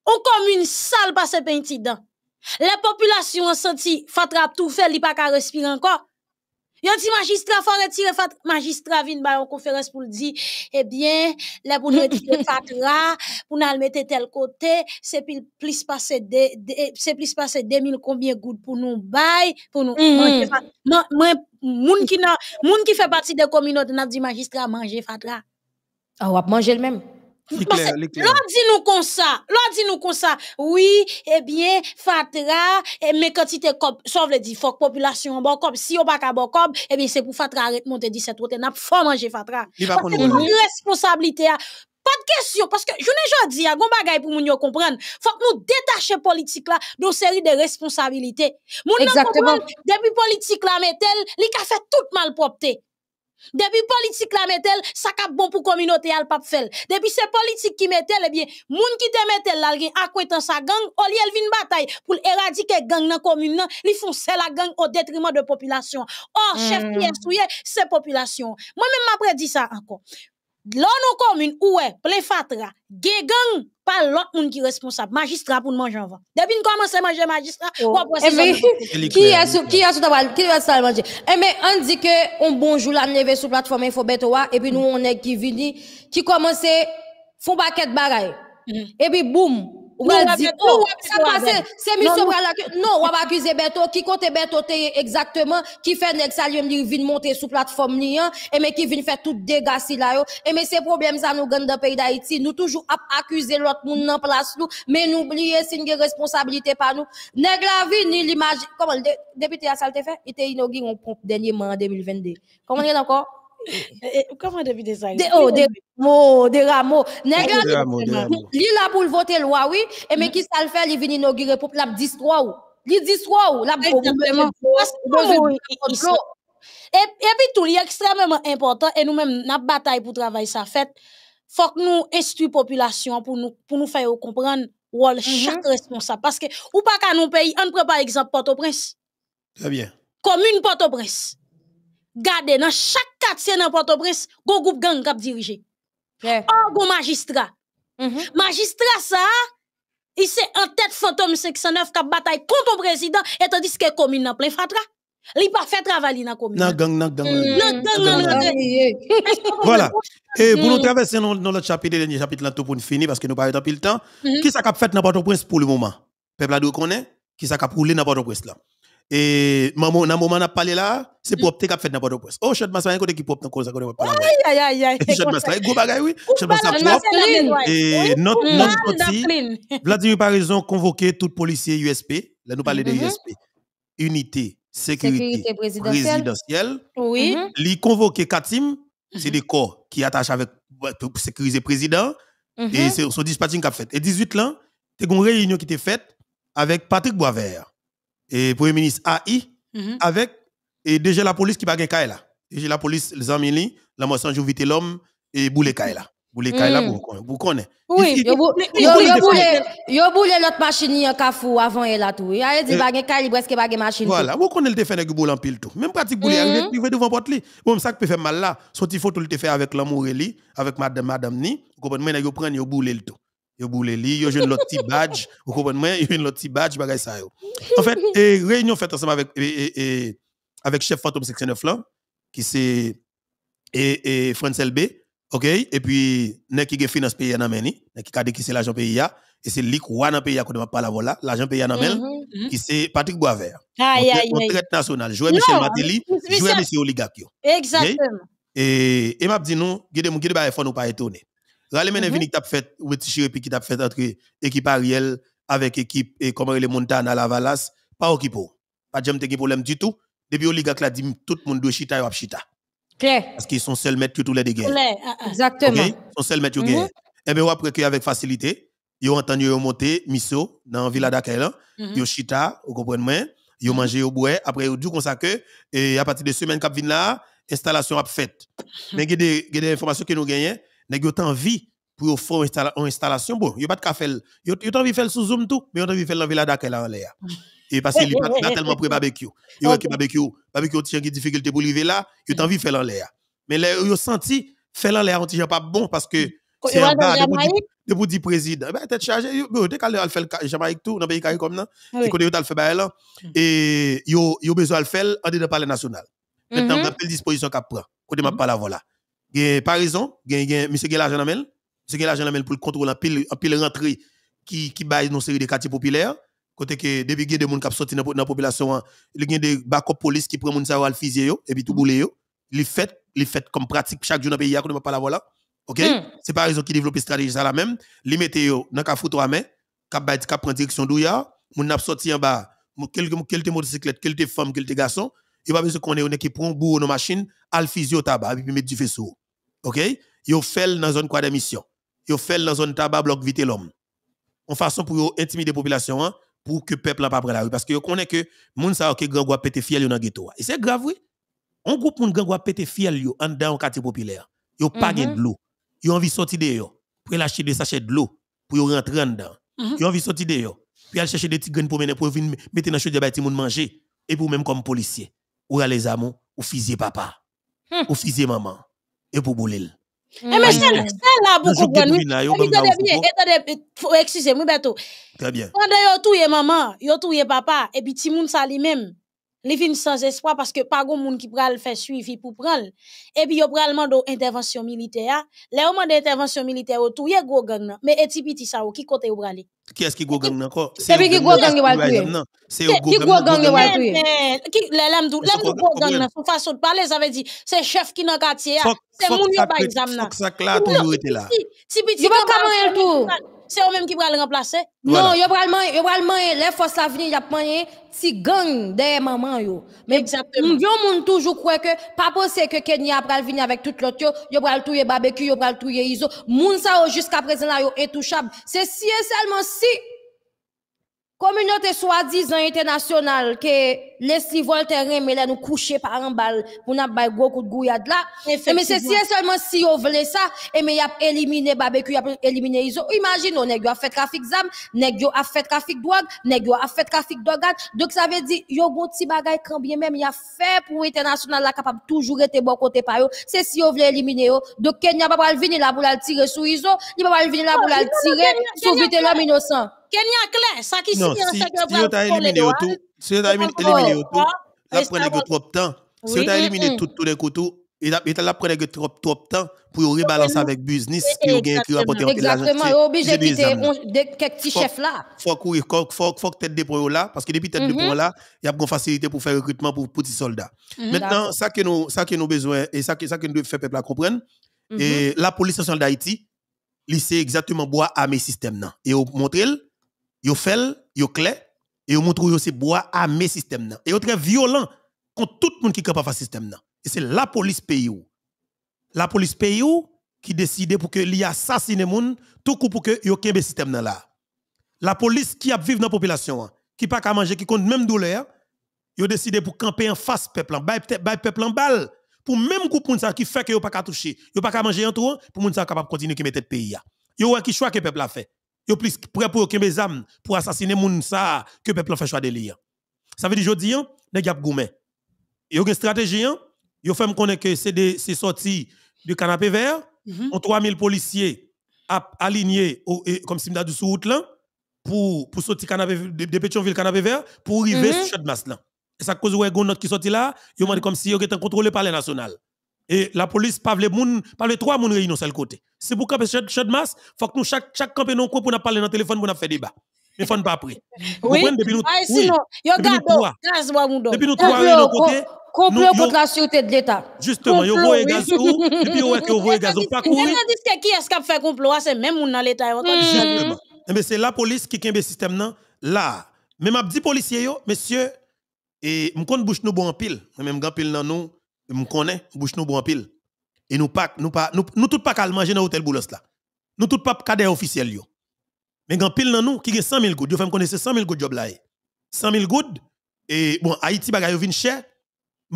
on commune sale passe peinti la Les populations ont senti fatrap tout fait, li pas qu'à respirer encore. Yon petit magistrat forestier retire fat, magistrat vient ba conférence conférence pour dire « eh bien la pour retire fatra, pour nal mettre tel côté, c'est plus passé de, de, c'est plus 2000 combien goud pour nou bay, pour nous mm. Mm-hmm. manje fatra. Non, qui moun ki nan, moun ki fè pati de nan magistrat manger fatra. on ah, manger le même ?» L'on dit nous comme ça, l'on dit nous comme ça, oui, eh bien, Fatra, eh, mais quand comme, ça veut dire, faut que population bon si on pas bon comme, eh bien, c'est pour Fatra arrête monter 17 route, n'a pas manger Fatra. Parce pas une responsabilité pas de question, parce que je ne dis, il y a un bagay pour nous comprendre. Faut que nous la politique là d'une série de responsabilités. Exactement. Depuis politique là, mais tel, li ka fait toute malpropreté. Depuis politique la politique ça cap bon pour communauté al pas Depuis ces politique qui mettel eh bien moun qui te gens là gen acquaintance sa gang, ils lieu bataille pour éradiquer gang dans commune Ils li font c'est la gang au détriment de population. Or oh, chef mm. est Souye, c'est population. Moi même après dit ça encore. Là, nos communes, ouais, plein fatra, gang, pas l'autre monde qui est responsable. Magistrat pour nous manger avant. Depuis qu'on nous commençons à manger magistrat, oh. Qui est-ce eh qui est qui qui manger? Eh bien, on dit que, on bonjour la neve sur plateforme InfoBetoa, et puis nous, on est qui vini, qui à font paquet de mm-hmm. Et puis, boum, non, on va accuser Beto. Qui compte Beto exactement? Qui fait Nexalium vient monter sous plateforme Nian? Hein, et mais qui vient faire tout dégâts là? Et mais ces problèmes, ça nous gagne dans le pays d'Haïti. Nous toujours accuser l'autre monde en place nous. Mais n'oubliez, c'est une responsabilité par nous. Nèg la vie, ni l'image. Comment le député a ça fait? Il était inauguré en dernier en 2022. Comment il est encore? Comment devine ça? Des oh, des mots, des rameaux. Nègre, Lui là pour voter loi, oui, et mais mm-hmm. qui ça le fait, il vient inaugurer pour la il dit ou la oh, Et puis tout, il est extrêmement important, et nous-mêmes, la bataille pour travailler ça fait, faut que nous instruisions la population pour nous, pour nous faire comprendre mm-hmm. chaque responsable. Parce que, ou pas qu'à nous pays, on prend par exemple Port-au-Prince. Très bien. Commune Port-au-Prince. Gardez dans chaque quartier dans Port-au-Prince, go groupe gang kap dirije. Yeah. Oh, go magistrat Mm -hmm. il c'est en tête fantôme 509 kap bataille contre le président, et tandis que commune n'a plein fatra. Li pa fait travail nan commune. Nan gang, nan gang. Voilà. Et pour nous mm-hmm. traverser dans le chapitre, le dernier chapitre là tout pour nous finir, parce que nous pas eu le temps, mm-hmm. qui ça kap fait n'importe port prince pour le moment? Peuple a deux connaître, qui ça kap roulé dans Port-au-Prince là? Et maman, dans le moment où a parlé là, c'est mm. pour qui a fait n'importe quoi. Oh, Chad Massa, il y a un côté qui pour dans cause à Aïe, aïe, aïe, aïe. Chad il y a bagage, oui. Et notre, notre Vladimir Parizon convoqué tout policier USP. Là, nous parlons de mm-hmm. USP. Unité, sécurité, présidentielle. Oui. Mm-hmm. Il convoqué Katim, c'est mm-hmm. des corps qui attachent avec, sécuriser président. Et c'est son dispatching qu'a fait. Et 18 ans, a une réunion qui était faite avec Patrick Boisvert et Premier ministre AI, mhm. avec et déjà la police qui va Kaila là. Déjà la police, les amis, la moisson Jovité l'homme et boule Kaila. Boule Kaila, mm. vous connaissez. Oui, yo vous boule l'autre machine en cafou avant et là tout. Il a dit bagay calibre, est-ce que machine. Voilà, vous connaissez le défend avec boule en pile tout. Même pratique boulé avec mhm. privé devant porte lui Bon ça peut faire mal là, sorti photo le fait avec l'amour avec madame madame ni, vous comprenez, vous prenez le tout yo boule li, yo jeune l'autre petit badge, vous comprenez, yo jeune l'autre petit badge, bagay ça En fait, et réunion faite ensemble avec, et, et, avec chef fantôme 69 là, qui c'est, et, et France LB, ok, et puis, ne qui finance pays en ameni, ne qui kade c'est l'agent pays ya, et c'est lui qui dans pays qu'on ne pas la voilà l'agent pays en amel mm-hmm. qui c'est Patrick Boisvert aïe aïe traite national joueur Michel Matéli joueur monsieur Oligakio exactement et et m'a dit nous guide mon guide ba faut nous pas étonner Rale Menevini mhm. qui t'a fait retiré puis qui t'a fait entre équipe Ariel avec équipe et comment les Montana la Valas pas au Kipo. Pas de problème du tout. Depuis Oligak l'a dit tout le monde doit chita et chita. clair Parce qu'ils sont seuls maîtres tous les dégâts. clair ah, ah. exactement. Ils sont seuls maîtres dégâts. Et bien après avec facilité, ils ont entendu monter Misso dans Villa d'Akaïla, ils ont chita, vous comprenez moi, ils ont mangé au bois, après ils ont dit comme ça que et à partir de semaine qui là, installation est faite. Mhm. Mais il y a des informations que nous gagnons nèg yo envie pour faire une installation bon yo pas de faire yo envie faire sous zoom tout mais yo envie faire dans villa d'accueil en l'air et parce qu'il a tellement de barbecue yo okay. barbecue barbecue tient qui difficulté pour arriver là yo envie faire en l'air mais là yo senti faire en l'air on pas bon parce que c'est un bas de vous dire président ben tête chargé yo dès qu'elle le faire Jamaïque tout dans pays comme là et connaît yo le faire là et yo yo besoin le faire en dedans palais national maintenant dans mhm. disposition qu'a prend côté m'a pas la voilà gen par raison gen monsieur gen l'argent monsieur gen l'argent dans mail pour contrôler en pile en pile rentrée qui qui baise dans série de quartiers populaires côté que depuis gen des monde qui sorti dans la population hein, il gen des backup police qui prend moun ça al fusiller et puis tout mm. bouler yo les fait les fait comme pratique chaque jour dans pays qu'on ne pas la voilà OK mm. c'est par qui développe stratégie ça la même les mettez yo dans ka foutre main ka baille ka prend direction douya moun n'a sorti en bas quelques quelques motocyclettes quelques femmes quelques garçons il va besoin qu'on ait une équipe pour bourre nos machines al fusiller au tabac et puis mettre du faisceau OK Yo fait dans zone quoi d'émission. Yo fait dans zone tabac bloc vite l'homme. En façon pour intimider la population hein, pour que peuple pas la rue parce que yo connaît que moun sa OK grand gwa pété fiel dans ghetto. Et c'est grave oui. On groupe moun grand gwa pété fiel yo en dans quartier populaire. Yo pas mhm. de l'eau. Yo envie sortir dehors pour lâcher des sachets de l'eau pour rentrer dedans. Mm -hmm. Yo envie sortir dehors puis aller chercher des petits graines pour mener pour venir mettre dans chaudière bah, moun manger et pour même comme policier ou aller les amants ou fusier papa hmm. ou fusier maman et pour bouler. Mm. Eh, mais mais c'est là beaucoup de bien, moi Beto. Très bien. Pendant yo touye maman, yo papa et puis ti moun sa même les villes sans espoir parce que pas de monde qui pral faire suivi pour prendre. Et puis yo pral intervention militaire. les yo mande intervention militaire ou touye gros gang nan. Mais petit petit ça côté Qui ce qui gang nan C'est qui gros gang C'est qui gang Qui gang nan. façon de parler ça veut dire c'est chef qui quartier. C'est là. comment c'est eux-mêmes qui pourraient le remplacer. Non, ils pourraient le les forces à venir, ils pourraient le gang des mamans. Yo. Mais Exactement. moun toujours croit que, pas sait que Kenya va venir avec tout l'autre, yo tout le barbecue, yo tout le touyer iso. Moun sa jusqu'à présent là, yo intouchable. C'est si et seulement si Communauté soi-disant internationale que Leslie terrain mais là nous coucher par en balle pour n'a pas gros coup de gouillade là. Mais c'est si seulement si on voulait ça et mais y a éliminé barbecue, y a éliminé iso. Imagine on a fait trafic zam, nèg a fait trafic drogue, nèg a fait trafic drogue Donc ça veut dire yo gon petit bagaille quand bien même y a fait pour international là capable toujours être bon côté par eux. C'est si on voulait éliminer eux. Donc a pas venir là pour le tirer sur iso, il pas venir là pour le tirer sur vite l'homme innocent. Kenya clair, ça qui non, si, si, si t'a éliminé tout, si t'a éliminé tout, la prenez que trop de temps. Si t'a mm, éliminé mm. tout tous les couteaux, il a pris que trop trop de temps pour rebalancer avec business qui ont gagné qui rapporter l'argent. Exactement, obligé de quitter quelques petits chefs là. Faut courir, faut faut faut tête de pour là parce que depuis tête de pour mhm. là, il y a une facilité pour faire recrutement pour petits soldats. Mhm, Maintenant, ça que nous ça que nous besoin et ça que ça que nous faire peuple la comprendre mhm. et la police nationale d'Haïti, c'est exactement bois à mes systèmes là et montrer yo fel, yo clé, et yo montre yo bois armé système nan. Et yo très violent contre tout le monde qui capable faire système nan. Et c'est la police pays La police pays qui décide pour que li assassine moun tout coup pour que yo kembe système là. La. police qui a vivre dans population hein, qui pas qu'à manger qui compte même douleur, yo décide pour camper en face peuple en bay peuple en balle pour même coup moun ça qui fait que yo pas qu'à toucher, yo pas qu'à manger en tout pour moun ça capable continuer qui mettre pays ya. Hein. Yo qui choix que peuple a fait sont plus prêt pour aucun pour assassiner moun ça que peuple fait choix délire. Ça veut dire jodi an, nèg y a goumé. Yo une stratégie an, hein? yo fait me connaître que c'est des c'est sorti du canapé vert, on -hmm. 3000 policiers alignés comme si du sous route là pour pour sortir canapé de, de Pétionville canapé vert pour arriver mm -hmm. sur chat masse là. Et ça cause ouais gon note qui sorti là, yo mande comme si yo était contrôlé par les nationales et la police pas les moun pas les trois moun réunion seul côté c'est pour camper chaque de masse faut que nous chaque chaque campé, non pour nous parler dans le téléphone pour nous faire débat mais faut pas pris oui depuis nous ah, oui depuis nous trois réunion côté complot contre la sûreté de l'État. Justement, yo voyez gazou, et puis yo que voyez gazou pas courir. Mais qui est-ce qui a fait complot, ah, c'est même moun dans l'État. Justement. Hmm. Mais eh c'est la police qui a le système là. Là, même m'a dit policier yo, messieurs, et m'konn bouche nous bon en pile, même grand pile dans nous me connais, bouche nous bon pile. Et nous pas nous pas nous, tout pas qu'à manger dans hôtel Boulos là. Nous tout pas cadre officiel yo. Mais grand pile dans nous qui 100 000 yo fait me 100 000 gouttes job là. 100 000 et bon Haïti bagay vin cher.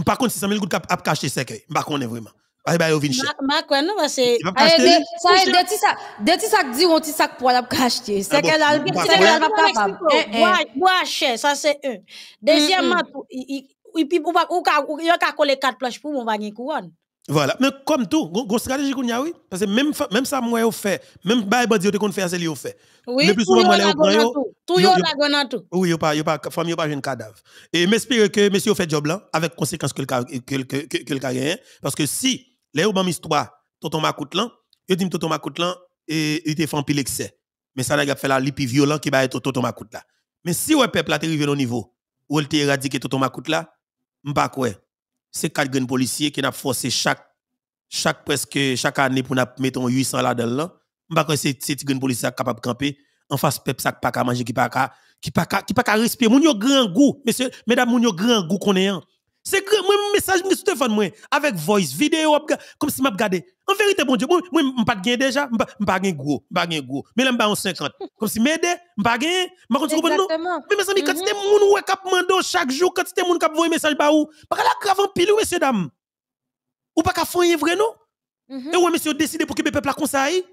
par contre 100 000 gouttes c'est caché Je pas connais vraiment. yo cher. Ma non parce que ça est de ça, de ti ça dit on ça pour la C'est qu'elle a va pas Bois cher, ça c'est un. Deuxièmement, ou pa ou ka yo ka kole kat planche pou moun bagen couronne. Voilà, mais comme tout, go stratégie qu'on y a oui, parce que même même ça moi le fait, même bail bandi yo te kon faire c'est li au fait. Oui, mais plus souvent moi yo yo tout yo la gonna tout. Oui, yo pas yo pas femme yo pas jeune cadavre. Et m'espérer que monsieur fait job là avec conséquence que le que que le gagné parce que si les ban histoire tonton macoute là, yo dit tonton macoute là et il te fait pile excès. Mais ça n'a fait la lipi violent qui va être tonton macoute là. Mais si ouais peuple a arrivé au niveau où elle t'éradiquer tonton macoute là, M'pa quoi. C'est quatre grands policiers qui n'a forcé chaque chaque presque chaque année pour mettre 800 là-dedans. M'pa quoi c'est ces grands policiers capable camper en face peuple ça pas manger qui pas qui pas qui pas respirer. mon grand goût, messieurs, mesdames, mon un grand goût qu'on est c'est que moi, message sur téléphone, moi, avec voice, vidéo, comme si m'a regardé. En vérité, bon Dieu, moi, ne pas gagné déjà, pas gagné gros, pas gros. Mais là, m'pas en 50. Comme si je m'aide, je ne m'a pas comprendre non. Mais mes amis, quand mhm. c'était mon ouais cap mando chaque jour, quand c'était mon cap voyer message ba ou, pas la grave en pile messieurs dames. Ou pas qu'à faire vrai non? Mhm. Et ouais, messieurs décider pour que le peuple la conseille.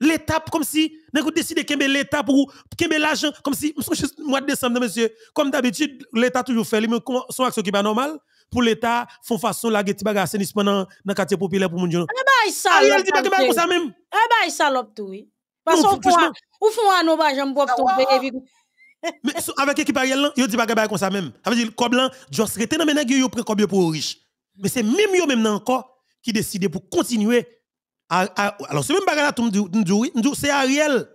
L'État, comme si, nous avons décidé de l'État pour l'argent, comme si, mois de décembre, monsieur, comme d'habitude, l'État toujours fait, mais son action qui n'est pas normale, pour l'État, font façon la guetti baga assainissement dans le quartier populaire pour mon Dieu. Eh ben, il ah, salope. il dit pas ça même. Eh ben, il salope tout, oui. Parce qu'on font un hommage, j'aime pour ah, tomber. Mais avec l'équipe Ariel, là, dit pas comme ça même. Ça veut dire, comme là, Joss Reté, non, mais ils prennent comme pour riche. Mais c'est même eux même encore qui décide pour continuer alors, c'est même bagarre là, c'est Ariel.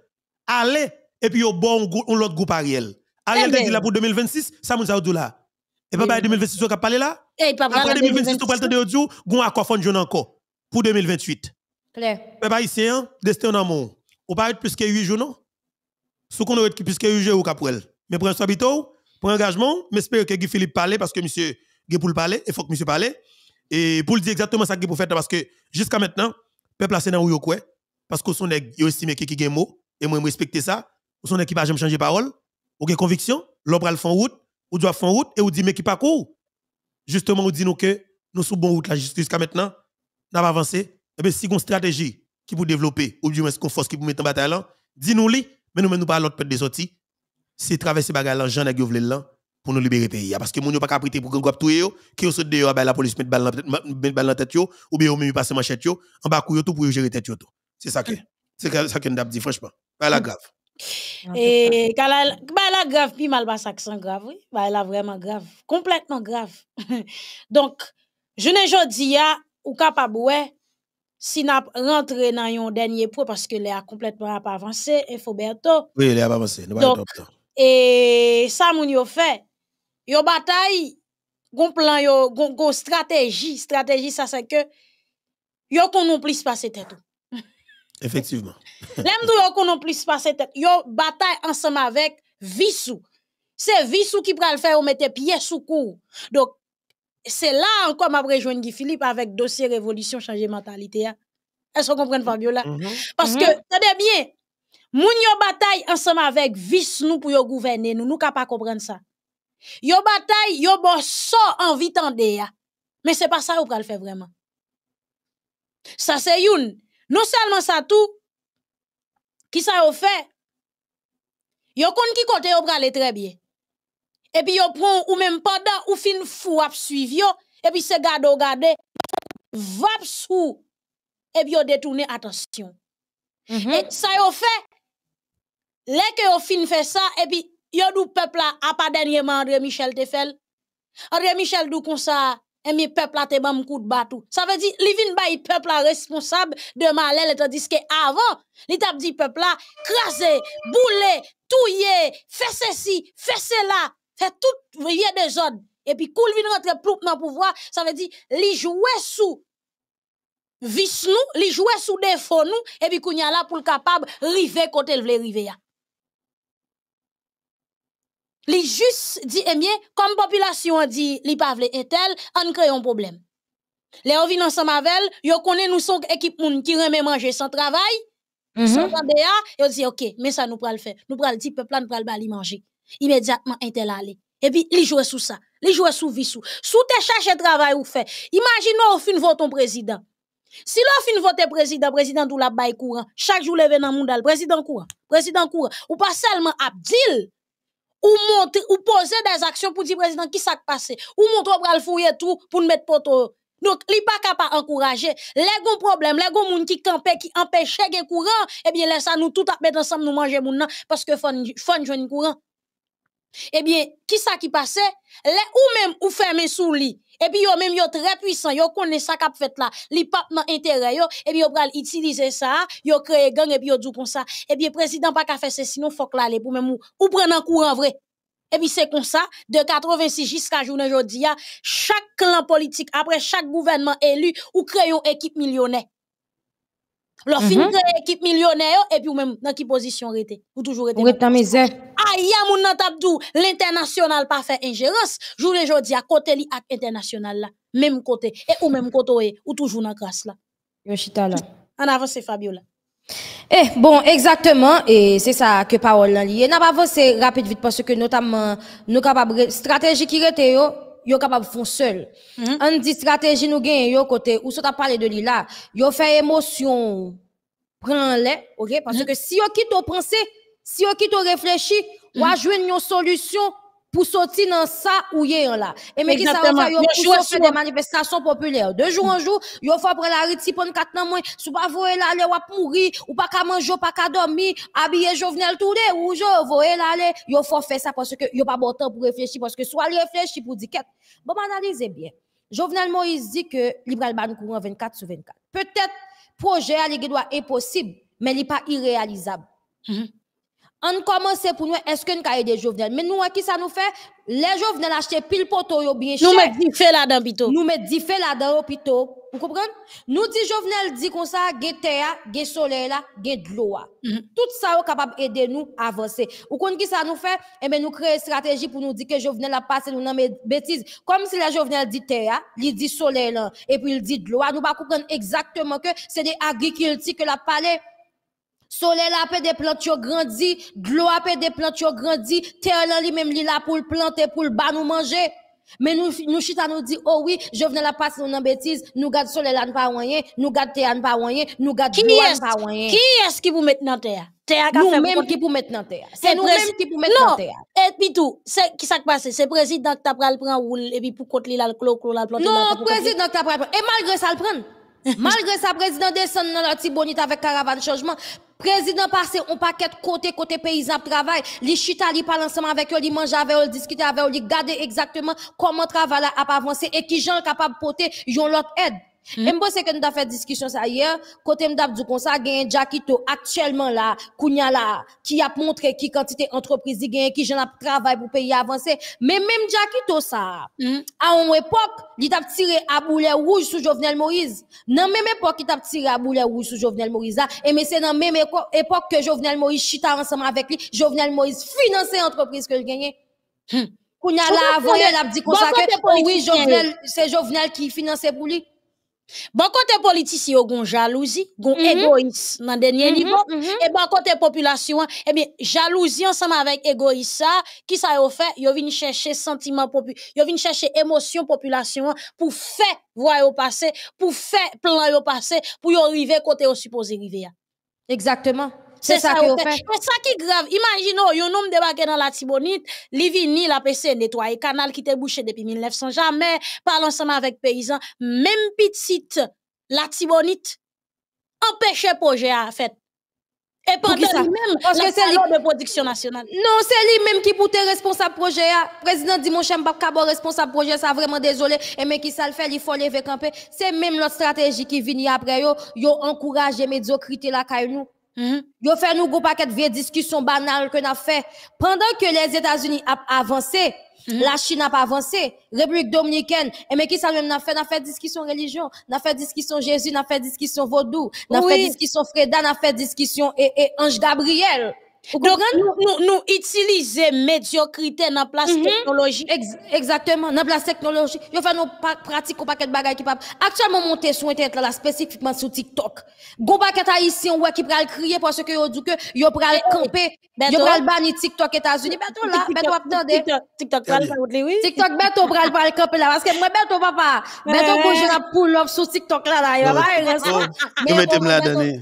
Allez, et puis au bon, on l'autre groupe Ariel. Ariel eh dit ben. là pour 2026, ça nous a dit là. Et papa, 2026, on va parlé là? Et eh, papa, Après 2026, on va parlé de jour, on a quoi encore pour 2028. Papa, ici, hein, destin en amour. On parle plus que 8 jours, non? Sous qu'on aurait plus que 8 jours ou Mais pour un soir, pour un engagement, j'espère que Guy Philippe parle parce que monsieur Guy pour il faut que monsieur parle. Et pour dire exactement ça qu'il faut faire parce que jusqu'à maintenant, Peuple placer dans où quoi parce que son est yo estime qui qui mot et moi respecter ça, son équipe qui pas jamais changer parole, ou gen conviction, le font route, ou doit font route et ou dit mais qui pas court. Justement ou dit nous que nous sommes bon route la justice jusqu'à maintenant, n'a pas avancé. Et eh bien si une stratégie qui pour développer ou du moins qu'on force qui pour mettre en bataille là, dis nous li, mais nous même nous pas l'autre peut de sortie. C'est traverser bagarre là, j'en nèg yo là, pour nous libérer le pays. Parce que nous n'avons pas prêter pour que nous tout yo, qui ont sauté à la police, mettre balle dans la tête, ou bien même passer machette en bas tout pour gérer tête. C'est ça que c'est ça que nous dit, franchement. Pas bah, la grave. Et la, bah, la grave, puis mal pas bah, sans grave, oui. la vraiment grave. Complètement grave. Donc, je ne jodi ya, ou capable, ouais, si n'a rentré dans un dernier point, parce que les a complètement pas avancé, et Foberto. Oui, les a pas avancé. Donc, et ça, mon yo fait. Yo bataille, gon plan, yo gon, stratégie. Stratégie, ça c'est que yo qu'on plus passer tête. Effectivement. L'aime dou yo plus passer tête. Yo bataille ensemble avec visou. C'est visou qui pral faire ou mettre pied sous cou. Donc c'est là encore m'a rejoindre Guy Philippe avec dossier révolution changer mentalité. Est-ce qu'on comprend Fabiola? Parce que tenez bien, moun yo bataille ensemble avec Vissou pour yo gouverner nous, nous pas comprendre ça. Yo bataille, yo bo so en vitande ya. Mais c'est pas ça ou pral faire vraiment. Ça c'est une Non seulement ça tout, qui ça yo fait? Yo kon ki kote yo est très bien. Et puis yo prend ou même pendant ou fin fou ap suivi et puis se garde ou gade, vap sou, et puis yo détourne attention. Mm-hmm. Et ça yo fait, le que yo fin fait ça, et puis Yon dou peuple a pas dernièrement André Michel te fel. André Michel dou kon ça, et eh, mi peuple a te bam coup de batou. Ça veut dire, li vin bay peuple a responsable de malel, tandis que avant, li tap dit peuple a crasé, boulé, touillé, fait ceci, fait cela, fait tout vieille des ordres. Et puis, koul vin rentre ploup dans pouvoir, ça veut dire, li joue sous vis nous, li joue sous défaut nous, et puis, kounya là pour le capable, river côté le vle river Li jus di eh comme population population dit, li pavle etel, an kreyon problème. Les ou vin avec mavel, yo konen nou son équipe moun ki reme manje sans travail, mm -hmm. san yo di ok, mais ça nous pral fe, nous pral di peuple nou pral bali manje. immédiatement intel Et et puis li joue sous ça, li joue sou visou. Sou te chache travail, ou fe. Imaginons nou ou vote ton président. Si l'on fin voter président, président ou la bail courant, chaque jour lever dans le monde, président courant, président courant, ou pas seulement Abdil, ou montre, ou poser des actions pour dire président qui s'est passé ou montrer le fouiller tout pour mettre poto. donc li pas capable encourager les gros problèmes les gros qui campaient qui empêchaient les courant eh bien laisse ça nous tout à mettre ensemble nous manger maintenant, parce que fon fon courant eh bien, qui ça qui passe? Les ou même ou fermez sous lit. Et puis, yon même yon très puissant, yon konne sa cap fait la, li pap nan intérêt yon, et eh puis yon pral utilise sa, yon kreye gang, et puis yon dit comme ça Et eh bien, président n'a pas fait ça, sinon que la le pour même ou, ou en courant vrai. Et eh puis, c'est comme ça, de 86 jusqu'à jour aujourd'hui, chaque clan politique, après chaque gouvernement élu, ou kreye une équipe millionnaire. Leur mhm. fin l'équipe l'équipe millionnaire et puis même dans qui position rete Ou toujours rete. Ou rete misère. Aïe, moun nan tabdou, l'international pas fait ingérence. Jour le jodi à côté li ak international là, même côté et ou même côté ou toujours dans la là. là. En avance Fabiola. Eh, bon, exactement, et c'est ça que parole en lié. N'a avancé rapide vite parce que notamment nous capables stratégie qui yo capable font seul. Mm -hmm. stratégie nous gagne yo côté ou so t'a parlé de li là, yo fait émotion prend les OK parce mm-hmm. que si yo quitte penser, si yo quitte réfléchir, mm mm-hmm. ou a joindre une solution pour sortir dans ça où il est là. Et mais qui ça va faire, des manifestations populaires. De jour en jour, il faut prendre la route, si 4 quatre ans moins, si pas voyer là, aller pas pourri, ou pas qu'à manger, pas qu'à dormir, habiller Jovenel les ou je voyer là, il faut faire ça parce que a pas bon temps pour réfléchir, parce que soit il réfléchit pour dire qu'est. Bon, ben, analysez bien. Jovenel Moïse dit que Libral Ban courant 24 sur 24. Peut-être, projet à doit impossible, mais il n'est pas irréalisable. Mm-hmm. On commence pour nous, est-ce que nous avons des jeunes Mais nous, qui ça nous fait Les jeunes achètent pile poto, bien cher. Nous met dix fait là-dedans, plutôt. Nous met dix fait là-dedans, plutôt. Vous comprenez Nous dit Jovenel dit comme ça, gè terre, gè soleil là, de l'eau. Ah. Mhm. Tout ça est capable d'aider nous à avancer. Vous comprenez qui ça nous fait Eh bien nous créons une stratégie pour nous dire que Jovenel la passé nous dans mes bêtises. Comme si les jeunes dit terre, ah, ils dit soleil et puis il dit de l'eau. Ah. Nous pas comprendre exactement que c'est des agriculteurs qui la parlé Soleil a fait des plantes qui grandi, Gloire a fait des plantes qui grandi, terre là même li la pour le planter, pour le nous manger. Mais nous, nous chita nous dit, oh oui, je venais la passer dans bêtise, nous garde soleil là pas rien, nous garde terre pas rien, nous garde l'eau pas rien. Qui est-ce qui vous met dans terre? Nous-mêmes qui pour mettre dans terre. C'est nous-mêmes qui vous mettre dans terre. Et puis tout, c'est qui s'est passé? C'est président qui a pris le prendre et puis pour côté clou, le clou, Non, le planter. Non, président qui a pris Et malgré ça le prend Malgré ça, président descend dans la Tibonite avec caravane changement. Président passé on paquet côté côté paysan travail, les chita li parle ensemble avec eux, li mange avec eux, discuter avec eux, li exactement comment travail a avancé et qui gens capable porter yon l'autre aide même si que nous avons fait discussion ça hier, côté nous avons dit comme ça, il y actuellement là, qui a montré qui quantité d'entreprise gagne, qui j'en a travail pour payer avancer. Mais même Jackito ça, hmm? à une époque, il a tiré à boulet rouge sous Jovenel Moïse. Dans même époque, il a tiré à boulet rouge sous Jovenel Moïse Et mais c'est dans même époque que Jovenel Moïse chita ensemble avec lui, Jovenel Moïse finançait l'entreprise que je gagnais. Hmm. a dit que, oh oui, c'est Jovenel qui finançait pour lui. Bon côté politicien gon jalousie, gon mhm. égoïsme dans dernier mhm, niveau mhm. et bon côté population eh bien jalousie ensemble avec égoïsme qui ça yo fait yo vinn chercher sentiment popu yo chercher émotion population pour faire voir au passé, pour faire plan au passé, pour y arriver côté au supposé arriver. Exactement. C'est ça, qui ça qui est grave. Imaginez, un oh, homme débarqué dans la Tibonite, Livini, la PC nettoyé, canal qui était bouché depuis 1900, jamais, parlé ensemble avec paysans. même petite, la Tibonite, le projet à fait. Et pas parce que c'est lui production nationale. Non, c'est lui-même qui pourtait responsable projet. Le ah. président Dimanche mon responsable Mbakabo responsable projet, ça vraiment désolé. Et mais qui ça le fait, il faut lever camper. C'est même notre stratégie qui vient après Vous Ils ont encouragé médiocrité la Mm Yo fait nous gros paquet de vieilles discussions banales que nous fait. Pendant que les États-Unis a avancé, mhm. la Chine pas avancé, République dominicaine, et eh, mais qui ça même n'a fait, n'a fait discussion religion, n'a fait discussion Jésus, n'a fait discussion vaudou, n'a fait discussion Freda, n'a fait discussion et eh, eh, Ange Gabriel. Nous nous utilisons médiocrité médiocrité place mhm. technologie. Exactement, nan la technologie. Yo au nou nos pratiques ou de qui pas Actuellement, sur internet la, spécifiquement TikTok. Gon paquet haïtien, ouais, qui pral kriye parce que yo que yo pral kampe, eh, eh, yo pral bani TikTok Beto beto TikTok pral pral oui. TikTok beto pral pral là. Parce que moi, beto papa. Eh. la sur TikTok tiktok, Yo la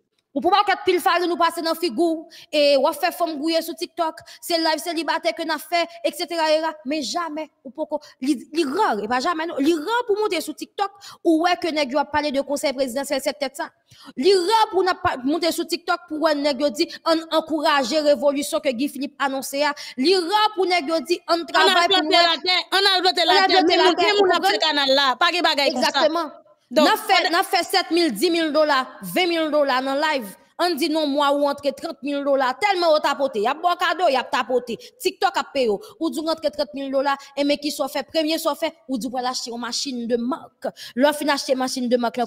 Ou pour pas qu'être pile phase nous passer dans Figou, et ou faire femme sur TikTok, c'est live célibataire que n'a fait etc. mais jamais ou pourquoi li il va e pas jamais non, li pour monter sur TikTok ou ouais que nèg a parlé de conseil présidentiel c'est peut ça. Li pour monter sur TikTok pour ouais a dit on encourager révolution que Guy Philippe annonçait a. Li pour nèg dit on travaille pour on a la terre, on a la terre, on a la la on a la la donc, n'a fait, fait 7 000, 10 000 dollars, 20 000 dollars dans live. On dit non, moi, ou entre 30 000 dollars, tellement ou tapoté. Il y a bon cadeau, il y a tapoté. TikTok a payé. Ou du entre 30 000 dollars, et mais qui soit fait, premier soit fait, ou du voilà acheter une machine de marque. L'offre une machine de marque, là,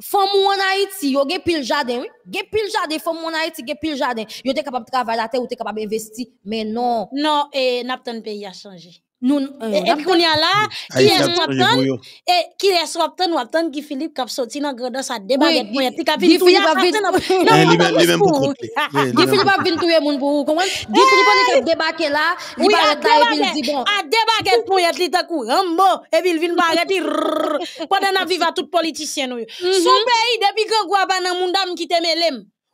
Fom ou en Haïti, yo gen pile jardin, oui. Gen pile jardin, Femme ou en Haïti gen pile jardin. Yo te capable de travailler la terre ou te capable d'investir, mais non. Non, et n'a pas de pays a changé. Nous, euh, et y a là, qui est Swapton, et qui est qui Philippe qui a dans pour pour ah, ah. pour vous, là, il va il dit bon. pour être et il vient pendant à tout politicien. Mm-hmm. Son pays, depuis un monde qui t'aime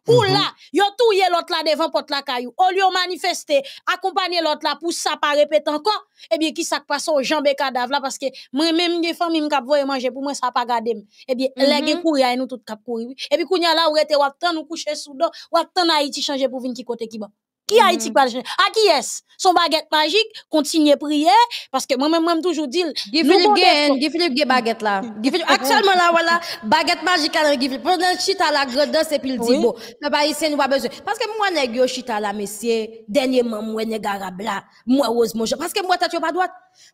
pour là, -hmm. là, yo touye l'autre là devant porte la caillou. Au lieu manifester, accompagner l'autre là pour ça pas répéter encore. Eh bien, qui ça passe aux jambes cadavres là parce que moi même des famille me cap voyer manger pour moi ça pas garder. Eh bien, les mm-hmm. gens courir nous tout cap courir. Et eh puis kounya là ou était ou attend nous coucher sous dos, ou a Haïti changer pour venir qui côté qui qui a été pas À qui est-ce Son baguette magique, continuez prier, parce que moi-même, moi, toujours dit. Guy Philippe Gain, Guy Philippe Gain baguette là. Mm. Actuellement là, voilà, baguette magique à Guy Philippe. Pendant chita la grandeur, c'est pile dit bon. Le païsien, nous pas besoin. Parce que moi, nèg yo chita la, messieurs, dernièrement, moi, nèg pas là, moi, rose, Parce que moi, t'as pas droit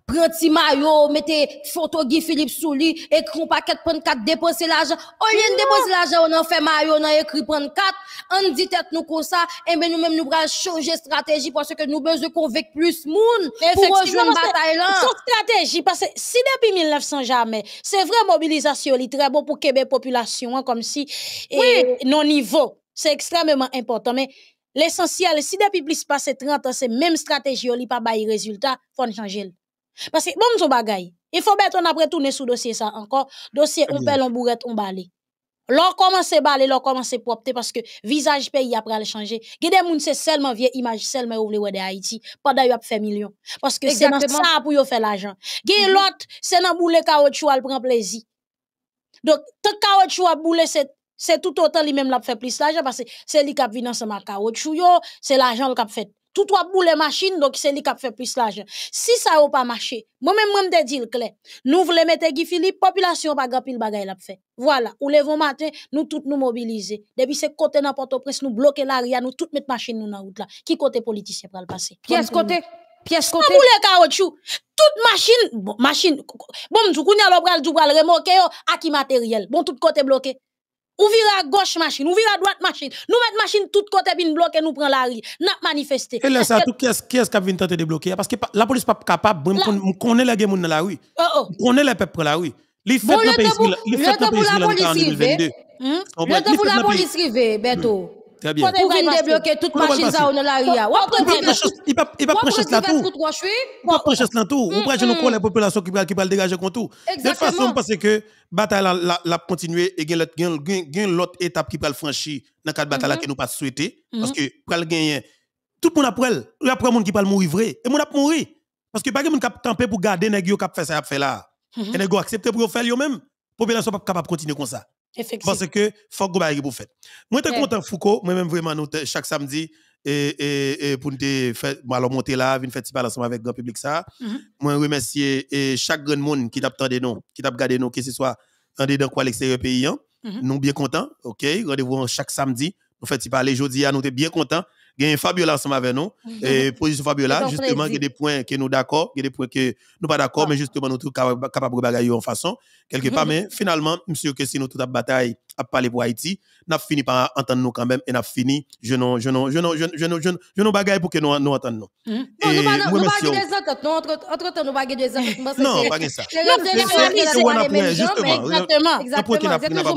Prends ti maillot, mettez photo Guy Philippe sous lui, écrit paquet, prendre quatre, déposer l'argent. Au lieu de déposer l'argent, on en fait maillot, on a écrit prendre on dit tête nous comme ça, et eh ben nous-mêmes, nous changer stratégie parce que nous besoin convaincre plus monde pour rejoindre bataille là. stratégie parce que si depuis 1900 jamais, c'est vrai mobilisation est très bon pour Québec population hein, comme si nos et non niveau, c'est extrêmement important mais l'essentiel si depuis plus passé 30 ans c'est même stratégie li pas de résultat, faut changer. Parce que bon son bagaille il faut mettre on après tourner sous dossier ça encore, dossier on pèle on on l'on commence à baler, l'on commence à propter parce que visage pays après le changer. Gede moun se seulement vieille image, seulement ouvre le de Haïti, pendant yop fait million. Parce que c'est ça pour yop faire l'argent. Mhm. Gede c'est l'autre, c'est dans boule caoutchouc, elle prend plaisir. Donc, tant caoutchouc a boule, c'est tout autant lui-même l'a fait plus l'argent parce que c'est lui qui a vu dans ce caoutchouc, c'est l'argent qui a fait. Tout trois boule machine, donc c'est lui qui a fait plus l'argent. Si ça n'a pas marché, moi-même, moi, je dis clair. Nous voulons mettre Guy Philippe, population pas grand pile bagaille l'a fait. Voilà, ou levons matin, nous tous nous mobiliser. Depuis ce côté n'importe Prince, nous bloquer l'arrière, nous toutes mettre machine nous dans route là. Qui côté politicien pour le passer? Pièce côté? Pièce côté? Boule machine, bon, machine, bon, du nous le oh, à qui matériel? Bon, tout côté bloqué. Ou vire à gauche machine, ou vire à droite machine. Nous mettons machine tout côté bin et nous prenons la rue. N'a manifesté. Et là, ça, tout qui est-ce qui est tenter de bloquer? Parce que la police n'est pas capable, on connaître les gens dans la rue. Oh, oh. On connaît les peuples dans la rue. Li fèt nan la police. lan kan hein? hmm? la police Le te pou la police arriver, Beto. Très bien. Pour venir débloquer toute machine ça dans l'arrière. Il pas il prendre prêcher là tout. Il pas prêcher là tout. On prêche nous la population qui qui va dégager contre tout. De façon parce que bataille la la continuer et a gain l'autre étape qui va franchir dans cette bataille mm-hmm. que nous pas souhaiter mm-hmm. parce que pour gagner tout le monde après elle, il y a pour qui parlent mourir vrai et mon a mourir parce que pas de monde qui tempé pour garder nèg yo qui fait ça fait là. Mm-hmm. Et nèg accepter pour faire mêmes même. Population pas capable continuer comme ça. Parce que faut que vous faites. Moi, je eh. suis content, Foucault. Moi-même, vraiment, chaque samedi, et, et, pour nous faire, alors monter là, venir faire un ensemble avec le grand public. ça. Mm-hmm. Moi, remercier chaque grand monde qui t'a attendu nous, qui t'a gardé nous, que ce soit dans dedans du l'extérieur pays. Hein. Mm-hmm. Nous Mm bien contents. OK, rendez-vous chaque samedi. Nous faisons parler aujourd'hui, nous sommes bien contents. Il y a Fabiola ensemble avec nous. Mhm. Et position Fabiola, justement, il y a des points que nous d'accord, il y a des points que nous pas d'accord, ah. mais justement, nous sommes capables de bagailler en façon. Quelque part, mais finalement, monsieur, que si nous toute la bataille à parler pour Haïti, nous avons fini par entendre nous quand même et nous avons fini, je non, je non, je non, je non, je non, bagaille pour que nous nous entendions. Hmm. Non, nous baguons des ententes, non, entre-temps, nous bagaille des ententes. Non, pas ça. Exactement,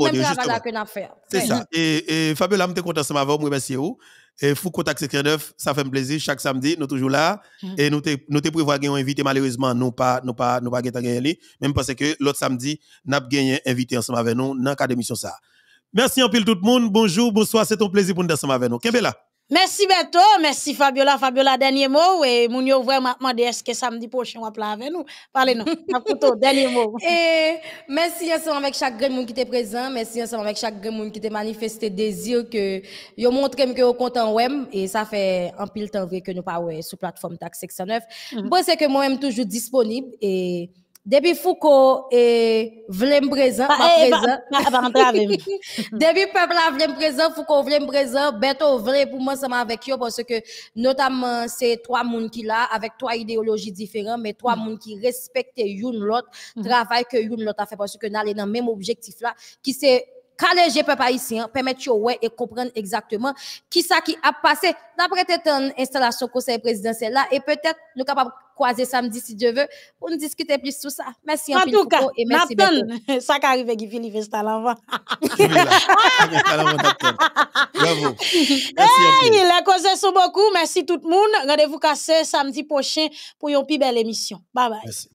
exactement. C'est ça. Et Fabiola, je suis content de vous remercier. Et faut contact neuf, ça fait un plaisir. Chaque samedi, nous toujours là. Mm. Et nous te, nous te gagner invité, malheureusement, nous pas, nous pas, nous pas gagner Même parce que l'autre samedi, nous avons gagné un invité ensemble avec nous dans le cadre ça. Merci en pile tout le monde. Bonjour, bonsoir. C'est un plaisir pour nous ensemble avec nous. kembe là? Merci Beto, merci Fabiola. Fabiola, dernier mot. Et moun yo vraiment demandé est-ce que samedi prochain on va parler avec nous. Parlez nous. dernier mot. Et merci ensemble avec chaque grand monde qui était présent. Merci ensemble avec chaque grand monde qui était manifesté désir que yo montre que yo content wem et ça fait un pile temps vrai que nous pas ouais la plateforme Tax 609. Mm mm-hmm. que moi-même toujours disponible et depuis Foucault et présent, vlem présent, ma prezant. Depi pepla vlem présent. Foucault ko vlem moi beto vle pou avec eux avec yo, parce que notamment c'est trois moun ki la, avec trois idéologies différentes mais trois moun ki respekte youn l'autre mm-hmm. travail que youn l'autre a que parce que le même objectif là qui c'est caler les peuple haïtien, permettre yo ouais et comprendre exactement qui ça qui a passé d'après cette installation conseil présidentiel là et peut-être nous capable croiser samedi si Dieu veut pour nous discuter plus tout ça. Merci en, tout cas, et merci beaucoup. Ça qui arrive qui Philippe est à l'avant. Bravo. Hey, la cause est beaucoup. Merci tout le monde. Rendez-vous ce samedi prochain pour une plus belle émission. Bye bye. Merci.